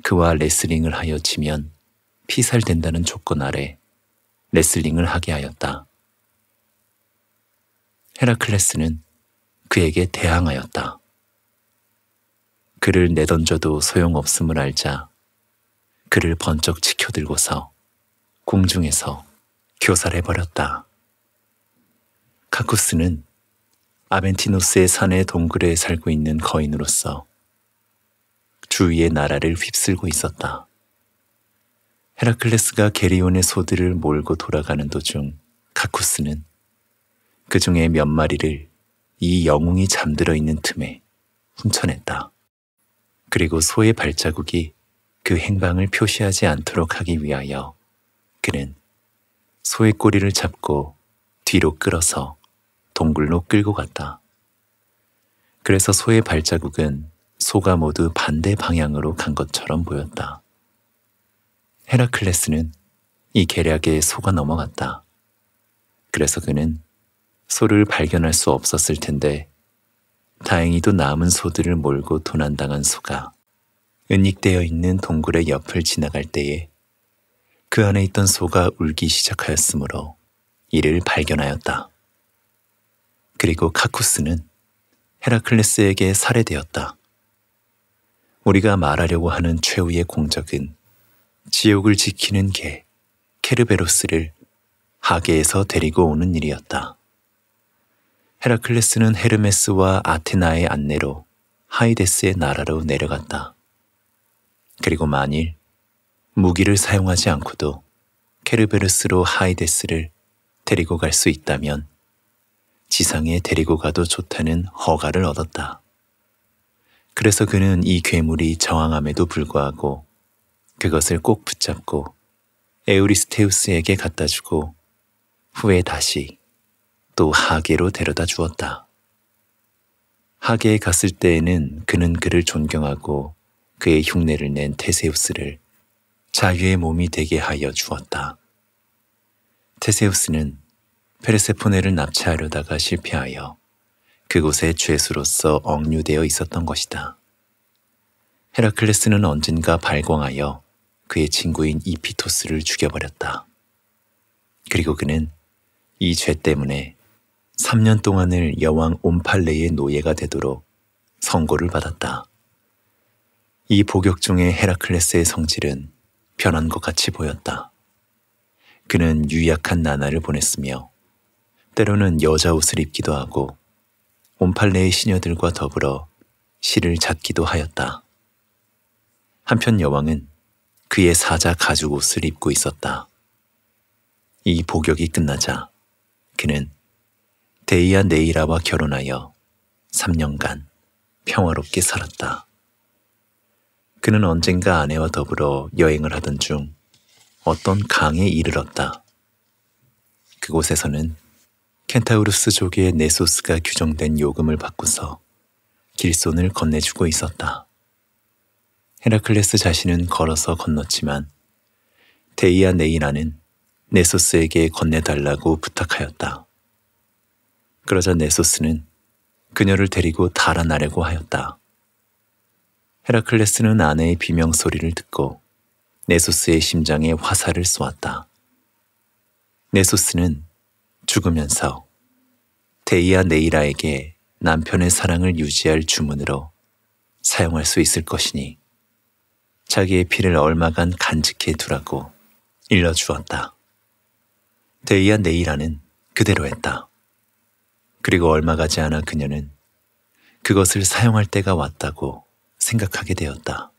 그와 레슬링을 하여 치면 피살된다는 조건 아래 레슬링을 하게 하였다. 헤라클레스는 그에게 대항하였다. 그를 내던져도 소용없음을 알자 그를 번쩍 치켜들고서 공중에서 교살해버렸다. 카쿠스는 아벤티노스의 산의 동굴에 살고 있는 거인으로서 주위의 나라를 휩쓸고 있었다. 헤라클레스가 게리온의 소들을 몰고 돌아가는 도중 카쿠스는 그 중에 몇 마리를 이 영웅이 잠들어 있는 틈에 훔쳐냈다. 그리고 소의 발자국이 그 행방을 표시하지 않도록 하기 위하여 그는 소의 꼬리를 잡고 뒤로 끌어서 동굴로 끌고 갔다. 그래서 소의 발자국은 소가 모두 반대 방향으로 간 것처럼 보였다. 헤라클레스는 이 계략에 속아 넘어갔다. 그래서 그는 소를 발견할 수 없었을 텐데 다행히도 남은 소들을 몰고 도난당한 소가 은닉되어 있는 동굴의 옆을 지나갈 때에 그 안에 있던 소가 울기 시작하였으므로 이를 발견하였다. 그리고 카쿠스는 헤라클레스에게 살해되었다. 우리가 말하려고 하는 최후의 공적은 지옥을 지키는 개, 케르베로스를 하계에서 데리고 오는 일이었다. 헤라클레스는 헤르메스와 아테나의 안내로 하이데스의 나라로 내려갔다. 그리고 만일 무기를 사용하지 않고도 케르베르스로 하이데스를 데리고 갈 수 있다면 지상에 데리고 가도 좋다는 허가를 얻었다. 그래서 그는 이 괴물이 저항함에도 불구하고 그것을 꼭 붙잡고 에우리스테우스에게 갖다 주고 후에 다시 또 하계로 데려다 주었다. 하계에 갔을 때에는 그는 그를 존경하고 그의 흉내를 낸 테세우스를 자유의 몸이 되게 하여 주었다. 테세우스는 페르세포네를 납치하려다가 실패하여 그곳에 죄수로서 억류되어 있었던 것이다. 헤라클레스는 언젠가 발광하여 그의 친구인 이피토스를 죽여버렸다. 그리고 그는 이 죄 때문에 3년 동안을 여왕 옴팔레의 노예가 되도록 선고를 받았다. 이 복역 중에 헤라클레스의 성질은 변한 것 같이 보였다. 그는 유약한 나날을 보냈으며 때로는 여자 옷을 입기도 하고 옴팔레의 시녀들과 더불어 시를 잡기도 하였다. 한편 여왕은 그의 사자 가죽 옷을 입고 있었다. 이 복역이 끝나자 그는 데이아 네이라와 결혼하여 3년간 평화롭게 살았다. 그는 언젠가 아내와 더불어 여행을 하던 중 어떤 강에 이르렀다. 그곳에서는 켄타우루스 족의 네소스가 규정된 요금을 받고서 길손을 건네주고 있었다. 헤라클레스 자신은 걸어서 건넜지만 데이아 네이라는 네소스에게 건네달라고 부탁하였다. 그러자 네소스는 그녀를 데리고 달아나려고 하였다. 헤라클레스는 아내의 비명소리를 듣고 네소스의 심장에 화살을 쏘았다. 네소스는 죽으면서 데이아 네이라에게 남편의 사랑을 유지할 주문으로 사용할 수 있을 것이니 자기의 피를 얼마간 간직해 두라고 일러주었다. 데이아 네이라는 그대로 했다. 그리고 얼마 가지 않아 그녀는 그것을 사용할 때가 왔다고 생각하게 되었다.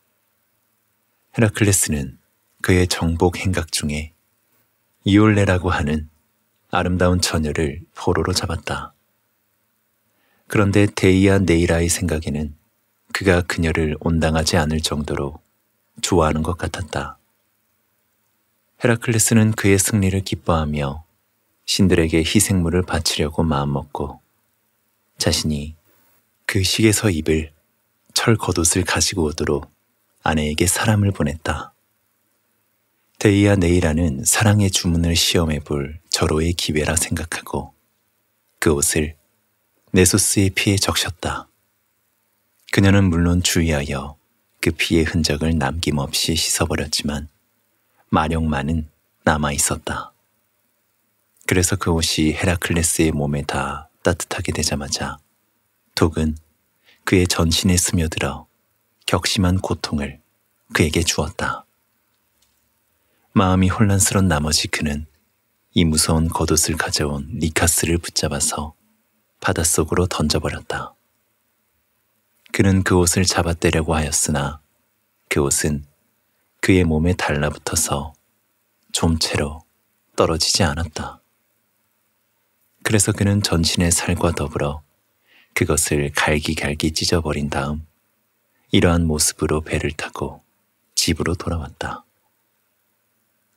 헤라클레스는 그의 정복 행각 중에 이올레라고 하는 아름다운 처녀를 포로로 잡았다. 그런데 데이아 네이라의 생각에는 그가 그녀를 온당하지 않을 정도로 좋아하는 것 같았다. 헤라클레스는 그의 승리를 기뻐하며 신들에게 희생물을 바치려고 마음먹고 자신이 그 식에서 입을 철 겉옷을 가지고 오도록 아내에게 사람을 보냈다. 데이아 네이라는 사랑의 주문을 시험해 볼 절호의 기회라 생각하고 그 옷을 네소스의 피에 적셨다. 그녀는 물론 주의하여 그 피의 흔적을 남김없이 씻어버렸지만 마룡만은 남아 있었다. 그래서 그 옷이 헤라클레스의 몸에 다 따뜻하게 되자마자 독은 그의 전신에 스며들어 격심한 고통을 그에게 주었다. 마음이 혼란스러운 나머지 그는 이 무서운 겉옷을 가져온 니카스를 붙잡아서 바닷속으로 던져버렸다. 그는 그 옷을 잡아떼려고 하였으나 그 옷은 그의 몸에 달라붙어서 좀 채로 떨어지지 않았다. 그래서 그는 전신의 살과 더불어 그것을 갈기갈기 찢어버린 다음 이러한 모습으로 배를 타고 집으로 돌아왔다.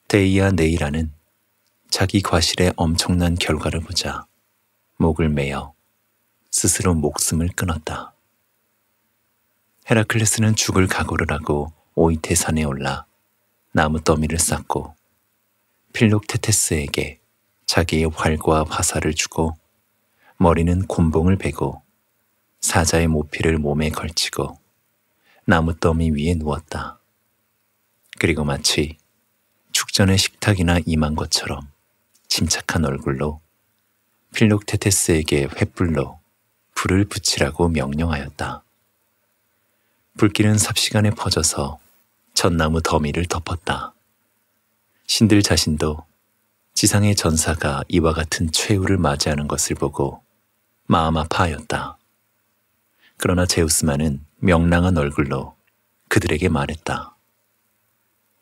데이아 네이라는 자기 과실의 엄청난 결과를 보자 목을 메어 스스로 목숨을 끊었다. 헤라클레스는 죽을 각오를 하고 오이테산에 올라 나무 더미를 쌓고 필록테테스에게 자기의 활과 화살을 주고 머리는 곤봉을 베고 사자의 모피를 몸에 걸치고 나무 더미 위에 누웠다. 그리고 마치 축전의 식탁이나 임한 것처럼 침착한 얼굴로 필록테테스에게 횃불로 불을 붙이라고 명령하였다. 불길은 삽시간에 퍼져서 전나무 더미를 덮었다. 신들 자신도 지상의 전사가 이와 같은 최후를 맞이하는 것을 보고 마음 아파하였다. 그러나 제우스만은 명랑한 얼굴로 그들에게 말했다.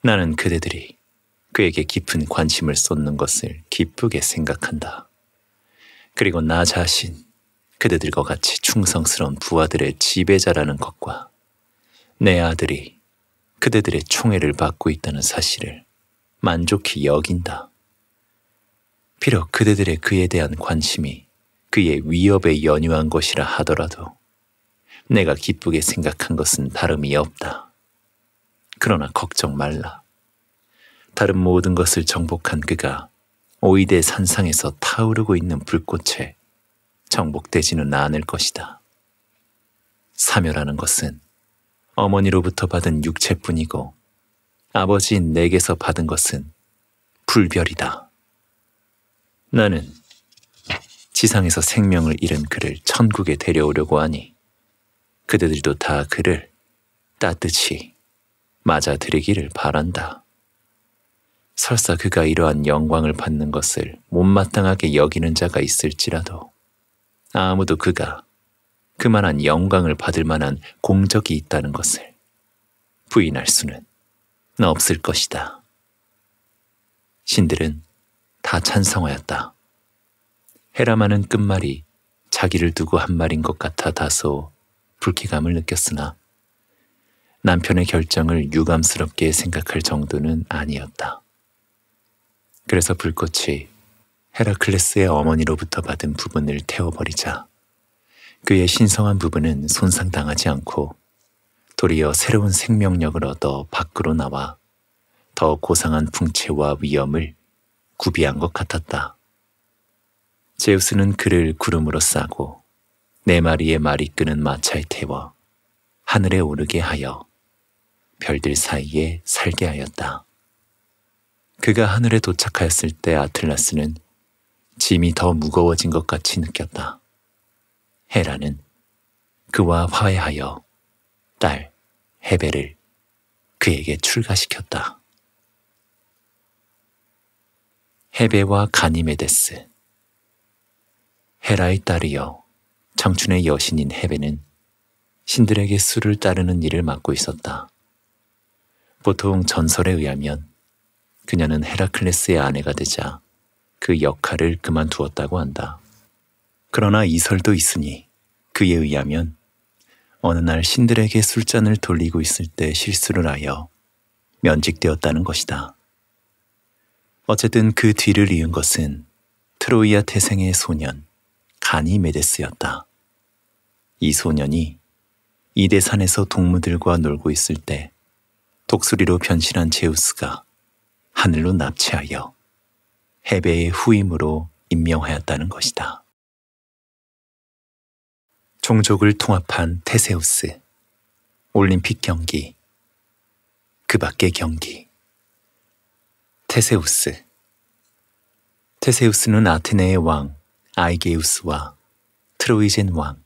나는 그대들이 그에게 깊은 관심을 쏟는 것을 기쁘게 생각한다. 그리고 나 자신, 그대들과 같이 충성스러운 부하들의 지배자라는 것과 내 아들이 그대들의 총애를 받고 있다는 사실을 만족히 여긴다. 비록 그대들의 그에 대한 관심이 그의 위협에 연유한 것이라 하더라도 내가 기쁘게 생각한 것은 다름이 없다. 그러나 걱정 말라. 다른 모든 것을 정복한 그가 오이대 산상에서 타오르고 있는 불꽃에 정복되지는 않을 것이다. 사멸하는 것은 어머니로부터 받은 육체뿐이고 아버지인 내게서 받은 것은 불별이다. 나는 지상에서 생명을 잃은 그를 천국에 데려오려고 하니 그대들도 다 그를 따뜻이 맞아들이기를 바란다. 설사 그가 이러한 영광을 받는 것을 못마땅하게 여기는 자가 있을지라도 아무도 그가 그만한 영광을 받을 만한 공적이 있다는 것을 부인할 수는 없을 것이다. 신들은 다 찬성하였다. 헤라마는 끝말이 자기를 두고 한 말인 것 같아 다소 불쾌감을 느꼈으나 남편의 결정을 유감스럽게 생각할 정도는 아니었다. 그래서 불꽃이 헤라클레스의 어머니로부터 받은 부분을 태워버리자 그의 신성한 부분은 손상당하지 않고 도리어 새로운 생명력을 얻어 밖으로 나와 더 고상한 풍채와 위엄을 구비한 것 같았다. 제우스는 그를 구름으로 싸고 네 마리의 말이 끄는 마차에 태워 하늘에 오르게 하여 별들 사이에 살게 하였다. 그가 하늘에 도착하였을 때 아틀라스는 짐이 더 무거워진 것 같이 느꼈다. 헤라는 그와 화해하여 딸헤베를 그에게 출가시켰다. 헤베와 가니메데스 헤라의 딸이여 청춘의 여신인 헤베는 신들에게 술을 따르는 일을 맡고 있었다. 보통 전설에 의하면 그녀는 헤라클레스의 아내가 되자 그 역할을 그만두었다고 한다. 그러나 이설도 있으니 그에 의하면 어느 날 신들에게 술잔을 돌리고 있을 때 실수를 하여 면직되었다는 것이다. 어쨌든 그 뒤를 이은 것은 트로이아 태생의 소년 가니메데스였다. 이 소년이 이대산에서 동무들과 놀고 있을 때 독수리로 변신한 제우스가 하늘로 납치하여 해배의 후임으로 임명하였다는 것이다. 종족을 통합한 테세우스, 올림픽 경기, 그 밖의 경기. 테세우스. 테세우스는 아테네의 왕 아이게우스와 트로이젠 왕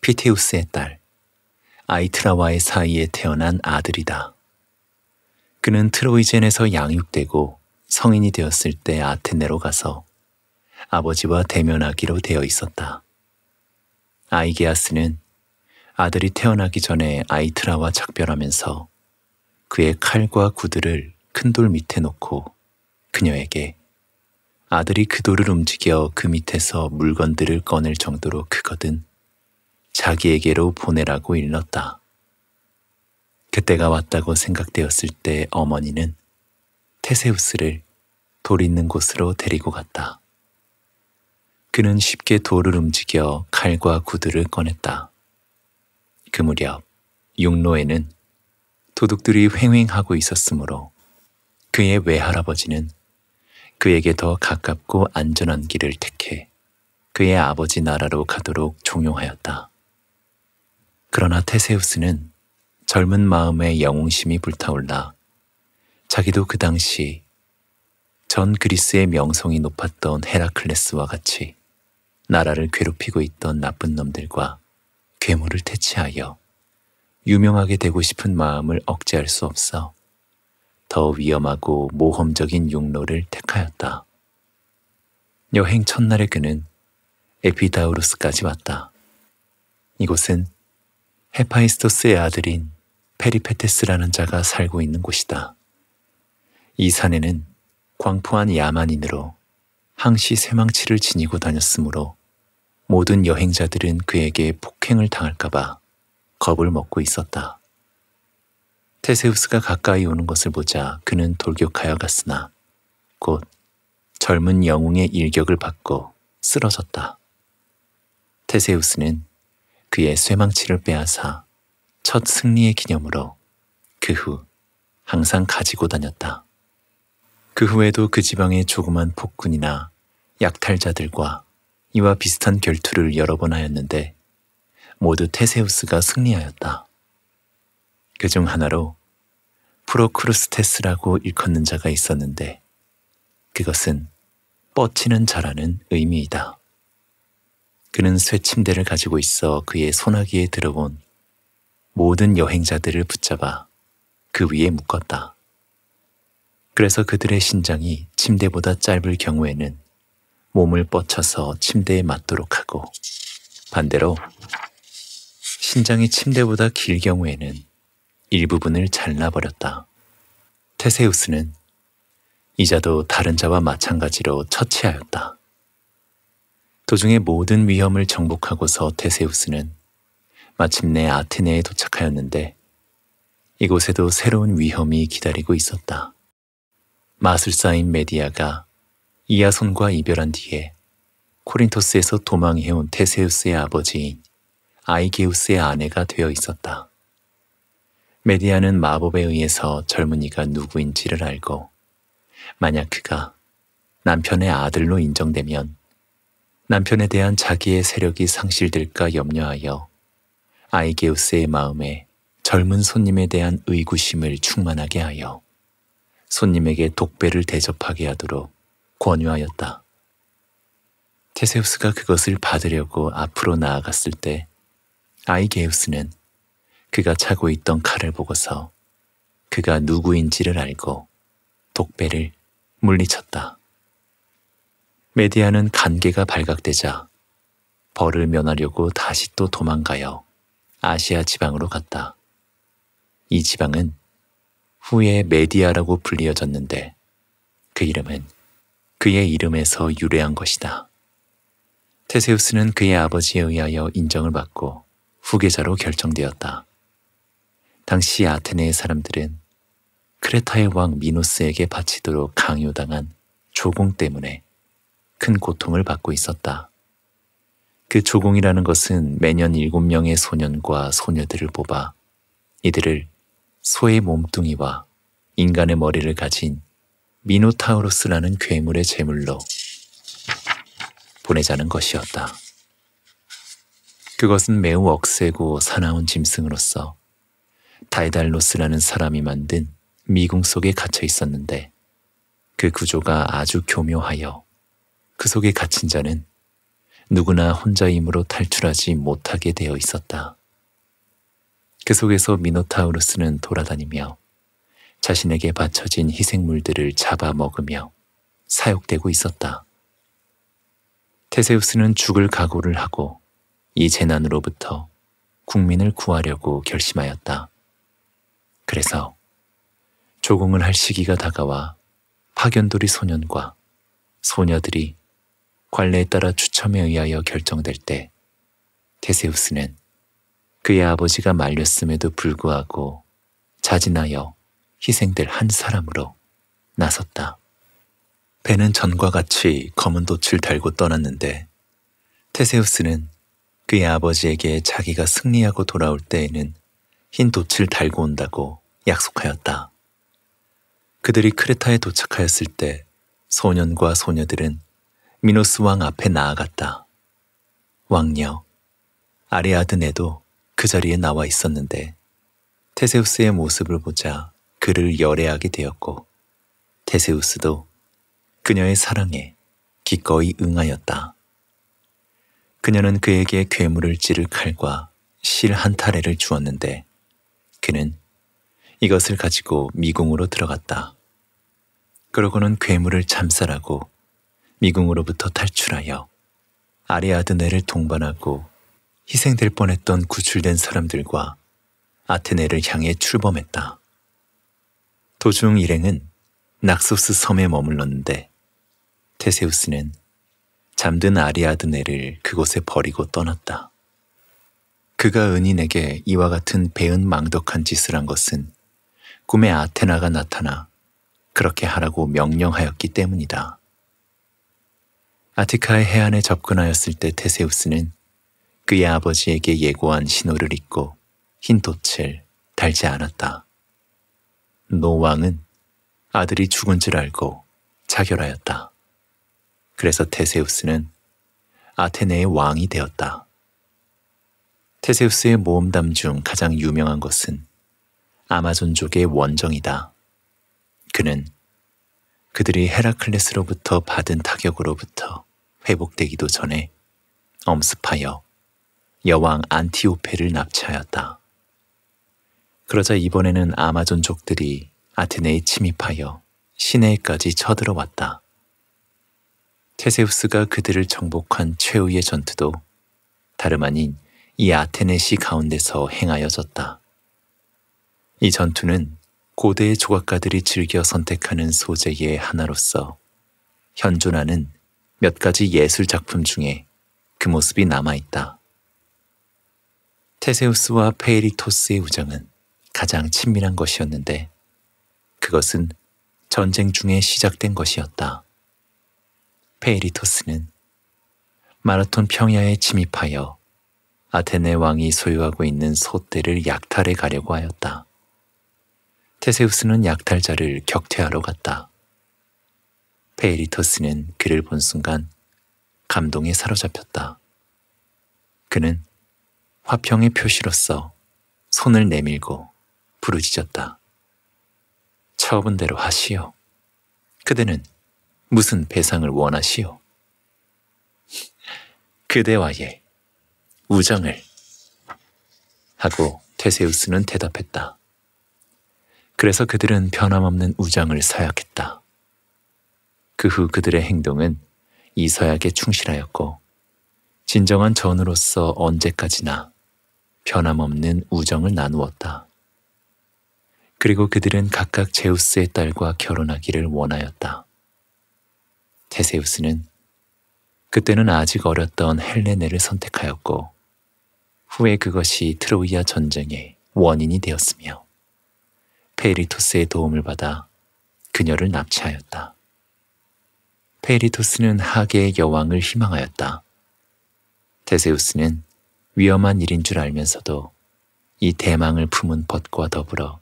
피테우스의 딸 아이트라와의 사이에 태어난 아들이다. 그는 트로이젠에서 양육되고 성인이 되었을 때 아테네로 가서 아버지와 대면하기로 되어 있었다. 아이게아스는 아들이 태어나기 전에 아이트라와 작별하면서 그의 칼과 구두를 큰 돌 밑에 놓고 그녀에게 아들이 그 돌을 움직여 그 밑에서 물건들을 꺼낼 정도로 크거든 자기에게로 보내라고 일렀다. 그때가 왔다고 생각되었을 때 어머니는 테세우스를 돌 있는 곳으로 데리고 갔다. 그는 쉽게 돌을 움직여 칼과 구두를 꺼냈다. 그 무렵 용로에는 도둑들이 횡행하고 있었으므로 그의 외할아버지는 그에게 더 가깝고 안전한 길을 택해 그의 아버지 나라로 가도록 종용하였다. 그러나 테세우스는 젊은 마음에 영웅심이 불타올라 자기도 그 당시 전 그리스의 명성이 높았던 헤라클레스와 같이 나라를 괴롭히고 있던 나쁜 놈들과 괴물을 퇴치하여 유명하게 되고 싶은 마음을 억제할 수 없어 더 위험하고 모험적인 육로를 택하였다. 여행 첫날에 그는 에피다우루스까지 왔다. 이곳은 헤파이스토스의 아들인 페리페테스라는 자가 살고 있는 곳이다. 이 산에는 광포한 야만인으로 항시 새망치를 지니고 다녔으므로 모든 여행자들은 그에게 폭행을 당할까봐 겁을 먹고 있었다. 테세우스가 가까이 오는 것을 보자 그는 돌격하여 갔으나 곧 젊은 영웅의 일격을 받고 쓰러졌다. 테세우스는 그의 쇠망치를 빼앗아 첫 승리의 기념으로 그 후 항상 가지고 다녔다. 그 후에도 그 지방의 조그만 폭군이나 약탈자들과 이와 비슷한 결투를 여러 번 하였는데 모두 테세우스가 승리하였다. 그 중 하나로 프로크루스테스라고 일컫는 자가 있었는데 그것은 뻗치는 자라는 의미이다. 그는 쇠침대를 가지고 있어 그의 소나기에 들어온 모든 여행자들을 붙잡아 그 위에 묶었다. 그래서 그들의 신장이 침대보다 짧을 경우에는 몸을 뻗쳐서 침대에 맞도록 하고 반대로 신장이 침대보다 길 경우에는 일부분을 잘라버렸다. 테세우스는 이자도 다른 자와 마찬가지로 처치하였다. 도중에 모든 위험을 정복하고서 테세우스는 마침내 아테네에 도착하였는데 이곳에도 새로운 위험이 기다리고 있었다. 마술사인 메디아가 이아손과 이별한 뒤에 코린토스에서 도망해온 테세우스의 아버지인 아이게우스의 아내가 되어 있었다. 메디아는 마법에 의해서 젊은이가 누구인지를 알고 만약 그가 남편의 아들로 인정되면 남편에 대한 자기의 세력이 상실될까 염려하여 아이게우스의 마음에 젊은 손님에 대한 의구심을 충만하게 하여 손님에게 독배를 대접하게 하도록 권유하였다. 테세우스가 그것을 받으려고 앞으로 나아갔을 때 아이게우스는 그가 차고 있던 칼을 보고서 그가 누구인지를 알고 독배를 물리쳤다. 메디아는 관계가 발각되자 벌을 면하려고 다시 또 도망가요. 아시아 지방으로 갔다. 이 지방은 후에 메디아라고 불리어졌는데 그 이름은 그의 이름에서 유래한 것이다. 테세우스는 그의 아버지에 의하여 인정을 받고 후계자로 결정되었다. 당시 아테네의 사람들은 크레타의 왕 미노스에게 바치도록 강요당한 조공 때문에 큰 고통을 받고 있었다. 그 조공이라는 것은 매년 7명의 소년과 소녀들을 뽑아 이들을 소의 몸뚱이와 인간의 머리를 가진 미노타우로스라는 괴물의 제물로 보내자는 것이었다. 그것은 매우 억세고 사나운 짐승으로서 다이달로스라는 사람이 만든 미궁 속에 갇혀 있었는데 그 구조가 아주 교묘하여 그 속에 갇힌 자는 누구나 혼자임으로 탈출하지 못하게 되어 있었다. 그 속에서 미노타우루스는 돌아다니며 자신에게 바쳐진 희생물들을 잡아먹으며 사육되고 있었다. 테세우스는 죽을 각오를 하고 이 재난으로부터 국민을 구하려고 결심하였다. 그래서 조공을 할 시기가 다가와 파견돌이 소년과 소녀들이 관례에 따라 추첨에 의하여 결정될 때 테세우스는 그의 아버지가 말렸음에도 불구하고 자진하여 희생될 한 사람으로 나섰다. 배는 전과 같이 검은 돛을 달고 떠났는데 테세우스는 그의 아버지에게 자기가 승리하고 돌아올 때에는 흰 돛을 달고 온다고 약속하였다. 그들이 크레타에 도착하였을 때 소년과 소녀들은 미노스 왕 앞에 나아갔다. 왕녀, 아리아드네도 그 자리에 나와 있었는데 테세우스의 모습을 보자 그를 열애하게 되었고 테세우스도 그녀의 사랑에 기꺼이 응하였다. 그녀는 그에게 괴물을 찌를 칼과 실 한 타래를 주었는데 그는 이것을 가지고 미궁으로 들어갔다. 그러고는 괴물을 참살하고 미궁으로부터 탈출하여 아리아드네를 동반하고 희생될 뻔했던 구출된 사람들과 아테네를 향해 출범했다. 도중 일행은 낙소스 섬에 머물렀는데 테세우스는 잠든 아리아드네를 그곳에 버리고 떠났다. 그가 은인에게 이와 같은 배은망덕한 짓을 한 것은 꿈에 아테나가 나타나 그렇게 하라고 명령하였기 때문이다. 아티카의 해안에 접근하였을 때 테세우스는 그의 아버지에게 예고한 신호를 잊고 흰 돛을 달지 않았다. 노 왕은 아들이 죽은 줄 알고 자결하였다. 그래서 테세우스는 아테네의 왕이 되었다. 테세우스의 모험담 중 가장 유명한 것은 아마존족의 원정이다. 그는 그들이 헤라클레스로부터 받은 타격으로부터 회복되기도 전에 엄습하여 여왕 안티오페를 납치하였다. 그러자 이번에는 아마존족들이 아테네에 침입하여 시내까지 쳐들어왔다. 테세우스가 그들을 정복한 최후의 전투도 다름 아닌 이 아테네시 가운데서 행하여졌다. 이 전투는 고대의 조각가들이 즐겨 선택하는 소재의 하나로서 현존하는 몇 가지 예술 작품 중에 그 모습이 남아있다. 테세우스와 페이릭토스의 우정은 가장 친밀한 것이었는데 그것은 전쟁 중에 시작된 것이었다. 페이리토스는 마라톤 평야에 침입하여 아테네 왕이 소유하고 있는 소떼를 약탈해 가려고 하였다. 테세우스는 약탈자를 격퇴하러 갔다. 페이리토스는 그를 본 순간 감동에 사로잡혔다. 그는 화평의 표시로서 손을 내밀고 부르짖었다. 차업 대로 하시오. 그대는 무슨 배상을 원하시오? 그대와의 우정을 하고 테세우스는 대답했다. 그래서 그들은 변함없는 우정을 서약했다. 그 후 그들의 행동은 이 서약에 충실하였고 진정한 전으로서 언제까지나 변함없는 우정을 나누었다. 그리고 그들은 각각 제우스의 딸과 결혼하기를 원하였다. 테세우스는 그때는 아직 어렸던 헬레네를 선택하였고 후에 그것이 트로이아 전쟁의 원인이 되었으며 페리토스의 도움을 받아 그녀를 납치하였다. 페리토스는 하계의 여왕을 희망하였다. 테세우스는 위험한 일인 줄 알면서도 이 대망을 품은 벗과 더불어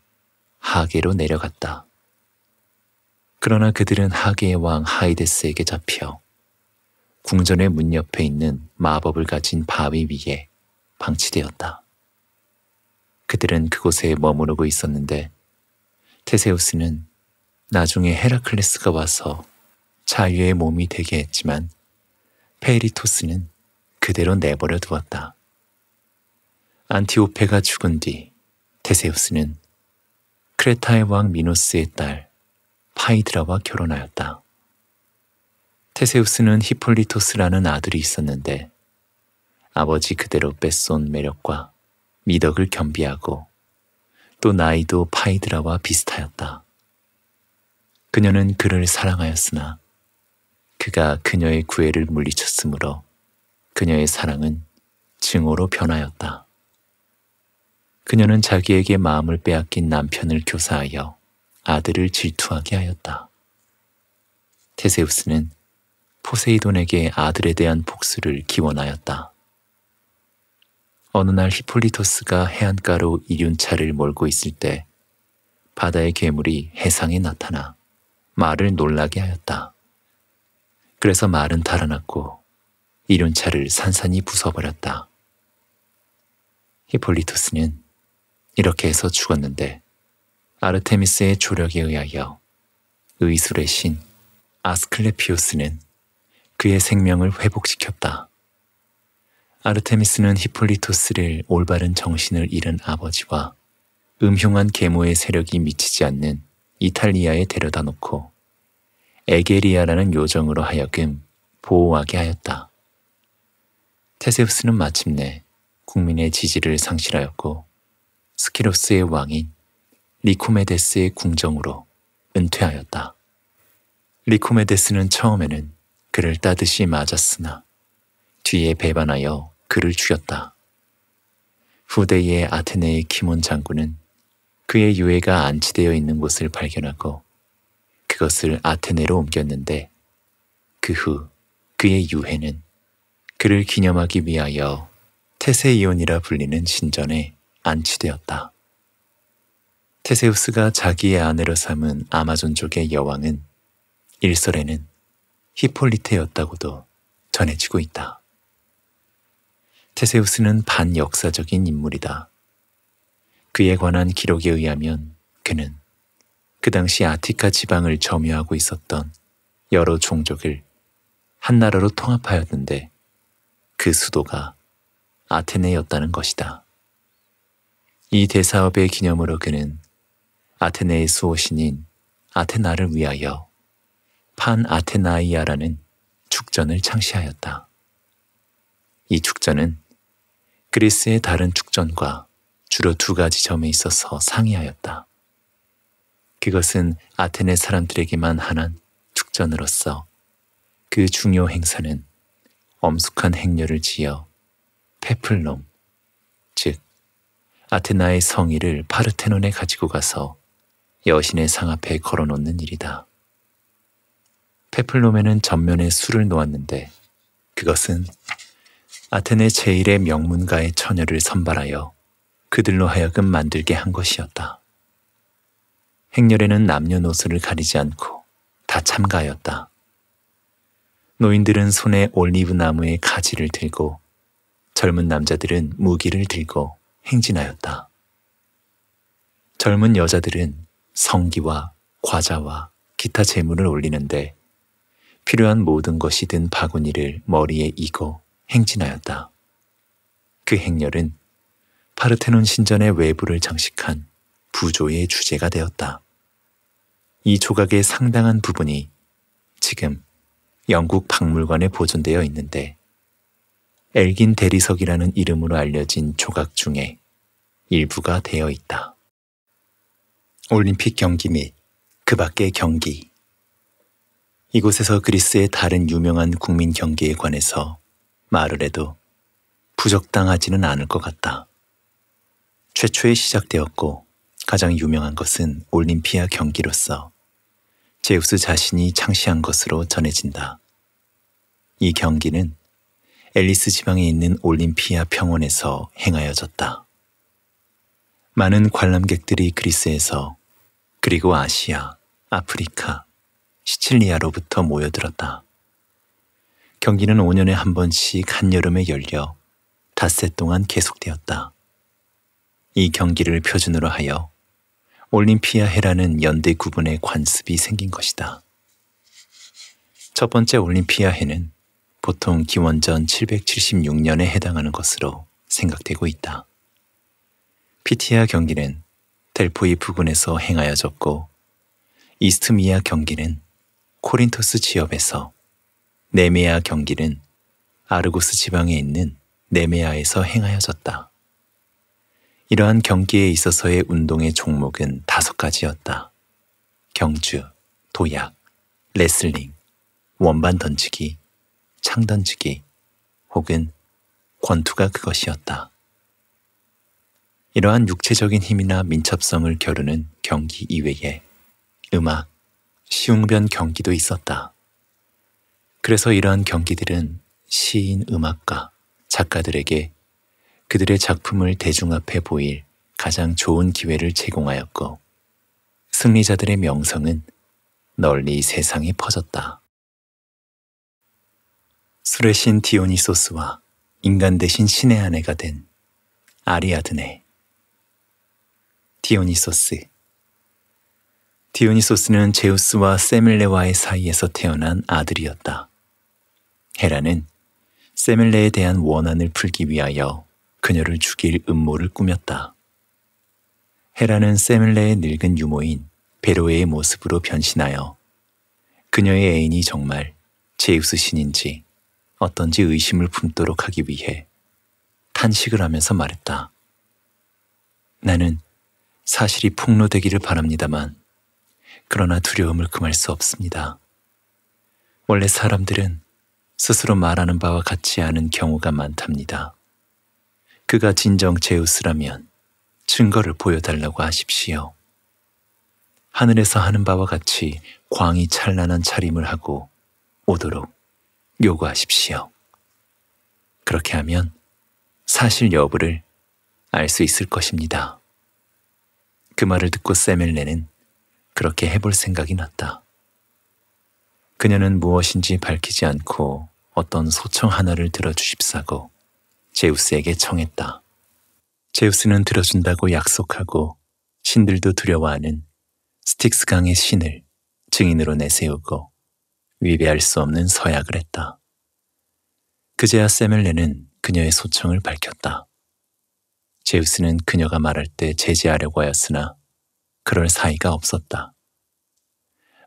하계로 내려갔다. 그러나 그들은 하계의 왕 하이데스에게 잡혀 궁전의 문 옆에 있는 마법을 가진 바위 위에 방치되었다. 그들은 그곳에 머무르고 있었는데 테세우스는 나중에 헤라클레스가 와서 자유의 몸이 되게 했지만 페리토스는 그대로 내버려 두었다. 안티오페가 죽은 뒤 테세우스는 크레타의 왕 미노스의 딸 파이드라와 결혼하였다. 테세우스는 히폴리토스라는 아들이 있었는데 아버지 그대로 뺏쏜 매력과 미덕을 겸비하고 또 나이도 파이드라와 비슷하였다. 그녀는 그를 사랑하였으나 그가 그녀의 구애를 물리쳤으므로 그녀의 사랑은 증오로 변하였다. 그녀는 자기에게 마음을 빼앗긴 남편을 교사하여 아들을 질투하게 하였다. 테세우스는 포세이돈에게 아들에 대한 복수를 기원하였다. 어느 날 히폴리토스가 해안가로 이륜차를 몰고 있을 때 바다의 괴물이 해상에 나타나 말을 놀라게 하였다. 그래서 말은 달아났고 이륜차를 산산히 부숴버렸다. 히폴리토스는 이렇게 해서 죽었는데 아르테미스의 조력에 의하여 의술의 신 아스클레피오스는 그의 생명을 회복시켰다. 아르테미스는 히폴리토스를 올바른 정신을 잃은 아버지와 음흉한 계모의 세력이 미치지 않는 이탈리아에 데려다 놓고 에게리아라는 요정으로 하여금 보호하게 하였다. 테세우스는 마침내 국민의 지지를 상실하였고 스키로스의 왕인 리코메데스의 궁정으로 은퇴하였다. 리코메데스는 처음에는 그를 따듯이 맞았으나 뒤에 배반하여 그를 죽였다. 후대의 아테네의 키몬 장군은 그의 유해가 안치되어 있는 곳을 발견하고 그것을 아테네로 옮겼는데 그 후 그의 유해는 그를 기념하기 위하여 테세이온이라 불리는 신전에 안치되었다. 테세우스가 자기의 아내로 삼은 아마존족의 여왕은 일설에는 히폴리테였다고도 전해지고 있다. 테세우스는 반역사적인 인물이다. 그에 관한 기록에 의하면 그는 그 당시 아티카 지방을 점유하고 있었던 여러 종족을 한 나라로 통합하였는데 그 수도가 아테네였다는 것이다. 이 대사업의 기념으로 그는 아테네의 수호신인 아테나를 위하여 판 아테나이아라는 축전을 창시하였다. 이 축전은 그리스의 다른 축전과 주로 두 가지 점에 있어서 상이하였다. 그것은 아테네 사람들에게만 한한 축전으로서 그 중요 행사는 엄숙한 행렬을 지어 페플롬, 즉 아테나의 성의를 파르테논에 가지고 가서 여신의 상 앞에 걸어놓는 일이다. 페플로에는 전면에 술을 놓았는데 그것은 아테네 제일의 명문가의 처녀를 선발하여 그들로 하여금 만들게 한 것이었다. 행렬에는 남녀노소를 가리지 않고 다 참가하였다. 노인들은 손에 올리브 나무의 가지를 들고 젊은 남자들은 무기를 들고 행진하였다. 젊은 여자들은 성기와 과자와 기타 재물을 올리는데 필요한 모든 것이 든 바구니를 머리에 이고 행진하였다. 그 행렬은 파르테논 신전의 외부를 장식한 부조의 주제가 되었다. 이 조각의 상당한 부분이 지금 영국 박물관에 보존되어 있는데 엘긴 대리석이라는 이름으로 알려진 조각 중에 일부가 되어 있다. 올림픽 경기 및 그 밖의 경기. 이곳에서 그리스의 다른 유명한 국민 경기에 관해서 말을 해도 부적당하지는 않을 것 같다. 최초에 시작되었고 가장 유명한 것은 올림피아 경기로서 제우스 자신이 창시한 것으로 전해진다. 이 경기는 앨리스 지방에 있는 올림피아 병원에서 행하여졌다. 많은 관람객들이 그리스에서 그리고 아시아, 아프리카, 시칠리아로부터 모여들었다. 경기는 5년에 한 번씩 한여름에 열려 닷새 동안 계속되었다. 이 경기를 표준으로 하여 올림피아 해라는 연대 구분의 관습이 생긴 것이다. 첫 번째 올림피아 해는 보통 기원전 776년에 해당하는 것으로 생각되고 있다. 피티아 경기는 델포이 부근에서 행하여졌고 이스트미아 경기는 코린토스 지역에서 네메아 경기는 아르고스 지방에 있는 네메아에서 행하여졌다. 이러한 경기에 있어서의 운동의 종목은 다섯 가지였다. 경주, 도약, 레슬링, 원반 던지기, 창단지기 혹은 권투가 그것이었다. 이러한 육체적인 힘이나 민첩성을 겨루는 경기 이외에 음악, 시웅변 경기도 있었다. 그래서 이러한 경기들은 시인 음악가, 작가들에게 그들의 작품을 대중 앞에 보일 가장 좋은 기회를 제공하였고 승리자들의 명성은 널리 세상에 퍼졌다. 술의 신 디오니소스와 인간 대신 신의 아내가 된 아리아드네. 디오니소스 디오니소스는 제우스와 세밀레와의 사이에서 태어난 아들이었다. 헤라는 세밀레에 대한 원한을 풀기 위하여 그녀를 죽일 음모를 꾸몄다. 헤라는 세밀레의 늙은 유모인 베로에의 모습으로 변신하여 그녀의 애인이 정말 제우스 신인지 어떤지 의심을 품도록 하기 위해 탄식을 하면서 말했다. 나는 사실이 폭로되기를 바랍니다만, 그러나 두려움을 금할 수 없습니다. 원래 사람들은 스스로 말하는 바와 같지 않은 경우가 많답니다. 그가 진정 제우스라면 증거를 보여달라고 하십시오. 하늘에서 하는 바와 같이 광이 찬란한 차림을 하고 오도록 요구하십시오. 그렇게 하면 사실 여부를 알 수 있을 것입니다. 그 말을 듣고 세멜레는 그렇게 해볼 생각이 났다. 그녀는 무엇인지 밝히지 않고 어떤 소청 하나를 들어주십사고 제우스에게 청했다. 제우스는 들어준다고 약속하고 신들도 두려워하는 스틱스 강의 신을 증인으로 내세우고 위배할 수 없는 서약을 했다. 그제야 세멜레는 그녀의 소청을 밝혔다. 제우스는 그녀가 말할 때 제지하려고 하였으나 그럴 사이가 없었다.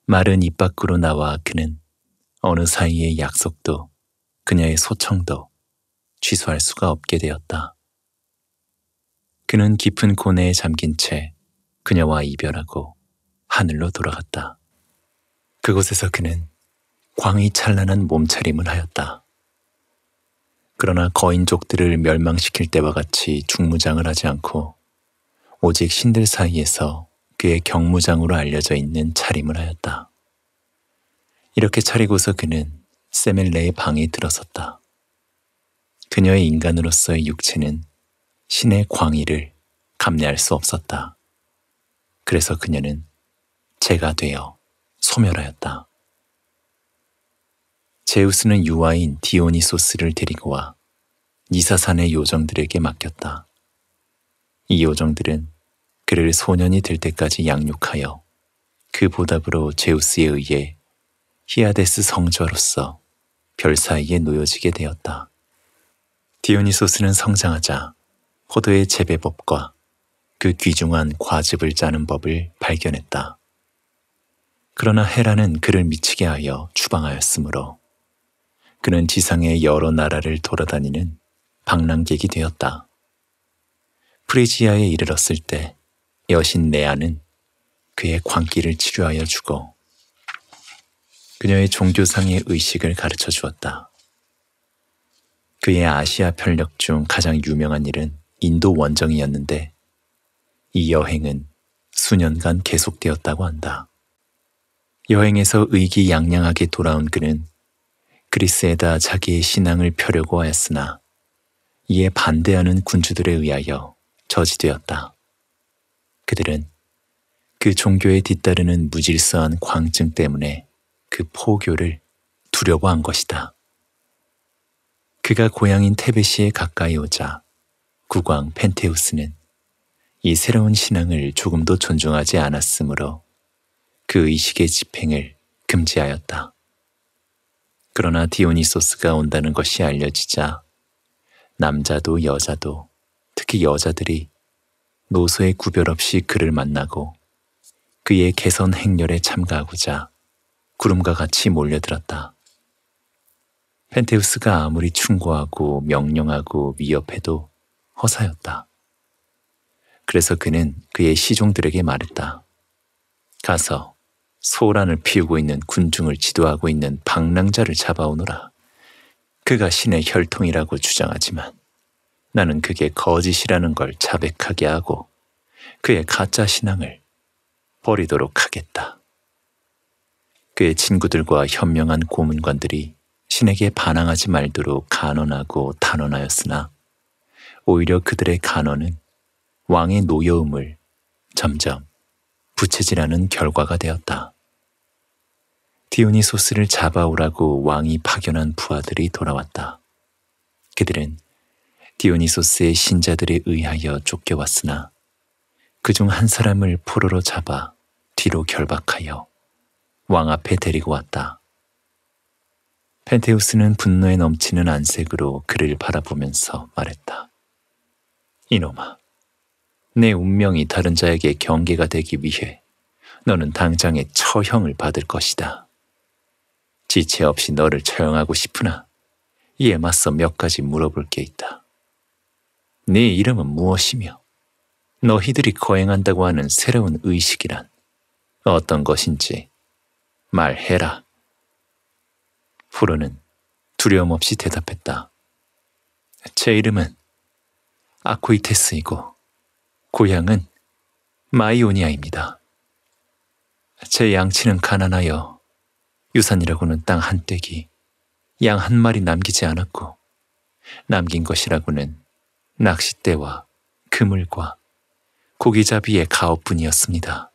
말은 입 밖으로 나와 그는 어느 사이의 약속도 그녀의 소청도 취소할 수가 없게 되었다. 그는 깊은 고뇌에 잠긴 채 그녀와 이별하고 하늘로 돌아갔다. 그곳에서 그는 광이 찬란한 몸차림을 하였다. 그러나 거인족들을 멸망시킬 때와 같이 중무장을 하지 않고 오직 신들 사이에서 그의 경무장으로 알려져 있는 차림을 하였다. 이렇게 차리고서 그는 세멜레의 방에 들어섰다. 그녀의 인간으로서의 육체는 신의 광의를 감내할 수 없었다. 그래서 그녀는 제가 되어 소멸하였다. 제우스는 유아인 디오니소스를 데리고 와 니사산의 요정들에게 맡겼다. 이 요정들은 그를 소년이 될 때까지 양육하여 그 보답으로 제우스에 의해 히아데스 성좌로서 별 사이에 놓여지게 되었다. 디오니소스는 성장하자 포도의 재배법과 그 귀중한 과즙을 짜는 법을 발견했다. 그러나 헤라는 그를 미치게 하여 추방하였으므로 그는 지상의 여러 나라를 돌아다니는 방랑객이 되었다. 프리지아에 이르렀을 때 여신 네아는 그의 광기를 치료하여 주고 그녀의 종교상의 의식을 가르쳐 주었다. 그의 아시아 편력 중 가장 유명한 일은 인도 원정이었는데 이 여행은 수년간 계속되었다고 한다. 여행에서 의기양양하게 돌아온 그는 그리스에다 자기의 신앙을 펴려고 하였으나 이에 반대하는 군주들에 의하여 저지되었다. 그들은 그 종교에 뒤따르는 무질서한 광증 때문에 그 포교를 두려워한 것이다. 그가 고향인 테베시에 가까이 오자 국왕 펜테우스는 이 새로운 신앙을 조금도 존중하지 않았으므로 그 의식의 집행을 금지하였다. 그러나 디오니소스가 온다는 것이 알려지자 남자도 여자도 특히 여자들이 노소의 구별 없이 그를 만나고 그의 개선 행렬에 참가하고자 구름과 같이 몰려들었다. 펜테우스가 아무리 충고하고 명령하고 위협해도 허사였다. 그래서 그는 그의 시종들에게 말했다. 가서 소란을 피우고 있는 군중을 지도하고 있는 방랑자를 잡아오느라 그가 신의 혈통이라고 주장하지만 나는 그게 거짓이라는 걸 자백하게 하고 그의 가짜 신앙을 버리도록 하겠다. 그의 친구들과 현명한 고문관들이 신에게 반항하지 말도록 간언하고 단언하였으나 오히려 그들의 간언은 왕의 노여움을 점점 부채질하는 결과가 되었다. 디오니소스를 잡아오라고 왕이 파견한 부하들이 돌아왔다. 그들은 디오니소스의 신자들에 의하여 쫓겨왔으나 그 중 한 사람을 포로로 잡아 뒤로 결박하여 왕 앞에 데리고 왔다. 펜테우스는 분노에 넘치는 안색으로 그를 바라보면서 말했다. 이놈아, 내 운명이 다른 자에게 경계가 되기 위해 너는 당장의 처형을 받을 것이다. 지체 없이 너를 처형하고 싶으나 이에 맞서 몇 가지 물어볼 게 있다. 네 이름은 무엇이며 너희들이 거행한다고 하는 새로운 의식이란 어떤 것인지 말해라. 후로는 두려움 없이 대답했다. 제 이름은 아쿠이테스이고 고향은 마이오니아입니다. 제 양치는 가난하여 유산이라고는 땅 한 떼기, 양 한 마리 남기지 않았고 남긴 것이라고는 낚싯대와 그물과 고기잡이의 가업뿐이었습니다.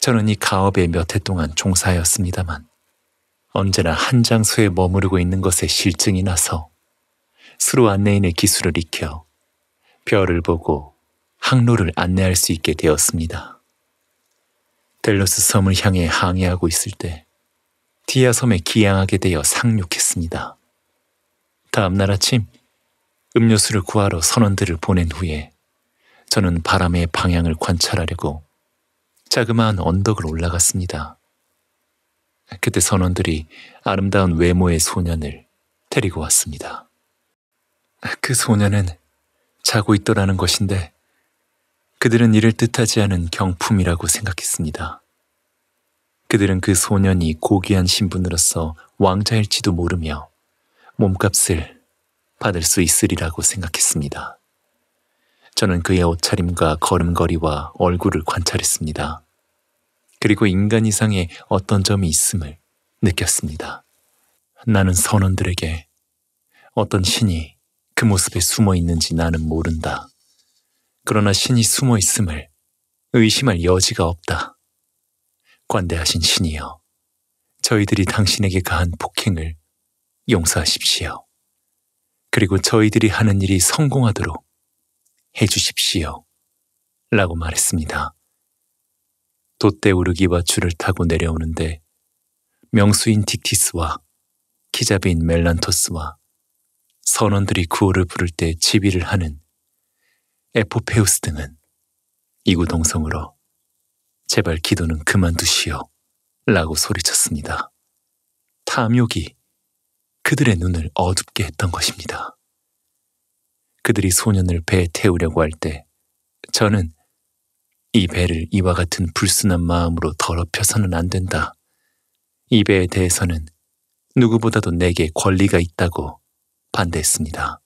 저는 이 가업에 몇 해 동안 종사하였습니다만 언제나 한 장소에 머무르고 있는 것에 실증이 나서 수로 안내인의 기술을 익혀 별을 보고 항로를 안내할 수 있게 되었습니다. 델로스 섬을 향해 항해하고 있을 때 디아 섬에 기양하게 되어 상륙했습니다. 다음날 아침 음료수를 구하러 선원들을 보낸 후에 저는 바람의 방향을 관찰하려고 자그마한 언덕을 올라갔습니다. 그때 선원들이 아름다운 외모의 소년을 데리고 왔습니다. 그 소년은 자고 있더라는 것인데 그들은 이를 뜻하지 않은 경품이라고 생각했습니다. 그들은 그 소년이 고귀한 신분으로서 왕자일지도 모르며 몸값을 받을 수 있으리라고 생각했습니다. 저는 그의 옷차림과 걸음걸이와 얼굴을 관찰했습니다. 그리고 인간 이상의 어떤 점이 있음을 느꼈습니다. 나는 선원들에게 어떤 신이 그 모습에 숨어 있는지 나는 모른다. 그러나 신이 숨어 있음을 의심할 여지가 없다. 관대하신 신이여, 저희들이 당신에게 가한 폭행을 용서하십시오. 그리고 저희들이 하는 일이 성공하도록 해주십시오. 라고 말했습니다. 돛대우르기와 줄을 타고 내려오는데 명수인 딕티스와 키자인 멜란토스와 선원들이 구호를 부를 때 지휘를 하는 에포페우스 등은 이구동성으로 제발 기도는 그만두시오 라고 소리쳤습니다. 탐욕이 그들의 눈을 어둡게 했던 것입니다. 그들이 소년을 배에 태우려고 할 때 저는 이 배를 이와 같은 불순한 마음으로 더럽혀서는 안 된다. 이 배에 대해서는 누구보다도 내게 권리가 있다고 반대했습니다.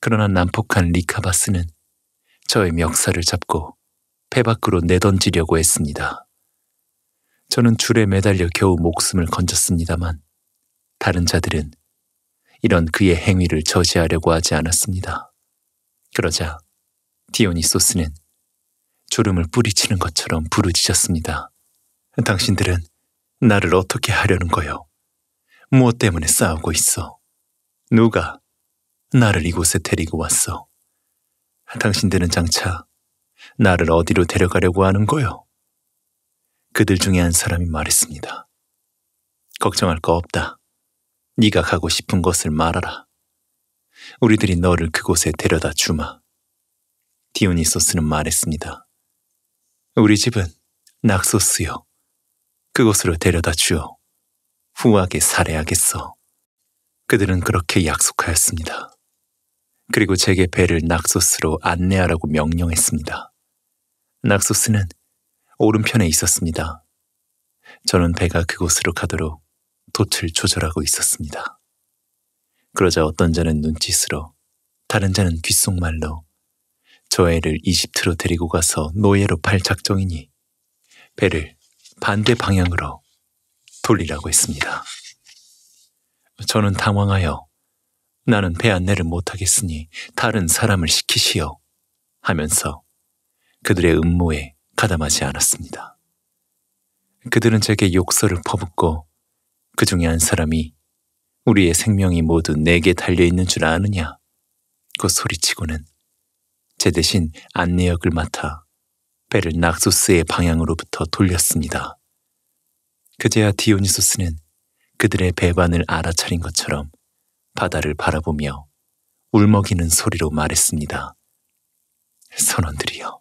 그러나 난폭한 리카바스는 저의 멱살을 잡고 배 밖으로 내던지려고 했습니다. 저는 줄에 매달려 겨우 목숨을 건졌습니다만 다른 자들은 이런 그의 행위를 저지하려고 하지 않았습니다. 그러자 디오니소스는 졸음을 뿌리치는 것처럼 부르짖었습니다. 당신들은 나를 어떻게 하려는 거요? 무엇 때문에 싸우고 있어? 누가 나를 이곳에 데리고 왔어. 당신들은 장차 나를 어디로 데려가려고 하는 거요? 그들 중에 한 사람이 말했습니다. 걱정할 거 없다. 네가 가고 싶은 것을 말하라. 우리들이 너를 그곳에 데려다 주마. 디오니소스는 말했습니다. 우리 집은 낙소스요. 그곳으로 데려다 주어 후하게 살해하겠어. 그들은 그렇게 약속하였습니다. 그리고 제게 배를 낙소스로 안내하라고 명령했습니다. 낙소스는 오른편에 있었습니다. 저는 배가 그곳으로 가도록 돛을 조절하고 있었습니다. 그러자 어떤 자는 눈짓으로 다른 자는 귓속말로 저 애를 이집트로 데리고 가서 노예로 팔 작정이니 배를 반대 방향으로 돌리라고 했습니다. 저는 당황하여 나는 배 안내를 못하겠으니 다른 사람을 시키시오. 하면서 그들의 음모에 가담하지 않았습니다. 그들은 제게 욕설을 퍼붓고 그 중에 한 사람이 우리의 생명이 모두 내게 달려있는 줄 아느냐? 그 소리치고는 제 대신 안내역을 맡아 배를 낙소스의 방향으로부터 돌렸습니다. 그제야 디오니소스는 그들의 배반을 알아차린 것처럼 바다를 바라보며 울먹이는 소리로 말했습니다. 선원들이여,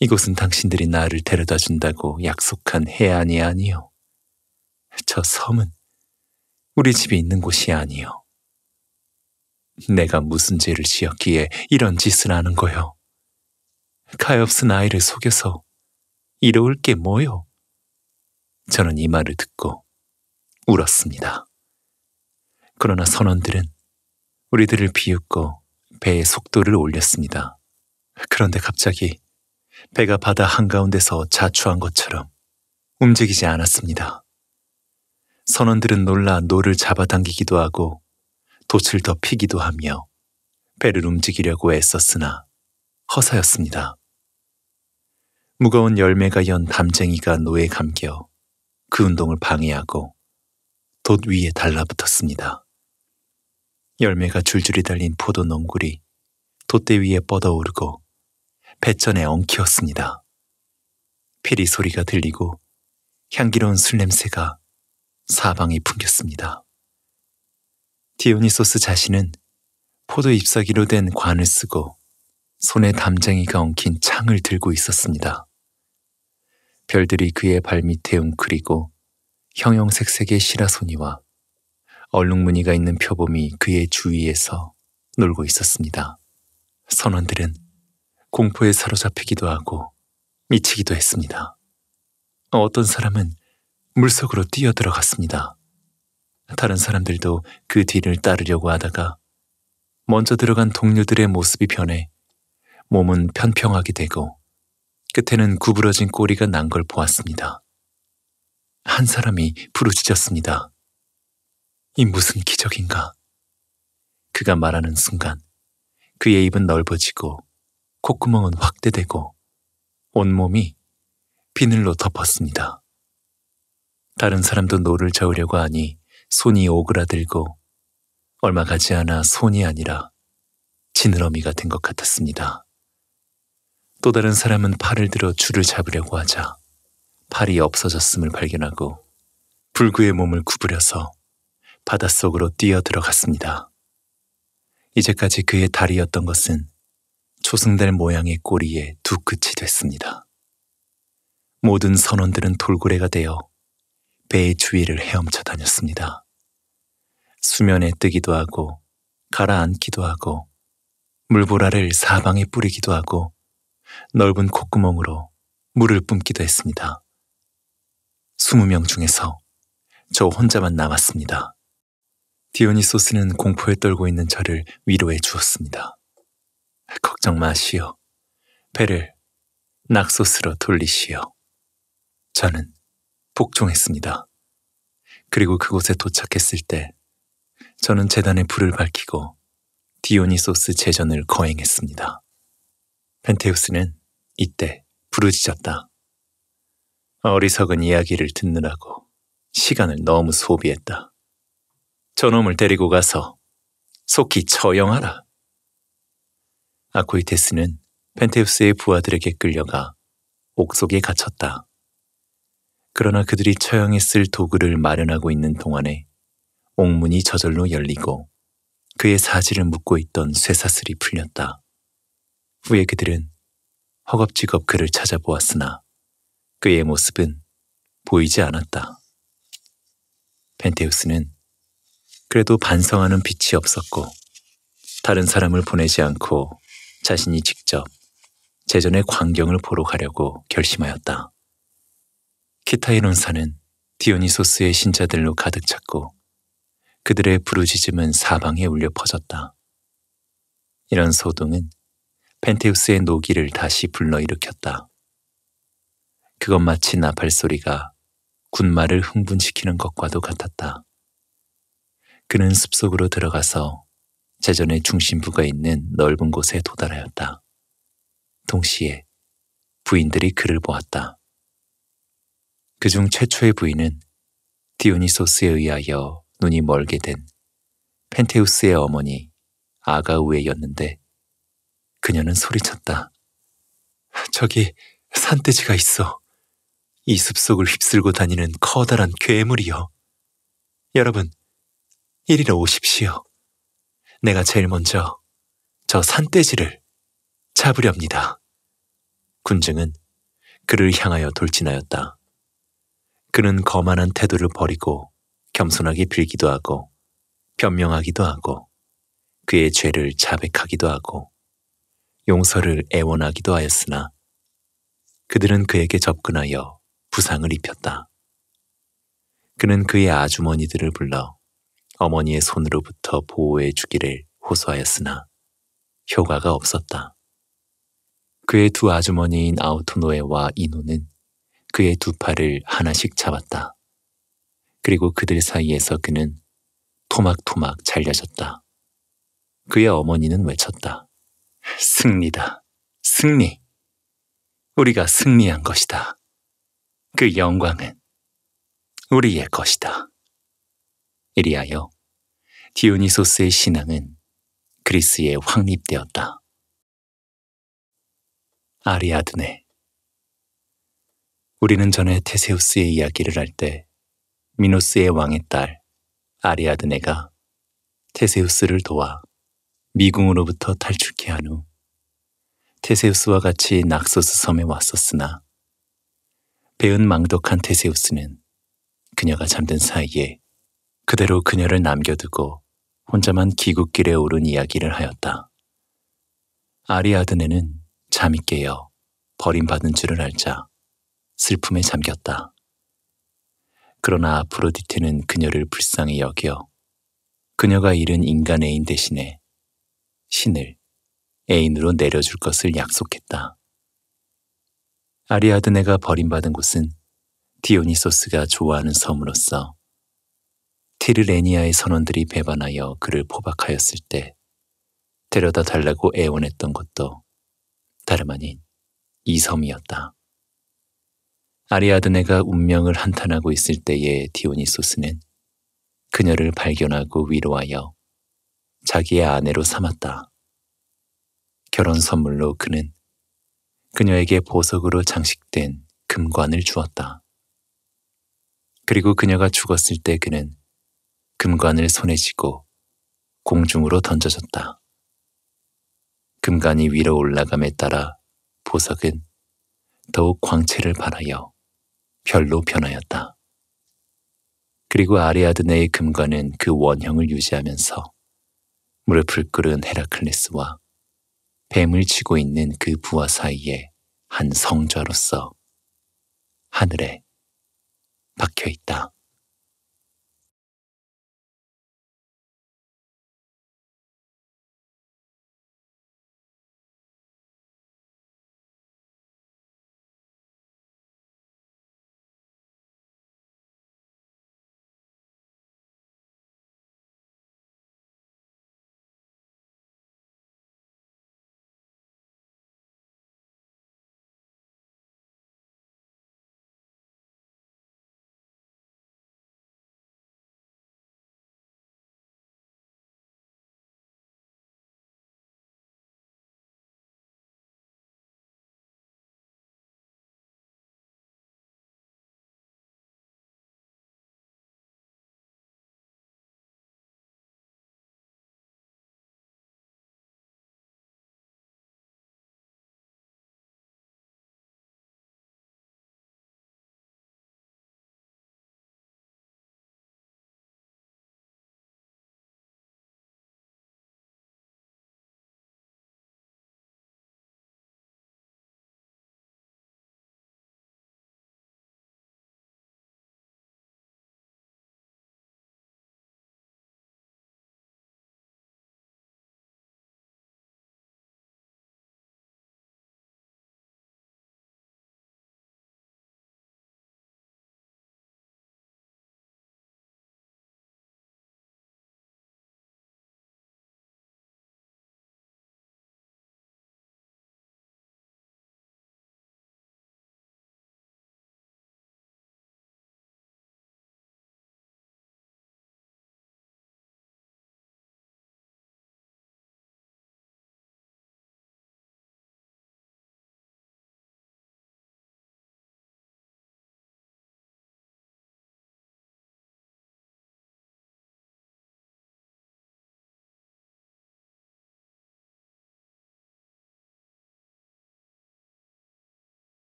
이곳은 당신들이 나를 데려다 준다고 약속한 해안이 아니요. 저 섬은 우리 집이 있는 곳이 아니요. 내가 무슨 죄를 지었기에 이런 짓을 하는 거요. 가엾은 아이를 속여서 이로울 게 뭐요? 저는 이 말을 듣고 울었습니다. 그러나 선원들은 우리들을 비웃고 배의 속도를 올렸습니다. 그런데 갑자기 배가 바다 한가운데서 자초한 것처럼 움직이지 않았습니다. 선원들은 놀라 노를 잡아당기기도 하고 돛을 덮이기도 하며 배를 움직이려고 애썼으나 허사였습니다. 무거운 열매가 연 담쟁이가 노에 감겨 그 운동을 방해하고 돛 위에 달라붙었습니다. 열매가 줄줄이 달린 포도 농구리 돛대 위에 뻗어오르고 배전에 엉키었습니다. 피리 소리가 들리고 향기로운 술 냄새가 사방이 풍겼습니다. 디오니소스 자신은 포도 잎사귀로 된 관을 쓰고 손에 담쟁이가 엉킨 창을 들고 있었습니다. 별들이 그의 발밑에 웅크리고 형형색색의 시라소니와 얼룩무늬가 있는 표범이 그의 주위에서 놀고 있었습니다. 선원들은 공포에 사로잡히기도 하고 미치기도 했습니다. 어떤 사람은 물속으로 뛰어들어갔습니다. 다른 사람들도 그 뒤를 따르려고 하다가 먼저 들어간 동료들의 모습이 변해 몸은 편평하게 되고 끝에는 구부러진 꼬리가 난 걸 보았습니다. 한 사람이 부르짖었습니다. 이 무슨 기적인가? 그가 말하는 순간 그의 입은 넓어지고 콧구멍은 확대되고 온몸이 비늘로 덮었습니다. 다른 사람도 노를 저으려고 하니 손이 오그라들고 얼마 가지 않아 손이 아니라 지느러미가 된 것 같았습니다. 또 다른 사람은 팔을 들어 줄을 잡으려고 하자 팔이 없어졌음을 발견하고 불구의 몸을 구부려서 바닷속으로 뛰어 들어갔습니다. 이제까지 그의 다리였던 것은 초승달 모양의 꼬리에 두 끝이 됐습니다. 모든 선원들은 돌고래가 되어 배의 주위를 헤엄쳐 다녔습니다. 수면에 뜨기도 하고 가라앉기도 하고 물보라를 사방에 뿌리기도 하고 넓은 콧구멍으로 물을 뿜기도 했습니다. 20명 중에서 저 혼자만 남았습니다. 디오니소스는 공포에 떨고 있는 저를 위로해 주었습니다. 걱정 마시오. 배를 낙소스로 돌리시오. 저는 복종했습니다. 그리고 그곳에 도착했을 때 저는 재단의 불을 밝히고 디오니소스 제전을 거행했습니다. 펜테우스는 이때 부르짖었다. 어리석은 이야기를 듣느라고 시간을 너무 소비했다. 저놈을 데리고 가서 속히 처형하라. 아코이테스는 펜테우스의 부하들에게 끌려가 옥속에 갇혔다. 그러나 그들이 처형했을 도구를 마련하고 있는 동안에 옥문이 저절로 열리고 그의 사지를 묶고 있던 쇠사슬이 풀렸다. 후에 그들은 허겁지겁 그를 찾아보았으나 그의 모습은 보이지 않았다. 펜테우스는 그래도 반성하는 빛이 없었고 다른 사람을 보내지 않고 자신이 직접 제전의 광경을 보러 가려고 결심하였다. 키타이론사는 디오니소스의 신자들로 가득 찼고 그들의 부르짖음은 사방에 울려 퍼졌다. 이런 소동은 펜테우스의 노기를 다시 불러일으켰다. 그것 마치 나팔 소리가 군마를 흥분시키는 것과도 같았다. 그는 숲속으로 들어가서 제전의 중심부가 있는 넓은 곳에 도달하였다. 동시에 부인들이 그를 보았다. 그 중 최초의 부인은 디오니소스에 의하여 눈이 멀게 된 펜테우스의 어머니 아가우에였는데 그녀는 소리쳤다. 저기 산돼지가 있어. 이 숲속을 휩쓸고 다니는 커다란 괴물이요. 여러분, 이리로 오십시오. 내가 제일 먼저 저 산돼지를 잡으렵니다. 군증은 그를 향하여 돌진하였다. 그는 거만한 태도를 버리고 겸손하게 빌기도 하고 변명하기도 하고 그의 죄를 자백하기도 하고 용서를 애원하기도 하였으나 그들은 그에게 접근하여 부상을 입혔다. 그는 그의 아주머니들을 불러 어머니의 손으로부터 보호해 주기를 호소하였으나 효과가 없었다. 그의 두 아주머니인 아우토노에와 이노는 그의 두 팔을 하나씩 잡았다. 그리고 그들 사이에서 그는 토막토막 잘려졌다. 그의 어머니는 외쳤다. 승리다. 승리. 우리가 승리한 것이다. 그 영광은 우리의 것이다. 이리하여 디오니소스의 신앙은 그리스에 확립되었다. 아리아드네 우리는 전에 테세우스의 이야기를 할 때 미노스의 왕의 딸 아리아드네가 테세우스를 도와 미궁으로부터 탈출케 한 후 테세우스와 같이 낙소스 섬에 왔었으나 배은 망덕한 테세우스는 그녀가 잠든 사이에 그대로 그녀를 남겨두고 혼자만 기굼길에 오른 이야기를 하였다. 아리아드네는 잠이 깨어 버림받은 줄을 알자 슬픔에 잠겼다. 그러나 아프로디테는 그녀를 불쌍히 여겨 그녀가 잃은 인간 애인 대신에 신을 애인으로 내려줄 것을 약속했다. 아리아드네가 버림받은 곳은 디오니소스가 좋아하는 섬으로서 티르레니아의 선원들이 배반하여 그를 포박하였을 때 데려다 달라고 애원했던 것도 다름 아닌 이섬이었다. 아리아드네가 운명을 한탄하고 있을 때에 디오니소스는 그녀를 발견하고 위로하여 자기의 아내로 삼았다. 결혼 선물로 그는 그녀에게 보석으로 장식된 금관을 주었다. 그리고 그녀가 죽었을 때 그는 금관을 손에 쥐고 공중으로 던져졌다. 금관이 위로 올라감에 따라 보석은 더욱 광채를 발하여 별로 변하였다. 그리고 아리아드네의 금관은 그 원형을 유지하면서 무릎을 꿇은 헤라클레스와 뱀을 쥐고 있는 그 부하 사이에 한 성좌로서 하늘에 박혀 있다.